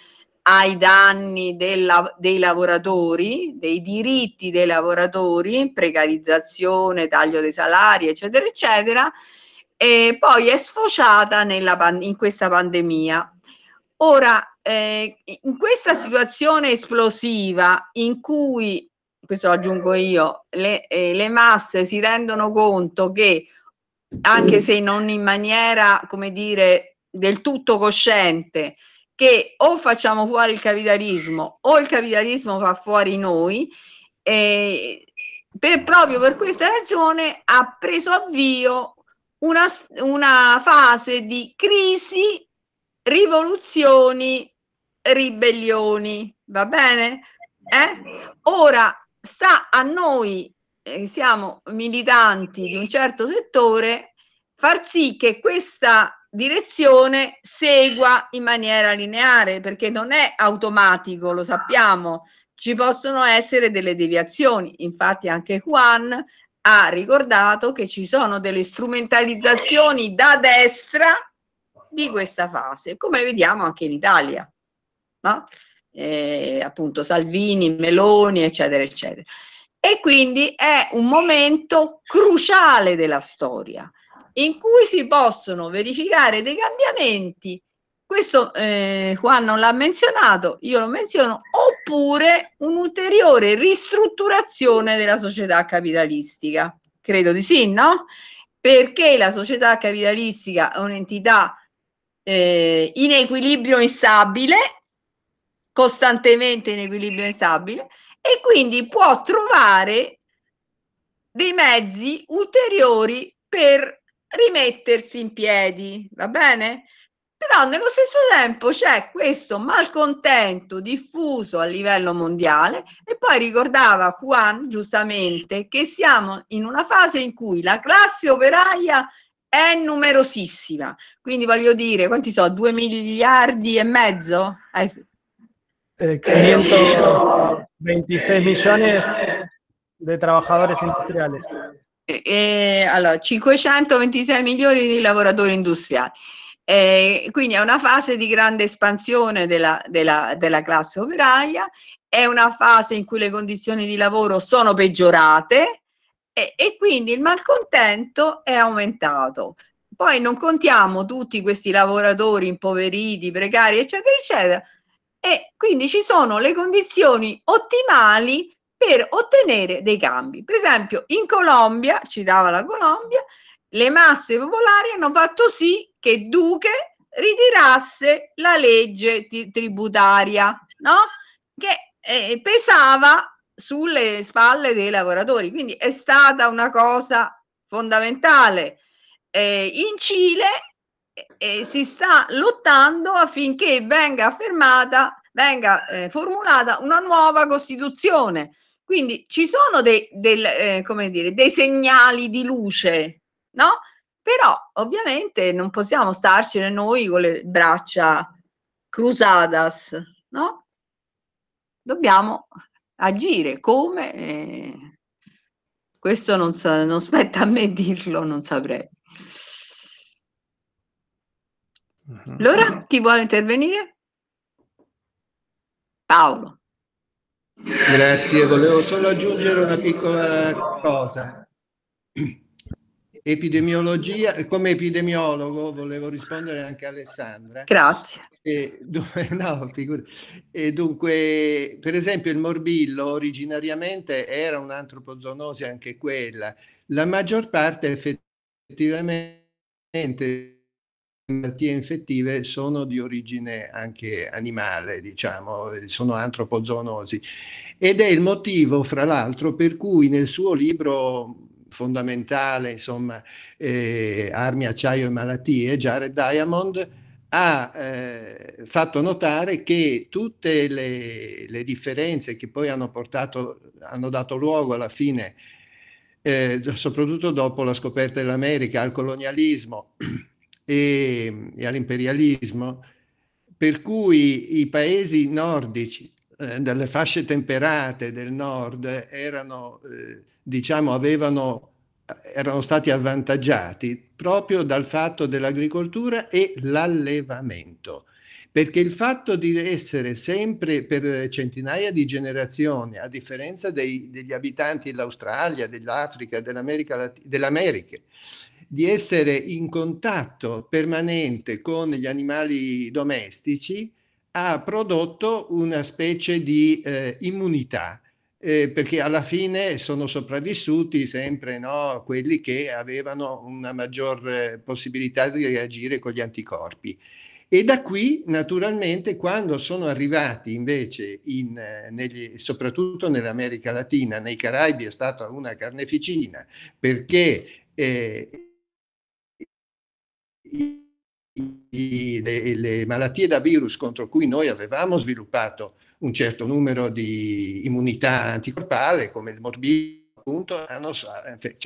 ai danni della, dei lavoratori, dei diritti dei lavoratori, precarizzazione, taglio dei salari, eccetera, eccetera, e poi è sfociata nella, in questa pandemia. Ora, eh, in questa situazione esplosiva in cui, questo aggiungo io, le, eh, le masse si rendono conto che, anche se non in maniera, come dire, del tutto cosciente, che o facciamo fuori il capitalismo o il capitalismo fa fuori noi, eh, per, proprio per questa ragione ha preso avvio una, una fase di crisi, rivoluzioni, ribellioni, va bene? Eh? Ora sta a noi, eh, siamo militanti di un certo settore, far sì che questa direzione segua in maniera lineare perché non è automatico, lo sappiamo, ci possono essere delle deviazioni, infatti anche Juan ha ricordato che ci sono delle strumentalizzazioni da destra di questa fase, come vediamo anche in Italia, no? eh, appunto Salvini, Meloni, eccetera, eccetera. E quindi è un momento cruciale della storia in cui si possono verificare dei cambiamenti questo eh, Juan non l'ha menzionato, io lo menziono, oppure un'ulteriore ristrutturazione della società capitalistica. Credo di sì, no? Perché la società capitalistica è un'entità eh, in equilibrio instabile, costantemente in equilibrio instabile, e quindi può trovare dei mezzi ulteriori per rimettersi in piedi, va bene? Però nello stesso tempo c'è questo malcontento diffuso a livello mondiale e poi ricordava Juan giustamente che siamo in una fase in cui la classe operaia è numerosissima, quindi voglio dire, quanti sono? due miliardi e mezzo? Eh, 526 eh, milioni di lavoratori industriali eh, allora, 526 milioni di lavoratori industriali. Eh, quindi è una fase di grande espansione della, della, della classe operaia, è una fase in cui le condizioni di lavoro sono peggiorate e, e quindi il malcontento è aumentato. Poi non contiamo tutti questi lavoratori impoveriti, precari, eccetera, eccetera. E quindi ci sono le condizioni ottimali per ottenere dei cambi. Per esempio, in Colombia, ci dava la Colombia, le masse popolari hanno fatto sì che Duque ritirasse la legge tributaria, no? che eh, pesava sulle spalle dei lavoratori. Quindi è stata una cosa fondamentale. Eh, in Cile eh, eh si sta lottando affinché venga affermata, venga eh, formulata una nuova Costituzione quindi ci sono dei, del, eh, dire, dei segnali di luce, no? Però ovviamente non possiamo starcene noi con le braccia cruzadas, no? Dobbiamo agire come? Eh, questo non, sa, non spetta a me dirlo, non saprei. Mhm. Allora, chi vuole intervenire? Paolo. Grazie, volevo solo aggiungere una piccola cosa. Epidemiologia, come epidemiologo volevo rispondere anche a Alessandra. Grazie. E, no, e dunque, per esempio, il morbillo originariamente era un'antropozoonosi anche quella. La maggior parte effettivamente malattie infettive sono di origine anche animale, diciamo, eh, sono antropozoonosi. Ed è il motivo, fra l'altro, per cui nel suo libro fondamentale, insomma, eh, Armi, Acciaio e Malattie, Jared Diamond ha eh, fatto notare che tutte le, le, differenze che poi hanno portato, hanno dato luogo alla fine, eh, soprattutto dopo la scoperta dell'America, al colonialismo, e, e all'imperialismo, per cui i paesi nordici eh, delle fasce temperate del nord erano, eh, diciamo, avevano, erano stati avvantaggiati proprio dal fatto dell'agricoltura e l'allevamento. Perché il fatto di essere sempre per centinaia di generazioni, a differenza dei, degli abitanti dell'Australia, dell'Africa, dell'America, dell'America di essere in contatto permanente con gli animali domestici ha prodotto una specie di eh, immunità, eh, perché alla fine sono sopravvissuti sempre no, quelli che avevano una maggior eh, possibilità di reagire con gli anticorpi. E da qui, naturalmente, quando sono arrivati invece, in, eh, negli, soprattutto nell'America Latina, nei Caraibi è stata una carneficina, perché eh, i, le, le, malattie da virus contro cui noi avevamo sviluppato un certo numero di immunità anticorpale, come il morbillo, appunto, hanno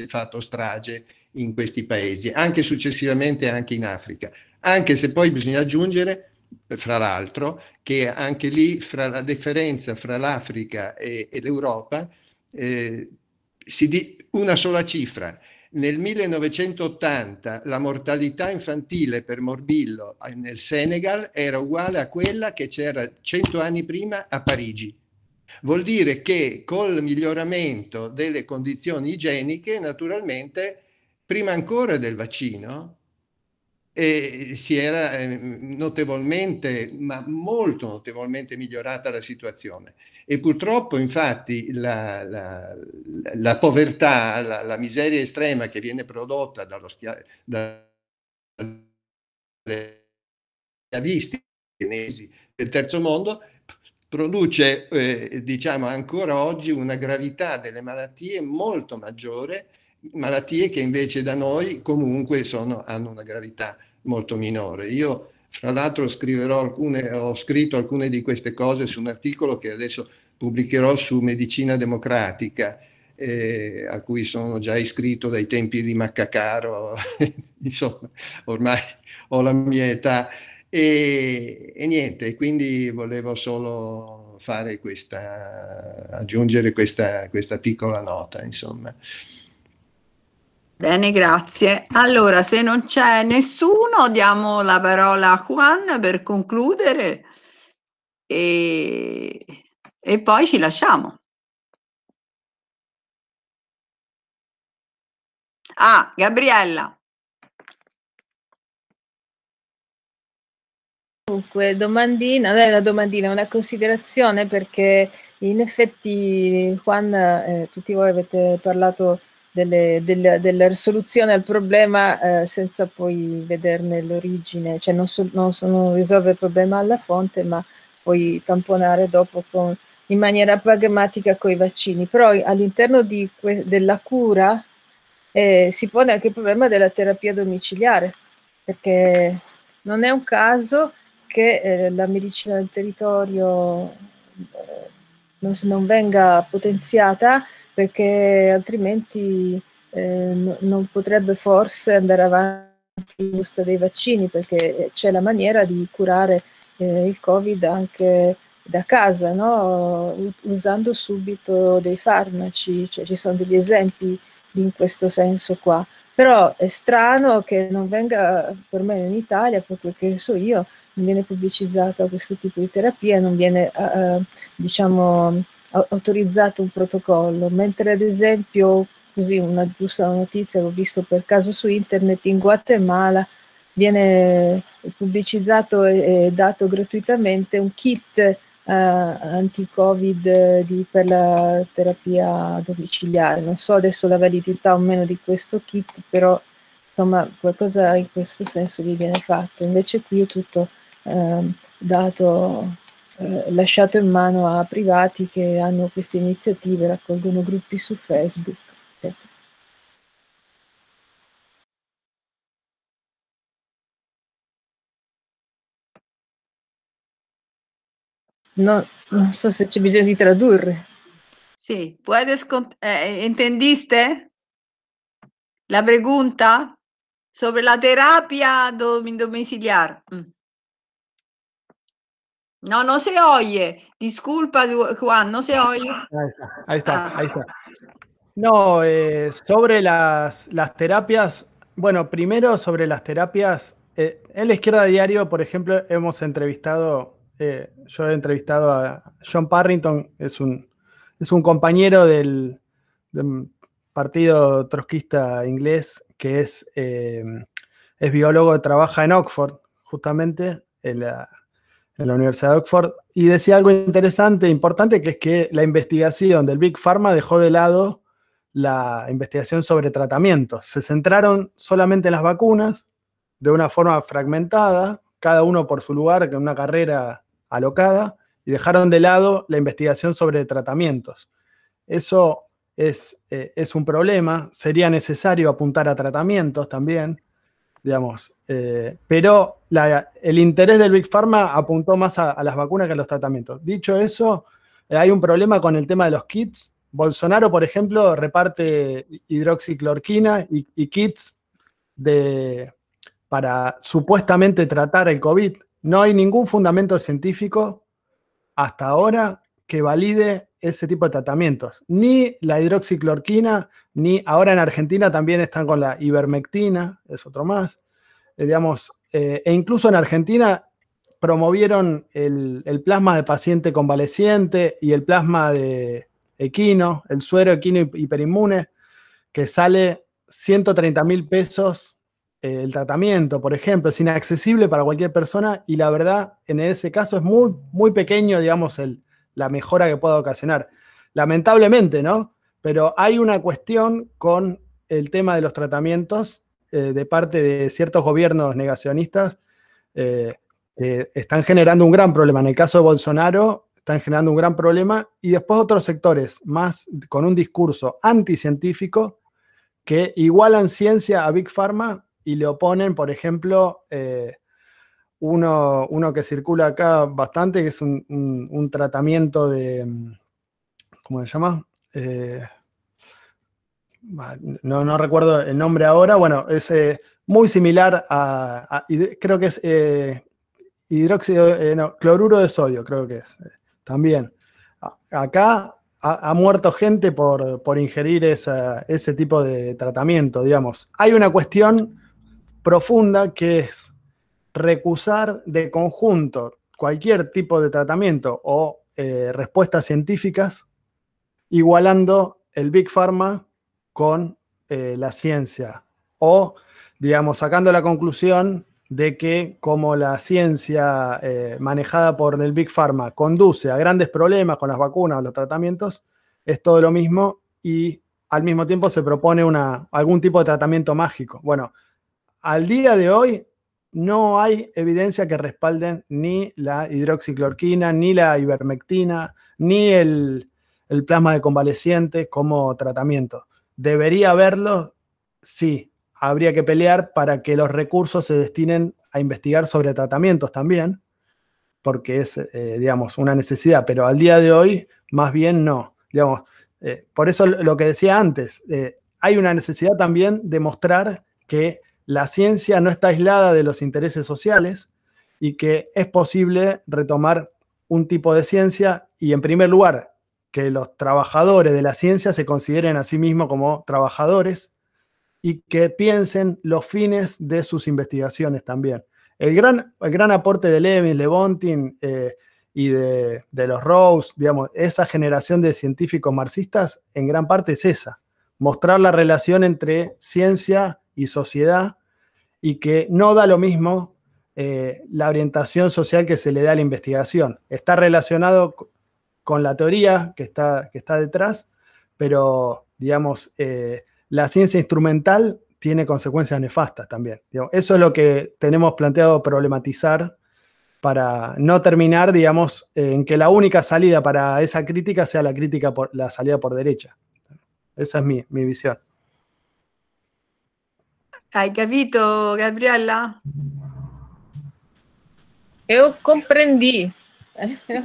fatto strage in questi paesi, anche successivamente anche in Africa. Anche se poi bisogna aggiungere fra l'altro, che anche lì fra la differenza fra l'Africa e, e l'Europa eh, si di una sola cifra nel 1980 la mortalità infantile per morbillo eh, nel Senegal era uguale a quella che c'era 100 anni prima a Parigi. Vuol dire che col miglioramento delle condizioni igieniche, naturalmente, prima ancora del vaccino, eh, si era eh, notevolmente, ma molto notevolmente migliorata la situazione. E purtroppo, infatti, la, la, la povertà, la, la, miseria estrema che viene prodotta dallo schia- dalle schiavisti del terzo mondo produce, eh, diciamo, ancora oggi una gravità delle malattie molto maggiore, malattie che invece da noi comunque sono, hanno una gravità molto minore. Io fra l'altro scriverò alcune, ho scritto alcune di queste cose su un articolo che adesso pubblicherò su Medicina Democratica, eh, a cui sono già iscritto dai tempi di Maccacaro, insomma, ormai ho la mia età. E, e, niente, quindi volevo solo fare questa, aggiungere questa, questa piccola nota, insomma. Bene, grazie. Allora, se non c'è nessuno, diamo la parola a Juan per concludere e, e poi ci lasciamo. Ah, Gabriella. Dunque, domandina, non è una domandina, è una considerazione perché in effetti Juan, eh, tutti voi avete parlato delle, della, della, risoluzione al problema eh, senza poi vederne l'origine, cioè non, so, non, so, non, risolve il problema alla fonte, ma poi tamponare dopo con, in maniera pragmatica con i vaccini. Però all'interno que- della cura eh, si pone anche il problema della terapia domiciliare, perché non è un caso che eh, la medicina del territorio eh, non, non venga potenziata perché altrimenti eh, non potrebbe forse andare avanti in busca dei vaccini, perché c'è la maniera di curare eh, il Covid anche da casa, no? usando subito dei farmaci, cioè, ci sono degli esempi in questo senso qua. Però è strano che non venga, per me in Italia, per quel che so io, non viene pubblicizzata questo tipo di terapia, non viene eh, eh diciamo, autorizzato un protocollo, mentre ad esempio, così una giusta notizia l'ho visto per caso su internet, in Guatemala viene pubblicizzato e, dato gratuitamente un kit eh, anti-covid eh, di, per la terapia domiciliare. Non so adesso la validità o meno di questo kit, però insomma qualcosa in questo senso vi viene fatto. Invece qui è tutto eh, dato eh, lasciato in mano a privati che hanno queste iniziative, raccolgono gruppi su Facebook. No, non so se c'è bisogno di tradurre. Sì, puedes eh, entendiste la pregunta sobre la terapia domiciliar? Mm. No, no se oye. Disculpa, Juan, no se oye. Ahí está, ahí está. Ah. No, eh, sobre las, terapias, bueno, primero sobre las terapias, eh, en la izquierda diario, por ejemplo, hemos entrevistado, eh, yo he entrevistado a John Parrington, es un, es un compañero del, partido trotskista inglés que es, es biólogo, trabaja en Oxford, justamente, en la en la Universidad de Oxford, y decía algo interesante, importante, que es que la investigación del Big Pharma dejó de lado la investigación sobre tratamientos. Se centraron solamente en las vacunas, de una forma fragmentada, cada uno por su lugar, con una carrera alocada, y dejaron de lado la investigación sobre tratamientos. Eso es, eh, es un problema. Sería necesario apuntar a tratamientos también digamos. Eh, pero el interés del Big Pharma apuntó más a, las vacunas que a los tratamientos. Dicho eso, eh, hay un problema con el tema de los kits. Bolsonaro, por ejemplo, reparte hidroxiclorquina y, kits de, para supuestamente tratar el COVID. No hay ningún fundamento científico hasta ahora que valide ese tipo de tratamientos. Ni la hidroxiclorquina, ni ahora en Argentina también están con la ivermectina, es otro más. Eh, digamos, eh, e incluso en Argentina promovieron el, plasma de paciente convaleciente y el plasma de equino, el suero equino hiperinmune, que sale 130 mil pesos eh, el tratamiento, por ejemplo, es inaccesible para cualquier persona y la verdad, en ese caso es muy, muy pequeño, digamos, el, la mejora que pueda ocasionar. Lamentablemente, ¿no? Pero hay una cuestión con el tema de los tratamientos eh, de parte de ciertos gobiernos negacionistas eh, están generando un gran problema. En el caso de Bolsonaro, están generando un gran problema. Y después otros sectores más con un discurso anticientífico que igualan ciencia a Big Pharma y le oponen, por ejemplo, eh, uno, que circula acá bastante, que es un, tratamiento de, mm, ¿cómo se llama? Eh, ah, no, recuerdo el nombre ahora, bueno, es eh, muy similar a, creo que es eh, hidróxido, no, cloruro de sodio, creo que es, también. acá ha, muerto gente por, ingerir ese tipo de tratamiento, digamos. Hay una cuestión profunda que es recusar de conjunto cualquier tipo de tratamiento o eh, respuestas científicas, igualando el Big Pharma con eh, la ciencia. O, digamos, sacando la conclusión de que como la ciencia eh, manejada por el Big Pharma conduce a grandes problemas con las vacunas o los tratamientos, es todo lo mismo y al mismo tiempo se propone una, algún tipo de tratamiento mágico. Bueno, al día de hoy no hay evidencia que respalden ni la hidroxiclorquina, ni la ivermectina, ni el, plasma de convaleciente como tratamiento. ¿Debería haberlo? Sí. Habría que pelear para que los recursos se destinen a investigar sobre tratamientos también, porque es, eh, digamos, una necesidad, pero al día de hoy, más bien no. Digamos, eh, por eso lo que decía antes, eh, hay una necesidad también de mostrar que la ciencia no está aislada de los intereses sociales y que es posible retomar un tipo de ciencia y en primer lugar que los trabajadores de la ciencia se consideren a sí mismos como trabajadores y que piensen los fines de sus investigaciones también. El gran, gran aporte de Levin, Levontin eh, y de, de los Rose, digamos, esa generación de científicos marxistas en gran parte es esa, mostrar la relación entre ciencia y sociedad y que no da lo mismo eh, la orientación social que se le da a la investigación. Está relacionado con la teoría que está, que está detrás, pero digamos, eh, la ciencia instrumental tiene consecuencias nefastas también. eso es lo que tenemos planteado problematizar para no terminar, digamos, en que la única salida para esa crítica sea la crítica por la salida por derecha. Esa es mi, mi visión. Hai capito, Gabriella? Io comprendi.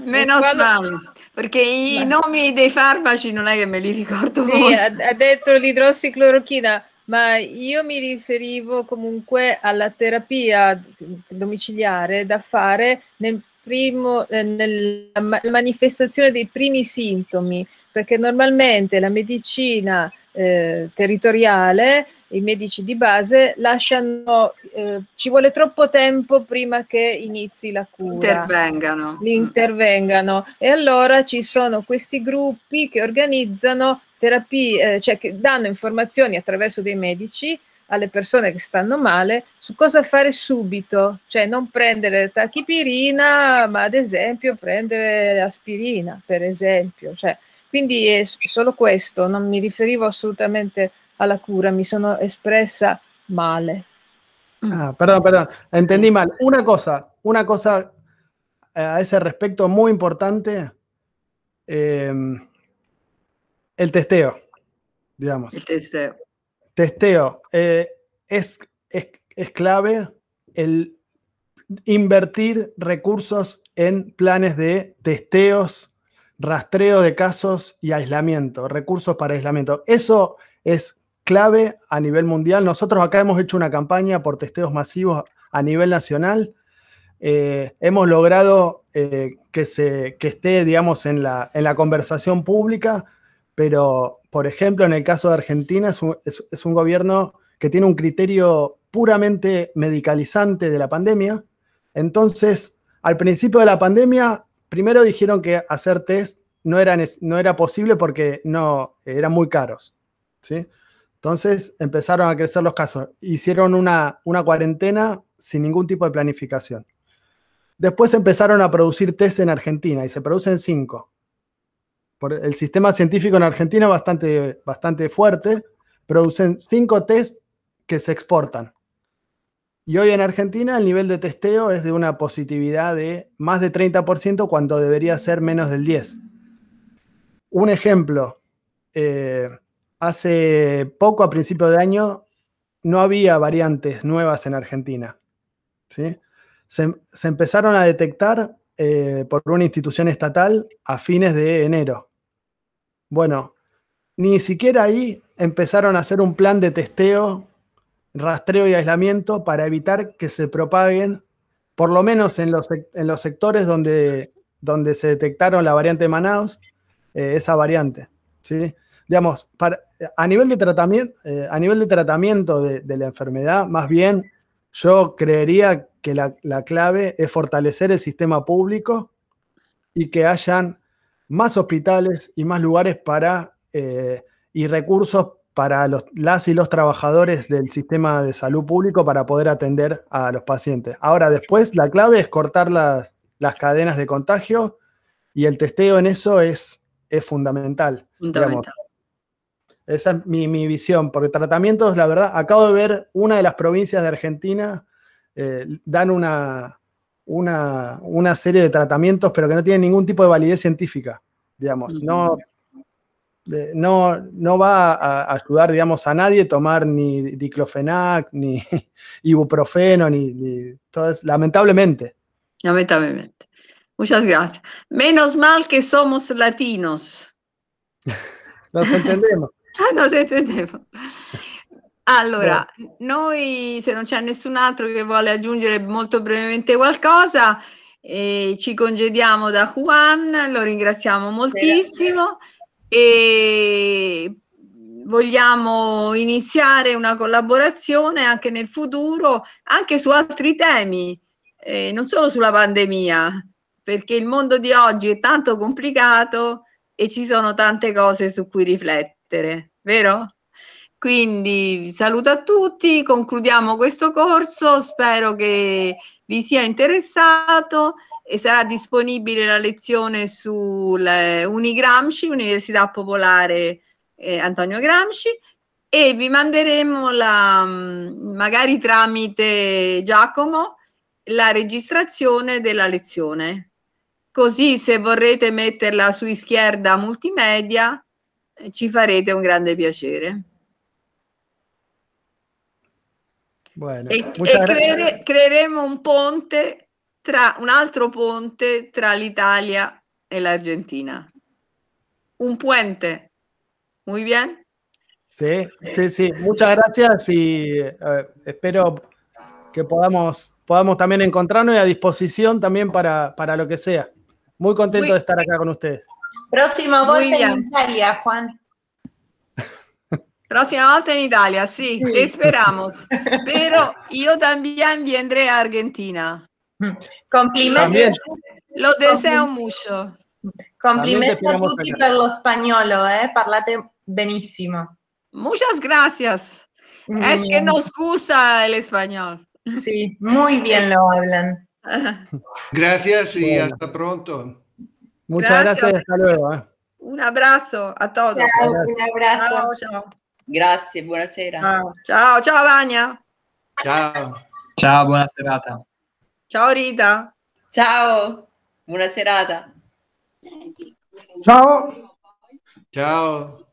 Meno male, perché i Beh. nomi dei farmaci non è che me li ricordo sì, molto. Ha, ha detto l'idrossiclorochina, ma io mi riferivo comunque alla terapia domiciliare da fare nel primo, eh, nella manifestazione dei primi sintomi, perché normalmente la medicina eh, territoriale i medici di base lasciano, eh, ci vuole troppo tempo prima che inizi la cura. Intervengano. Intervengano. E allora ci sono questi gruppi che organizzano terapie, eh, cioè che danno informazioni attraverso dei medici alle persone che stanno male su cosa fare subito, cioè non prendere tachipirina, ma ad esempio prendere aspirina, per esempio. Cioè, quindi è solo questo, non mi riferivo assolutamente a a la cura, mi sono expresa male. Mm. Ah, perdón, perdón, entendí mal. Una cosa, una cosa eh, a ese respecto muy importante, em, el testeo, digamos. El testeo. Testeo. Eh, es, es, es clave el invertir recursos en planes de testeos, rastreo de casos y aislamiento, recursos para aislamiento. Eso es clave a nivel mundial. Nosotros acá hemos hecho una campaña por testeos masivos a nivel nacional. Eh, hemos logrado eh, que, se, esté, digamos, en la, en la conversación pública, pero, por ejemplo, en el caso de Argentina es un, gobierno que tiene un criterio puramente medicalizante de la pandemia. Entonces, al principio de la pandemia, primero dijeron que hacer test no era, no era posible porque no, eran muy caros. ¿sí? Entonces empezaron a crecer los casos. Hicieron una, cuarentena sin ningún tipo de planificación. Después empezaron a producir test en Argentina y se producen cinco. Por el sistema científico en Argentina es bastante, bastante fuerte. Producen cinco test que se exportan. Y hoy en Argentina el nivel de testeo es de una positividad de más de 30% cuando debería ser menos del 10%. Un ejemplo, eh, hace poco, a principio de año, no había variantes nuevas en Argentina. ¿sí? Se, empezaron a detectar eh, por una institución estatal a fines de enero. Bueno, ni siquiera ahí empezaron a hacer un plan de testeo, rastreo y aislamiento para evitar que se propaguen, por lo menos en los, sectores donde, donde se detectaron la variante Manaus, eh, esa variante. ¿sí? digamos, a nivel de tratamiento, eh, a nivel de, tratamiento de, la enfermedad, más bien yo creería que la, clave es fortalecer el sistema público y que hayan más hospitales y más lugares para eh, y recursos para los, las y los trabajadores del sistema de salud público para poder atender a los pacientes. Ahora, después, la clave es cortar las, las cadenas de contagio y el testeo en eso es, es fundamental. fundamental. Esa es mi, visión, porque tratamientos, la verdad, acabo de ver una de las provincias de Argentina, eh, dan una, una, serie de tratamientos, pero que no tienen ningún tipo de validez científica, digamos. No, no, no va a ayudar, digamos, a nadie tomar ni diclofenac, ni ibuprofeno, ni, todo eso, lamentablemente. Lamentablemente. Muchas gracias. Menos mal que somos latinos. Los entendemos. Ah, no, sentevo. Allora, Beh. noi, se non c'è nessun altro che vuole aggiungere molto brevemente qualcosa, eh, ci congediamo da Juan, lo ringraziamo moltissimo Beh. e vogliamo iniziare una collaborazione anche nel futuro, anche su altri temi, eh, non solo sulla pandemia, perché il mondo di oggi è tanto complicato e ci sono tante cose su cui riflettere lettere, vero? Quindi saluto a tutti, concludiamo questo corso, spero che vi sia interessato e sarà disponibile la lezione su sull'Unigramsci, eh, Università Popolare eh, Antonio Gramsci e vi manderemo la, mm, magari tramite Giacomo la registrazione della lezione. Così se vorrete metterla su Ischierda Multimedia ci farete un grande piacere. Bueno, e, e creeremo un ponte, tra, un altro ponte tra l'Italia e l'Argentina. Un puente. Muy bien. Sí, sí, Muchas gracias y espero que podamos, podamos también encontrarnos a disposición también para, lo que sea. Muy contento de estar acá con ustedes. Próxima vuelta en Italia, Juan. Próxima volta en Italia, sí, esperamos. Pero yo también vendré a Argentina. Complimenti. Lo deseo mucho. Complimenti a tutti per lo español, eh? parlate benissimo. Muchas gracias. es que nos gusta el español. Sí, muy bien lo hablan. Gracias y hasta pronto. Muchas gracias, gracias y hasta luego. Eh. Un abrazo a todos. Ciao, un abrazo. Ciao, ciao. Grazie, buonasera. Ciao, ciao, ciao Vania. Ciao. Ciao, buona serata. Ciao Rita. Ciao, buona serata. Ciao. Ciao.